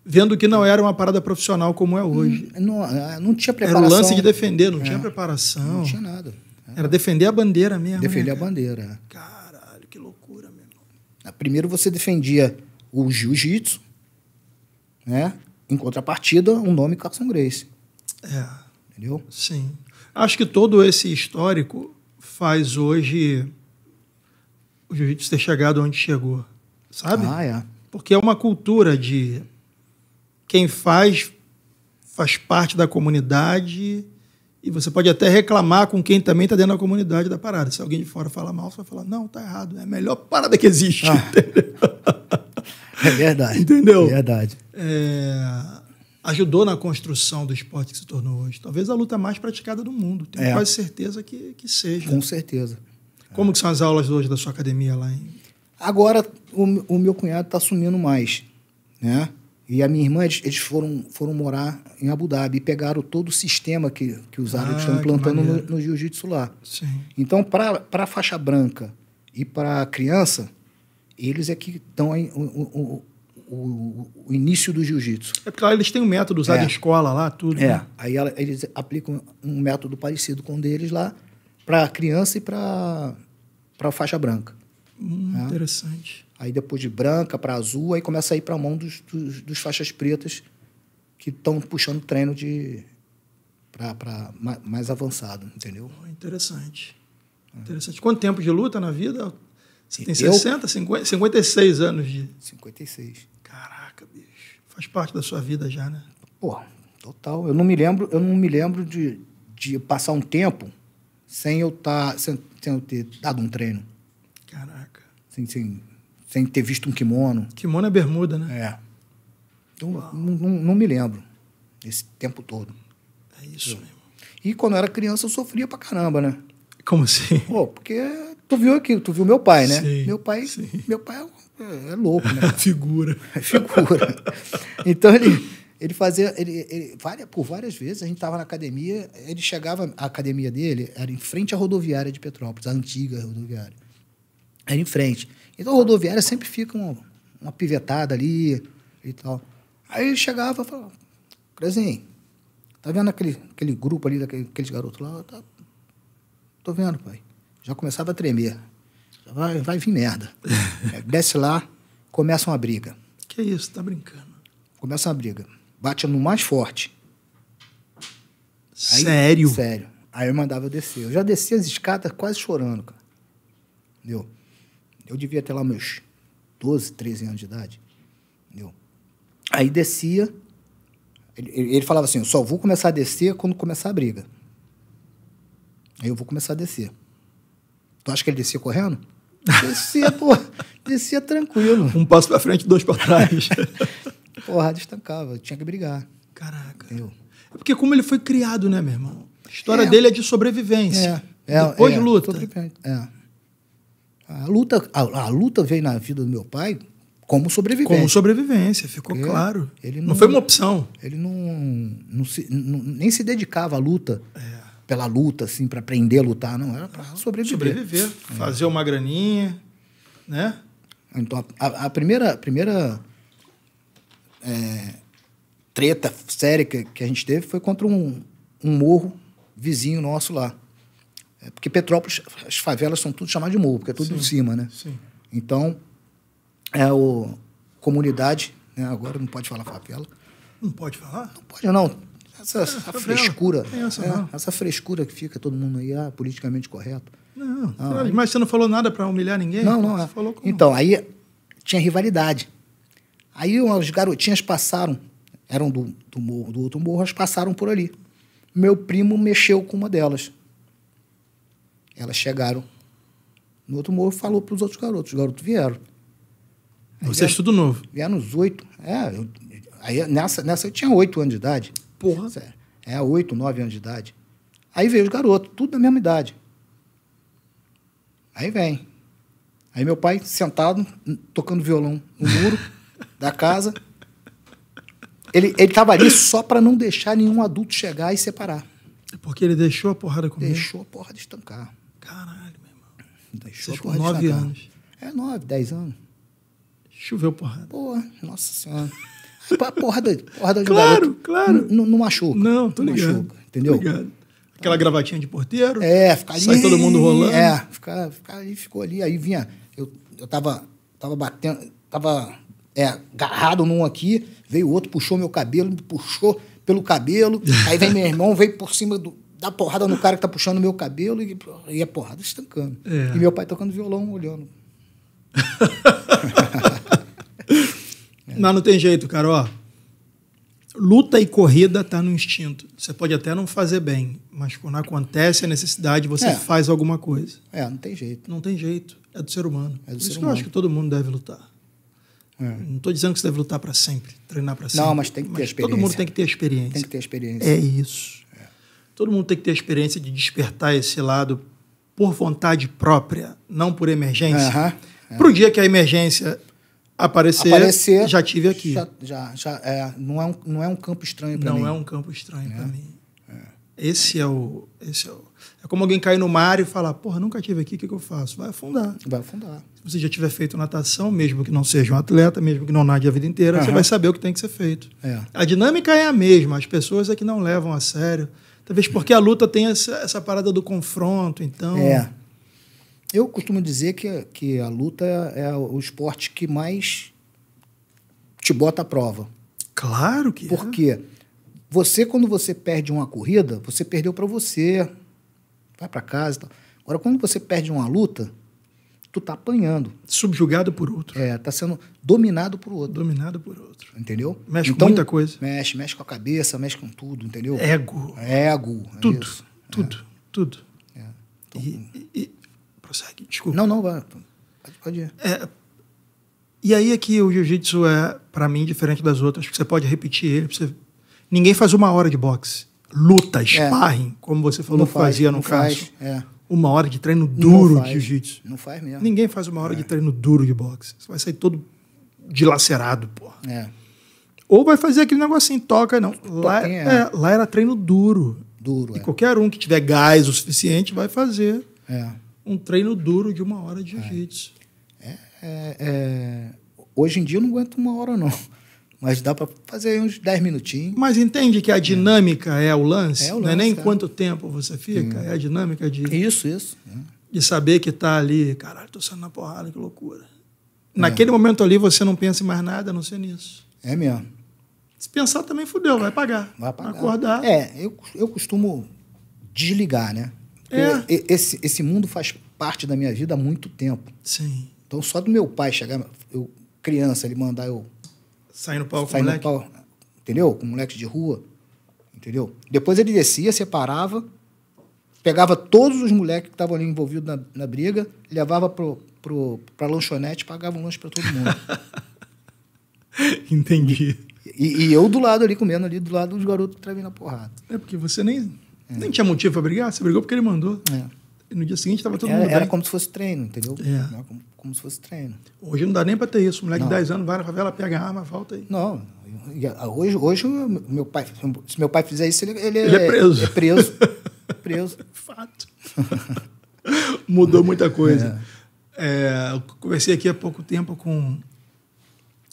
vendo que não era uma parada profissional como é hoje. Hum, não, é, não tinha preparação. Era o lance de defender, não é. tinha preparação. Não tinha nada. Era defender a bandeira mesmo. Defender né, a bandeira. Caralho, que loucura, meu irmão. Ah, primeiro você defendia o jiu-jitsu, né? Em contrapartida, o um nome Carson Grace. É. Entendeu? Sim. Acho que todo esse histórico faz hoje o jiu-jitsu ter chegado onde chegou, sabe? Ah, é. Porque é uma cultura de quem faz faz parte da comunidade e você pode até reclamar com quem também está dentro da comunidade da parada. Se alguém de fora fala mal, você vai falar, não, tá errado, é a melhor parada que existe. Ah. É verdade. Entendeu? É verdade. É, ajudou na construção do esporte que se tornou hoje. Talvez a luta mais praticada do mundo. Tenho é. quase certeza que, que seja. Com certeza. Como que são as aulas hoje da sua academia lá em... Agora, o, o meu cunhado está assumindo mais, né? E a minha irmã, eles foram, foram morar em Abu Dhabi e pegaram todo o sistema que, que os árabes ah, estão implantando no, no jiu-jitsu lá. Sim. Então, para a faixa branca e para a criança, eles é que estão o, o, o, início do jiu-jitsu. É porque lá eles têm um método usado é. em escola lá, tudo. É, né? aí ela, eles aplicam um método parecido com o deles lá para criança e para a faixa branca. Hum, tá? Interessante. Aí depois de branca para azul, aí começa a ir para a mão dos, dos, dos, faixas pretas que estão puxando treino de para mais avançado, entendeu? Interessante. É. Interessante. Quanto tempo de luta na vida? Sim, tem 60, eu... 50, 56 anos de. 56. Caraca, bicho. Faz parte da sua vida já, né? Pô, total. Eu não me lembro, eu não me lembro de, de passar um tempo sem eu tá, sem, sem eu ter dado um treino. Caraca. Sem, sem, sem ter visto um kimono. Kimono é bermuda, né? É. Então, não, não, me lembro esse tempo todo. É isso mesmo. E quando eu era criança, eu sofria pra caramba, né? Como assim? Pô, porque Tu viu aqui, tu viu meu pai, né? Sim, meu pai, sim. meu pai é, é louco, né? figura. É figura. Então ele ele fazia ele, ele várias, por várias vezes a gente estava na academia, ele chegava a academia dele era em frente à rodoviária de Petrópolis, a antiga rodoviária. Era em frente. Então a rodoviária sempre fica uma, uma pivetada ali e tal. Aí ele chegava e falava: "Crezinho, tá vendo aquele aquele grupo ali daqueles garotos lá? Tá, tô vendo, pai já começava a tremer. Vai, vai vir merda. Desce lá, começa uma briga. Que isso, tá brincando. Começa uma briga. Bate no mais forte. Aí, sério? Sério. Aí eu mandava eu descer. Eu já desci as escadas quase chorando, cara. Entendeu? Eu devia ter lá meus 12, 13 anos de idade. Entendeu? Aí descia. Ele, ele, falava assim: eu só vou começar a descer quando começar a briga. Aí eu vou começar a descer. Tu acha que ele descia correndo? Descia, pô, descia tranquilo. Um passo para frente, dois para trás. porra, destancava, tinha que brigar. Caraca. Entendeu? É porque como ele foi criado, né, meu irmão? A história é. dele é de sobrevivência. É. é Depois é, luta. É. A luta, a, a, luta veio na vida do meu pai como sobrevivência. Como sobrevivência, ficou porque claro. Ele não, não, foi uma opção. Ele não, não, se, não, nem se dedicava à luta. É pela luta, assim, para aprender a lutar, não. Era para sobreviver. Sobreviver, é. fazer é. uma graninha, né? Então, a, a primeira, a primeira é, treta séria que, que, a gente teve foi contra um, um morro vizinho nosso lá. É porque Petrópolis, as favelas são tudo chamadas de morro, porque é tudo sim, em cima, né? Sim. Então, é o comunidade, né? agora não pode falar favela. Não pode falar? Não pode, não essa, é, tá essa frescura. Né? Essa, essa frescura que fica todo mundo aí, ah, politicamente correto. Não, ah, mas você não falou nada para humilhar ninguém? Não, não. É. Como... Então, aí tinha rivalidade. Aí as garotinhas passaram, eram do, do, morro, do outro morro, elas passaram por ali. Meu primo mexeu com uma delas. Elas chegaram no outro morro falou para os outros garotos. Os garotos vieram. Aí Você é vieram, é estudo novo? Vieram os oito. É, eu, aí nessa, nessa eu tinha oito anos de idade. Porra, Zé. É, 8, é 9 anos de idade. Aí veio os garotos, tudo da mesma idade. Aí vem. Aí meu pai sentado, tocando violão no muro da casa. Ele, ele tava ali só para não deixar nenhum adulto chegar e separar. É porque ele deixou a porrada comigo? Deixou a porra de estancar. Caralho, meu irmão. Deixou Vocês a porra de estancar. anos. É, nove, dez anos. Choveu porrada. Porra, nossa senhora. Pra porra da, porra da Claro, garoto, claro. Não, machuca. Não, tô não ligado. Machuca, entendeu? ligado. Aquela gravatinha de porteiro. É, ficar ali. Sai todo mundo rolando. É, ficar, ficar ali, ficou ali. Aí vinha. Eu, eu tava, tava batendo. Tava é, agarrado num aqui, veio outro, puxou meu cabelo, me puxou pelo cabelo. Aí vem meu irmão, veio por cima do, dá porrada no cara que tá puxando meu cabelo e, e a é porrada estancando. É. E meu pai tocando violão, olhando. Mas não tem jeito, cara. Ó, luta e corrida tá no instinto. Você pode até não fazer bem, mas quando acontece a necessidade, você é. faz alguma coisa. É, não tem jeito. Não tem jeito. É do ser humano. É do Por ser isso humano. que eu acho que todo mundo deve lutar. É. Não estou dizendo que você deve lutar para sempre, treinar para sempre. Não, mas tem que mas ter experiência. Todo mundo tem que ter experiência. Tem que ter experiência. É isso. É. Todo mundo tem que ter experiência de despertar esse lado por vontade própria, não por emergência. Uh -huh. É. Para o dia que a emergência Aparecer, aparecer, já tive aqui. Já, já, já é, não, é um, não é um campo estranho para mim. Não é um campo estranho para é. mim. É. Esse é o. Esse é, o, é como alguém cair no mar e falar, porra, nunca tive aqui, o que, que eu faço? Vai afundar. Vai afundar. Se você já tiver feito natação, mesmo que não seja um atleta, mesmo que não nade a vida inteira, uhum. você vai saber o que tem que ser feito. É. A dinâmica é a mesma, as pessoas é que não levam a sério. Talvez porque a luta tem essa, essa parada do confronto, então. É. Eu costumo dizer que, que a luta é, é o esporte que mais te bota à prova. Claro que Porque é. você, quando você perde uma corrida, você perdeu para você, vai para casa. Tá. Agora, quando você perde uma luta, tu tá apanhando. Subjugado por outro. É, tá sendo dominado por outro. Dominado por outro. Entendeu? Mexe então, com muita coisa. Mexe, mexe com a cabeça, mexe com tudo, entendeu? Ego. Ego. É tudo, é tudo, é. tudo. É. Então, e, e, prossegue, desculpa. Não, não, vai. Pode ir. É, e aí é que o jiu-jitsu é, para mim, diferente das outras, porque você pode repetir ele. Você... Ninguém faz uma hora de boxe. Luta, é. sparring, é. como você falou, não fazia não no caso. Faz, é. Uma hora de treino duro de jiu-jitsu. Não faz mesmo. Ninguém faz uma hora é. de treino duro de boxe. Você vai sair todo dilacerado, porra. É. Ou vai fazer aquele negocinho, toca, não. Lá, é. É, lá era treino duro. Duro. E qualquer um que tiver gás o suficiente vai fazer. É um treino duro de uma hora de é. jiu-jitsu. É, é, é, hoje em dia eu não aguento uma hora, não. Mas dá para fazer uns 10 minutinhos. Mas entende que a é. dinâmica é, o lance? É o lance não é nem é. quanto tempo você fica, Sim. é a dinâmica de. Isso, isso. De saber que está ali, caralho, tô saindo na porrada, que loucura. Naquele momento ali você não pensa em mais nada a não ser nisso. É mesmo. Se pensar também fudeu, vai pagar. Vai pagar. acordar. É, eu, eu costumo desligar, né? É. Esse, esse mundo faz parte da minha vida há muito tempo. Sim. Então, só do meu pai chegar, eu criança, ele mandar eu. Sair no pau com o moleque? entendeu? Com moleque de rua. Entendeu? Depois ele descia, separava, pegava todos os moleques que estavam ali envolvidos na, na briga, levava pro, pro, pra lanchonete pagava um lanche para todo mundo. Entendi. E, e, eu do lado ali comendo ali, do lado dos garotos que na porrada. É porque você nem é. Nem tinha motivo para brigar, você brigou porque ele mandou. É. No dia seguinte estava todo era, mundo. Era como se fosse treino, entendeu? É. Como, como, se fosse treino. Hoje não dá nem para ter isso. moleque não. de 10 anos vai na favela, pega a arma, volta aí. Não. Hoje, hoje meu pai, se meu pai fizer isso, ele, ele, é, ele é preso. É preso. preso. Fato. Mudou muita coisa. É. é, eu conversei aqui há pouco tempo com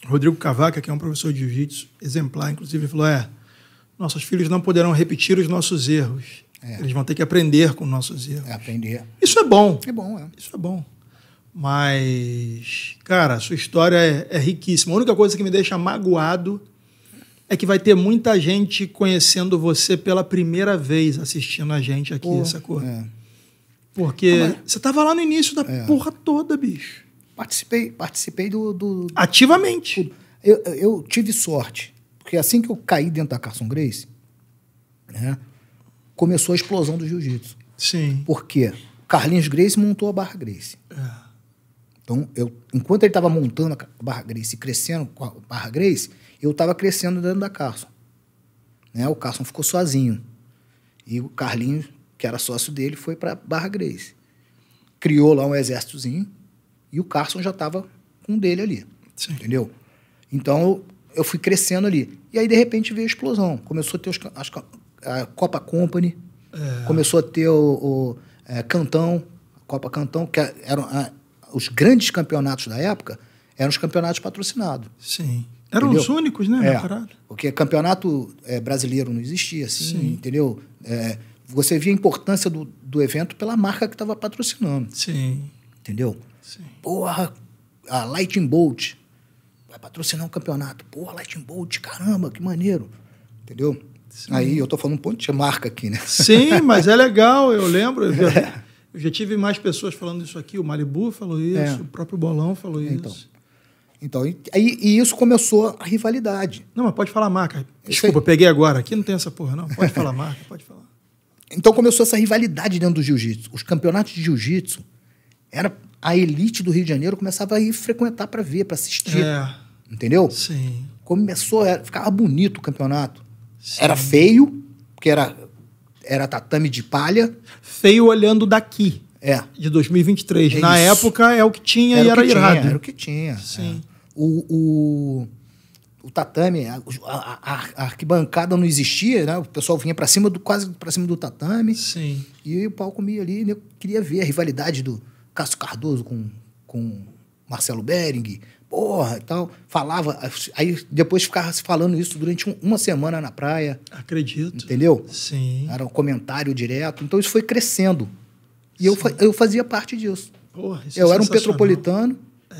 Rodrigo Cavaca, que é um professor de jiu-jitsu exemplar, inclusive, ele falou: é nossos filhos não poderão repetir os nossos erros. É. Eles vão ter que aprender com nossos erros. É aprender. Isso é bom. É bom, é. Isso é bom. Mas, cara, sua história é, é riquíssima. A única coisa que me deixa magoado é que vai ter muita gente conhecendo você pela primeira vez assistindo a gente aqui, Pô, sacou? É. Porque ah, mas... você tava lá no início da é. porra toda, bicho. Participei, participei do. do... Ativamente. Eu, eu, tive sorte. Porque assim que eu caí dentro da Carson Grace, né, começou a explosão do jiu-jitsu. Sim. Por quê? Carlinhos Grace montou a Barra Grace. É. Então, eu, enquanto ele estava montando a Barra Grace e crescendo com a Barra Grace, eu estava crescendo dentro da Carson. Né? O Carson ficou sozinho. E o Carlinhos, que era sócio dele, foi para Barra Grace. Criou lá um exércitozinho e o Carson já estava com um dele ali. Sim. Entendeu? Então, eu fui crescendo ali. E aí, de repente, veio a explosão. Começou a ter os, as, a Copa Company, é. começou a ter o, o é, Cantão, Copa Cantão, que é, eram a, os grandes campeonatos da época, eram os campeonatos patrocinados. Sim. Eram entendeu? os únicos, né? É, Porque campeonato é, brasileiro não existia, assim, Sim. entendeu? É, você via a importância do, do evento pela marca que estava patrocinando. Sim. Entendeu? Sim. Porra, a Lightning Bolt, vai patrocinar um campeonato. Porra, Lightning Bolt, caramba, que maneiro. Entendeu? Sim. Aí eu tô falando um ponto de marca aqui, né? Sim, mas é legal, eu lembro. Eu já, é. eu já, tive mais pessoas falando isso aqui. O Malibu falou é. isso, é. o próprio Bolão falou é, então. isso. Então. Então, e, e, isso começou a rivalidade. Não, mas pode falar marca. Desculpa, peguei agora. Aqui não tem essa porra, não. Pode falar marca, pode falar. Então começou essa rivalidade dentro do jiu-jitsu. Os campeonatos de jiu-jitsu era a elite do Rio de Janeiro começava a ir frequentar para ver, para assistir. É entendeu? Sim. Começou, era, ficava bonito o campeonato. Sim. Era feio, porque era, era tatame de palha. Feio olhando daqui. É. De 2023. É Na isso. época é o que tinha era e era que irado. Tinha, era o que tinha. É. Sim. É. O, o, o, tatame, a, a, a, arquibancada não existia, né? O pessoal vinha para cima do quase para cima do tatame. Sim. E o pau comia ali, eu né? queria ver a rivalidade do Cássio Cardoso com, com Marcelo Bering, porra tal. Falava, aí depois ficava se falando isso durante um, uma semana na praia. Acredito. Entendeu? Sim. Era um comentário direto. Então isso foi crescendo. E eu, eu fazia parte disso. Porra, isso é eu é era um petropolitano é.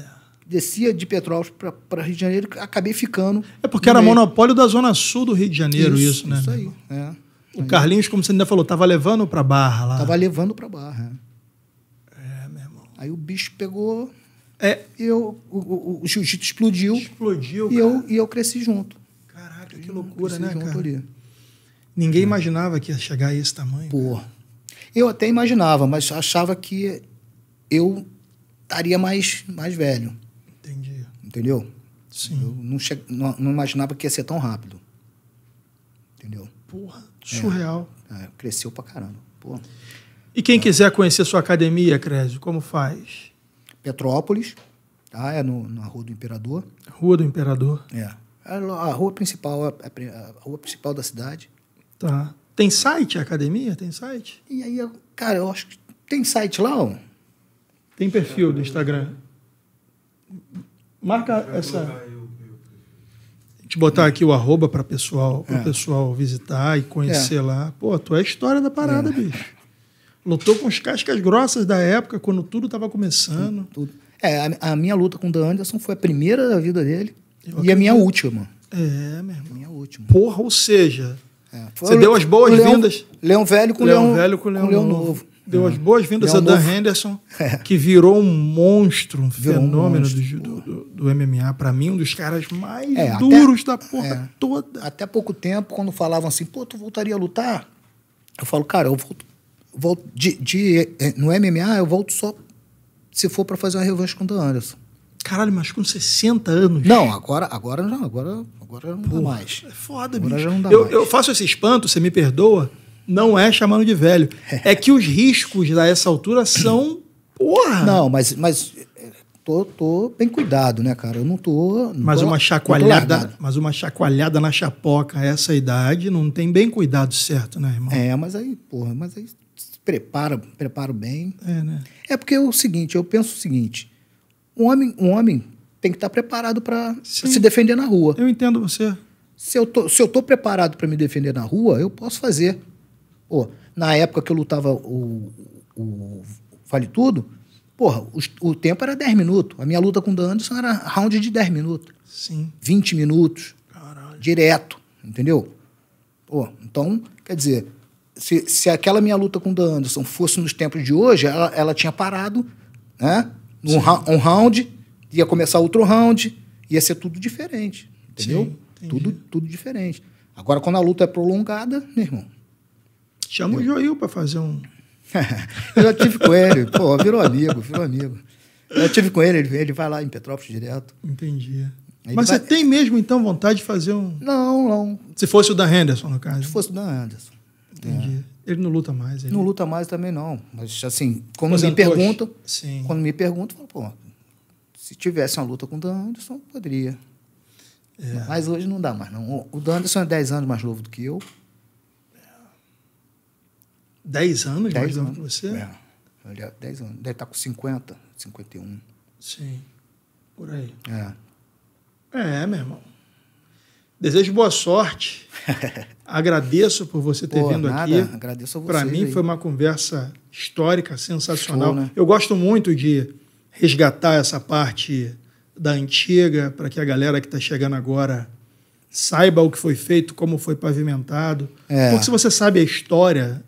descia de Petrópolis para Rio de Janeiro, acabei ficando. É porque era meio. monopólio da zona sul do Rio de Janeiro, isso, isso né? Isso aí. É. O Carlinhos, como você ainda falou, tava levando para Barra lá. Tava levando para Barra. É. é, meu irmão. Aí o bicho pegou. É, eu, o, o, o jiu-jitsu explodiu. Explodiu, e cara. Eu, e eu cresci junto. Caraca, que loucura, né, cara? Ali. Ninguém é. imaginava que ia chegar a esse tamanho. Pô. Cara. Eu até imaginava, mas achava que eu estaria mais, mais velho. Entendi. Entendeu? Sim. Eu não, che... não, não imaginava que ia ser tão rápido. Entendeu? Porra, é. surreal. É. É, cresceu pra caramba. Porra. E quem quiser conhecer sua academia, Crésio, como faz? Petrópolis, tá? É no, na Rua do Imperador. Rua do Imperador? É. é a, rua principal, a, a, rua principal da cidade. Tá. Tem site a academia? Tem site? E aí, cara, eu acho que tem site lá, ó. Tem perfil do Instagram. Marca essa gente botar aqui o arroba para pessoal, é. o pessoal visitar e conhecer é. lá. Pô, tu é a história da parada, é. bicho. Lutou com os cascas grossas da época, quando tudo estava começando. Tudo. É, a, a, minha luta com o Dan Anderson foi a primeira da vida dele Eu e a minha última. É, meu irmão. Minha última. Porra, ou seja, é, você deu as boas-vindas. Leão, leão, velho com leão, leão velho com leão, com leão novo. novo. Deu as é. boas-vindas a Dan novo. Henderson, é. que virou um monstro, um virou fenômeno um monstro, do, do, do, MMA. Para mim, um dos caras mais é, duros até, da porra é. toda. Até pouco tempo, quando falavam assim, pô, tu voltaria a lutar? Eu falo, cara, eu volto volto de, de, eh, no MMA, eu volto só se for para fazer uma revanche contra o Anderson. Caralho, mas com 60 anos. Não, agora, agora não, agora, agora não dá mais. É foda, agora bicho. Já não dá eu, mais. eu faço esse espanto, você me perdoa, não é chamando de velho. É que os riscos a essa altura são. Porra! Não, mas, mas eh, tô, tô bem cuidado, né, cara? Eu não tô. Não mas, tô, uma chacoalhada, mas uma chacoalhada na chapoca a essa idade não tem bem cuidado certo, né, irmão? É, mas aí, porra, mas aí prepara, preparo bem. É, né? É porque é o seguinte, eu penso o seguinte: um homem, um homem tem que estar preparado para se defender na rua. Eu entendo você. Se eu tô, se eu tô preparado para me defender na rua, eu posso fazer. Pô, na época que eu lutava o, o Vale Tudo, porra, o, o, tempo era 10 minutos. A minha luta com o Dan Anderson era round de 10 minutos. Sim. 20 minutos. Caralho. Direto, entendeu? Pô, então, quer dizer, se, se aquela minha luta com o Dan Anderson fosse nos tempos de hoje, ela, ela tinha parado, né? um round, ia começar outro round, ia ser tudo diferente. Entendeu? Sim, tudo, tudo diferente. Agora, quando a luta é prolongada, meu irmão. Chama o Joil para fazer um. eu já tive com ele, pô, virou amigo, virou amigo. Eu tive com ele, ele, vai lá em Petrópolis direto. Entendi. Ele Mas vai... você tem mesmo, então, vontade de fazer um. Não, não. Se fosse o Dan Henderson, no caso. Se fosse o Dan Henderson. Entendi. É. Ele não luta mais? Ele... Não luta mais também, não. Mas, assim, quando Fazendo me perguntam, quando me perguntam, eu falo, pô, se tivesse uma luta com o Dan Anderson, poderia. É. Mas hoje não dá mais, não. O Dan Anderson é 10 anos mais novo do que eu. 10 anos dez mais novo que você? É. Ele é 10 anos. Deve estar tá com 50, 51. Sim. Por aí. É. É, meu irmão. Desejo boa sorte. Agradeço por você ter Pô, vindo nada. aqui. Agradeço a você. Para mim aí. foi uma conversa histórica, sensacional. Show, né? Eu gosto muito de resgatar essa parte da antiga para que a galera que está chegando agora saiba o que foi feito, como foi pavimentado. É. Porque se você sabe a história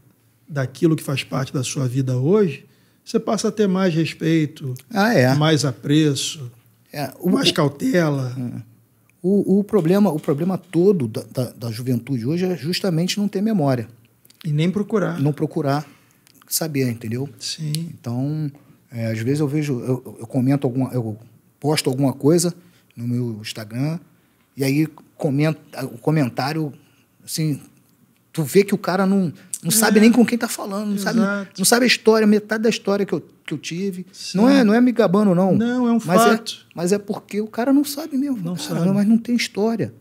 daquilo que faz parte da sua vida hoje, você passa a ter mais respeito, ah, é. mais apreço, é. o, mais cautela. É o, o, problema, o problema todo da, da, da, juventude hoje é justamente não ter memória. E nem procurar. Não procurar saber, entendeu? Sim. Então, é, às vezes eu vejo, eu, eu comento alguma, eu posto alguma coisa no meu Instagram, e aí comento, o comentário, assim, tu vê que o cara não, não sabe nem uhum. com quem está falando, não sabe, não sabe a história, metade da história que eu, que eu tive. Não é, não é me gabando, não. Não, é um mas é fato. É, mas é porque o cara não sabe mesmo. Não cara, sabe. Mas não tem história.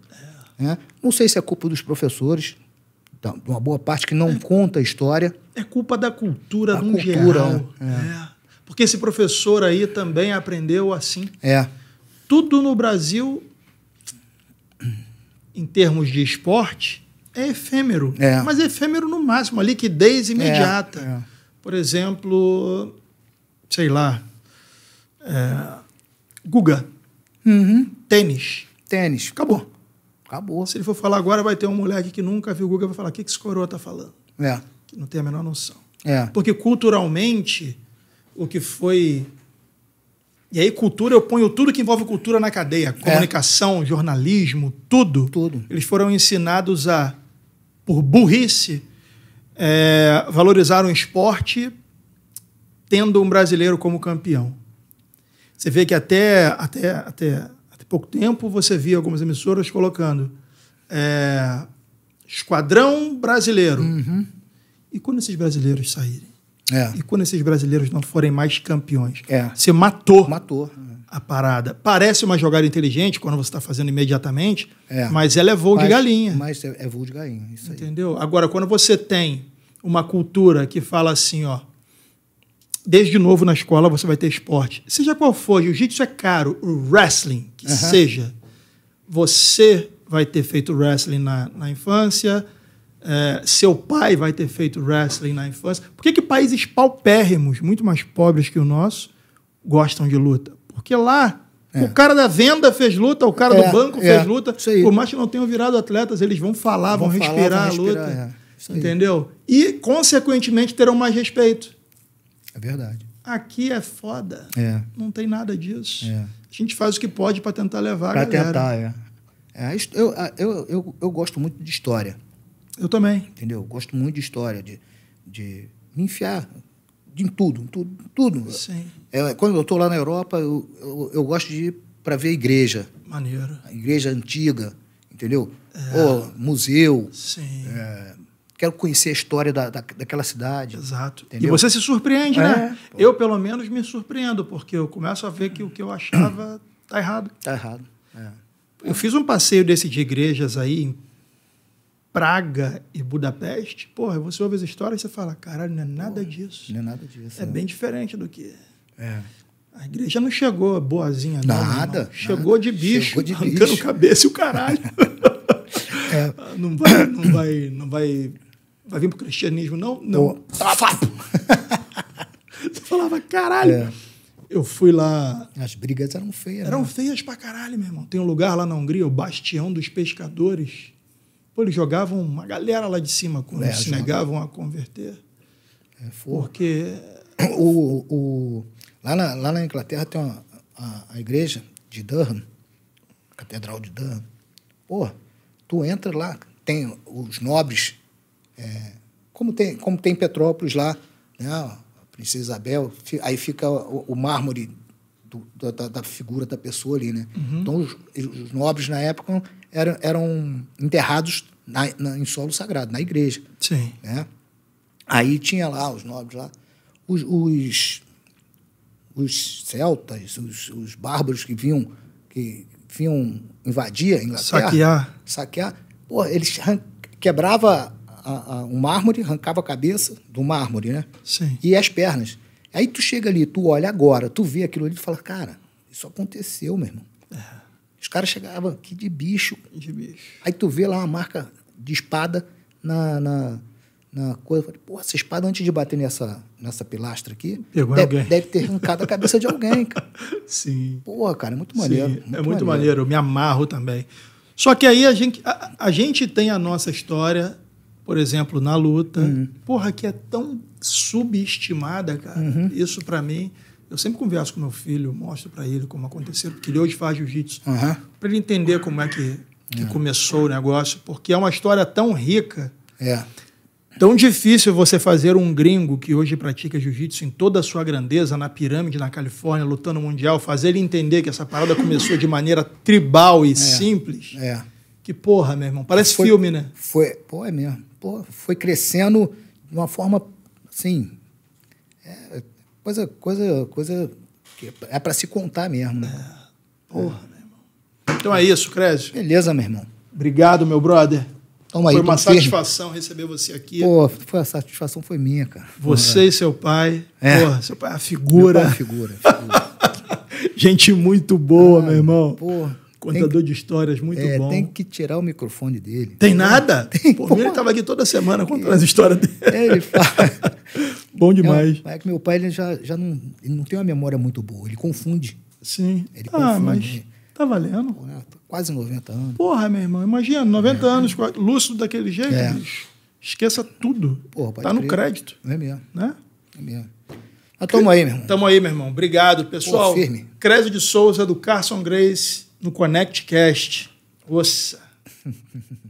É. Né? Não sei se é culpa dos professores, de uma boa parte que não é, conta a história. É culpa da cultura do no geral. É. É. Porque esse professor aí também aprendeu assim. É. Tudo no Brasil, em termos de esporte, é efêmero. É. Mas efêmero no máximo, a liquidez é, imediata. É, Por exemplo, sei lá, é, Guga, uhum. tênis. Tênis. Acabou. Acabou. Se ele for falar agora, vai ter um moleque que nunca viu Guga vai falar: o que, que esse coroa tá falando? É. Que não tem a menor noção. É. Porque culturalmente, o que foi. E aí, cultura, eu ponho tudo que envolve cultura na cadeia: é. comunicação, é. jornalismo, tudo. Tudo. Eles foram ensinados a por burrice, é, valorizaram o esporte tendo um brasileiro como campeão. Você vê que até, até, até, até pouco tempo você via algumas emissoras colocando é, Esquadrão Brasileiro. Uhum. E quando esses brasileiros saírem? É. E quando esses brasileiros não forem mais campeões? É. Você matou. Matou. É. A parada. Parece uma jogada inteligente quando você está fazendo imediatamente, é. mas ela é voo mas, de galinha. Mas é, é, voo de galinha, isso Entendeu? Aí. Agora, quando você tem uma cultura que fala assim, ó, desde novo na escola você vai ter esporte. Seja qual for, jiu-jitsu é caro, o wrestling, que uh -huh. seja. Você vai ter feito wrestling na, na infância, é, seu pai vai ter feito wrestling na infância. Por que, que países paupérrimos, muito mais pobres que o nosso, gostam de luta? Porque lá é. o cara da venda fez luta, o cara é, do banco é. fez luta. Por mais que não tenham virado atletas, eles vão falar, vão, vão falar, respirar, vão respirar a luta. É. Entendeu? E, consequentemente, terão mais respeito. É verdade. Aqui é foda. É. Não tem nada disso. A gente faz o que pode para tentar levar pra a galera. Para tentar, é. Eu, eu, eu, eu gosto muito de história. Eu também. Entendeu? gosto muito de história, de, de me enfiar de, em tudo, em tudo, em tudo. Sim. É, quando eu estou lá na Europa, eu, eu, eu gosto de ir para ver a igreja. Maneiro. A igreja antiga, entendeu? É. Ou museu. Sim. É, quero conhecer a história da, da daquela cidade. Exato. Entendeu? E você se surpreende, né? é, né? Pô. Eu, pelo menos, me surpreendo, porque eu começo a ver que o que eu achava tá errado. Tá errado. É. Eu fiz um passeio desse de igrejas aí, Praga e Budapeste, porra, você ouve as histórias e você fala, caralho, não é nada porra, disso. Não é nada disso. É, é. bem diferente do que. É. A igreja não chegou boazinha, não. Nada. Chegou de bicho, chegou de arrancando bicho. cabeça e o caralho. é. Não vai, não vai, não vai, vai vir pro cristianismo, não? Não. você falava, caralho. É. Eu fui lá. As brigas eram feias. Eram né? feias pra caralho, meu irmão. Tem um lugar lá na Hungria, o Bastião dos Pescadores Pô, eles jogavam uma galera lá de cima quando é, se negavam a converter. É, porque. O, o, lá, na, lá na Inglaterra tem uma, a, a igreja de Durham, Catedral de Durham. Pô, tu entra lá, tem os nobres, é, como, tem, como tem Petrópolis lá, né? A Princesa Isabel, aí fica o, o mármore da, da, figura da pessoa ali, né? Uhum. Então, os, os, nobres na época eram, eram enterrados na, na, em solo sagrado, na igreja. Sim. Né? Aí tinha lá os nobres lá. Os, os, os celtas, os, os bárbaros que vinham, que vinham invadir a Inglaterra. Saquear. Saquear. Pô, eles quebrava a, a, um mármore, arrancava a cabeça do mármore, né? Sim. E as pernas. Aí tu chega ali, tu olha agora, tu vê aquilo ali, tu fala, cara, isso aconteceu, meu irmão. É. Os caras chegavam, que de bicho. De bicho. Aí tu vê lá uma marca de espada na, na, na coisa. Eu falei, pô, essa espada antes de bater nessa, nessa pilastra aqui, deve, deve ter arrancado a cabeça de alguém, cara. Sim. Pô, cara, é muito maneiro. Muito é muito maneiro. maneiro, eu me amarro também. Só que aí a gente, a, a gente tem a nossa história, por exemplo, na luta. Uhum. Porra, que é tão subestimada, cara. Uhum. Isso para mim eu sempre converso com meu filho, mostro para ele como aconteceu, porque ele hoje faz jiu-jitsu, uhum. para ele entender como é que, que é. começou o negócio, porque é uma história tão rica, é. tão difícil você fazer um gringo que hoje pratica jiu-jitsu em toda a sua grandeza, na pirâmide, na Califórnia, lutando mundial, fazer ele entender que essa parada começou de maneira tribal e é. simples. É. Que porra, meu irmão. Parece foi, filme, né? Foi, pô, é mesmo. Pô, foi crescendo de uma forma, assim, é, Coisa, coisa, coisa que é para se contar mesmo. Né? É. Porra, é. meu irmão. Então é isso, Crédito. Beleza, meu irmão. Obrigado, meu brother. Toma foi aí, uma satisfação firme. receber você aqui. Pô, foi, a satisfação foi minha, cara. Você Porra. e seu pai. É. Porra, seu pai é a figura. Meu pai é a figura. figura. Gente muito boa, ah, meu irmão. Porra. Contador que, de histórias muito é, bom. Tem que tirar o microfone dele. Tem nada? Tem, Por pô, mim, ele estava aqui toda semana é. contando é, as histórias dele. É, ele fala. bom é, demais. é que meu pai ele já, já não, ele não tem uma memória muito boa, ele confunde. Sim. Ele ah, confunde. mas né? tá valendo. Pô, né? Quase 90 anos. Porra, meu irmão, imagina, 90 é. anos, lúcido daquele jeito, é. esqueça tudo. Porra, tá no crédito. É mesmo. Né? É mesmo. Mas tamo aí, meu irmão. Tamo aí, meu irmão. Obrigado, pessoal. Pô, firme. Creso de Souza, do Carson Grace no ConnectCast. Ouça.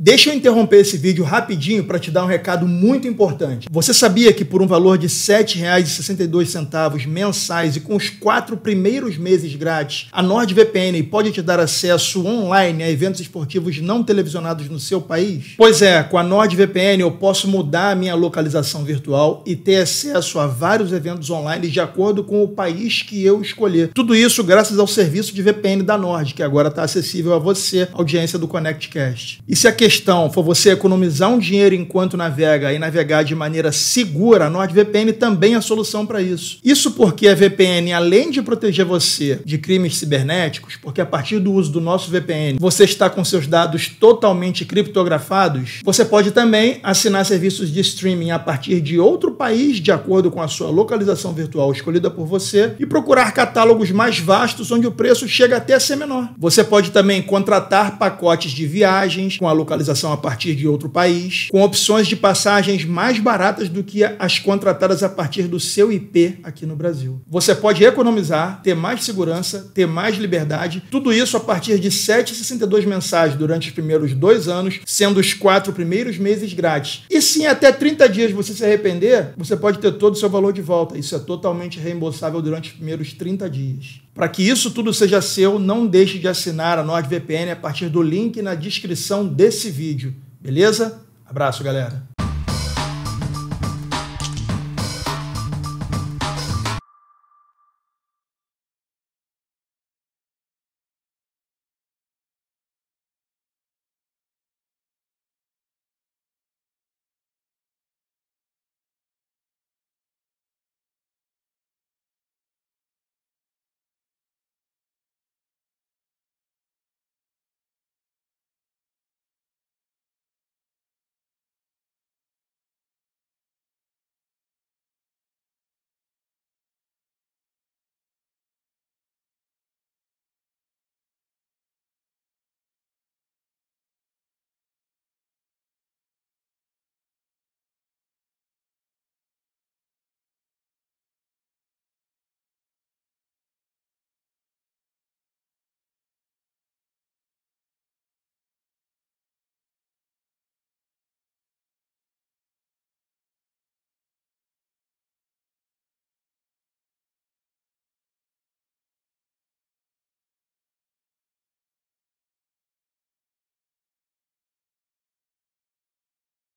Deixa eu interromper esse vídeo rapidinho para te dar um recado muito importante. Você sabia que por um valor de R$ 7,62 mensais e com os quatro primeiros meses grátis, a NordVPN pode te dar acesso online a eventos esportivos não televisionados no seu país? Pois é, com a NordVPN eu posso mudar a minha localização virtual e ter acesso a vários eventos online de acordo com o país que eu escolher. Tudo isso graças ao serviço de VPN da Nord, que agora está acessível a você, audiência do ConnectCast. E se aqui questão for você economizar um dinheiro enquanto navega e navegar de maneira segura, a NordVPN também é a solução para isso. Isso porque a VPN, além de proteger você de crimes cibernéticos, porque a partir do uso do nosso VPN você está com seus dados totalmente criptografados, você pode também assinar serviços de streaming a partir de outro país, de acordo com a sua localização virtual escolhida por você, e procurar catálogos mais vastos onde o preço chega até a ser menor. Você pode também contratar pacotes de viagens com a alocação localização a partir de outro país, com opções de passagens mais baratas do que as contratadas a partir do seu IP aqui no Brasil. Você pode economizar, ter mais segurança, ter mais liberdade, tudo isso a partir de 7,62 mensais durante os primeiros dois anos, sendo os quatro primeiros meses grátis. E se em até 30 dias você se arrepender, você pode ter todo o seu valor de volta. Isso é totalmente reembolsável durante os primeiros 30 dias. Para que isso tudo seja seu, não deixe de assinar a NordVPN a partir do link na descrição desse vídeo. Beleza? Abraço, galera!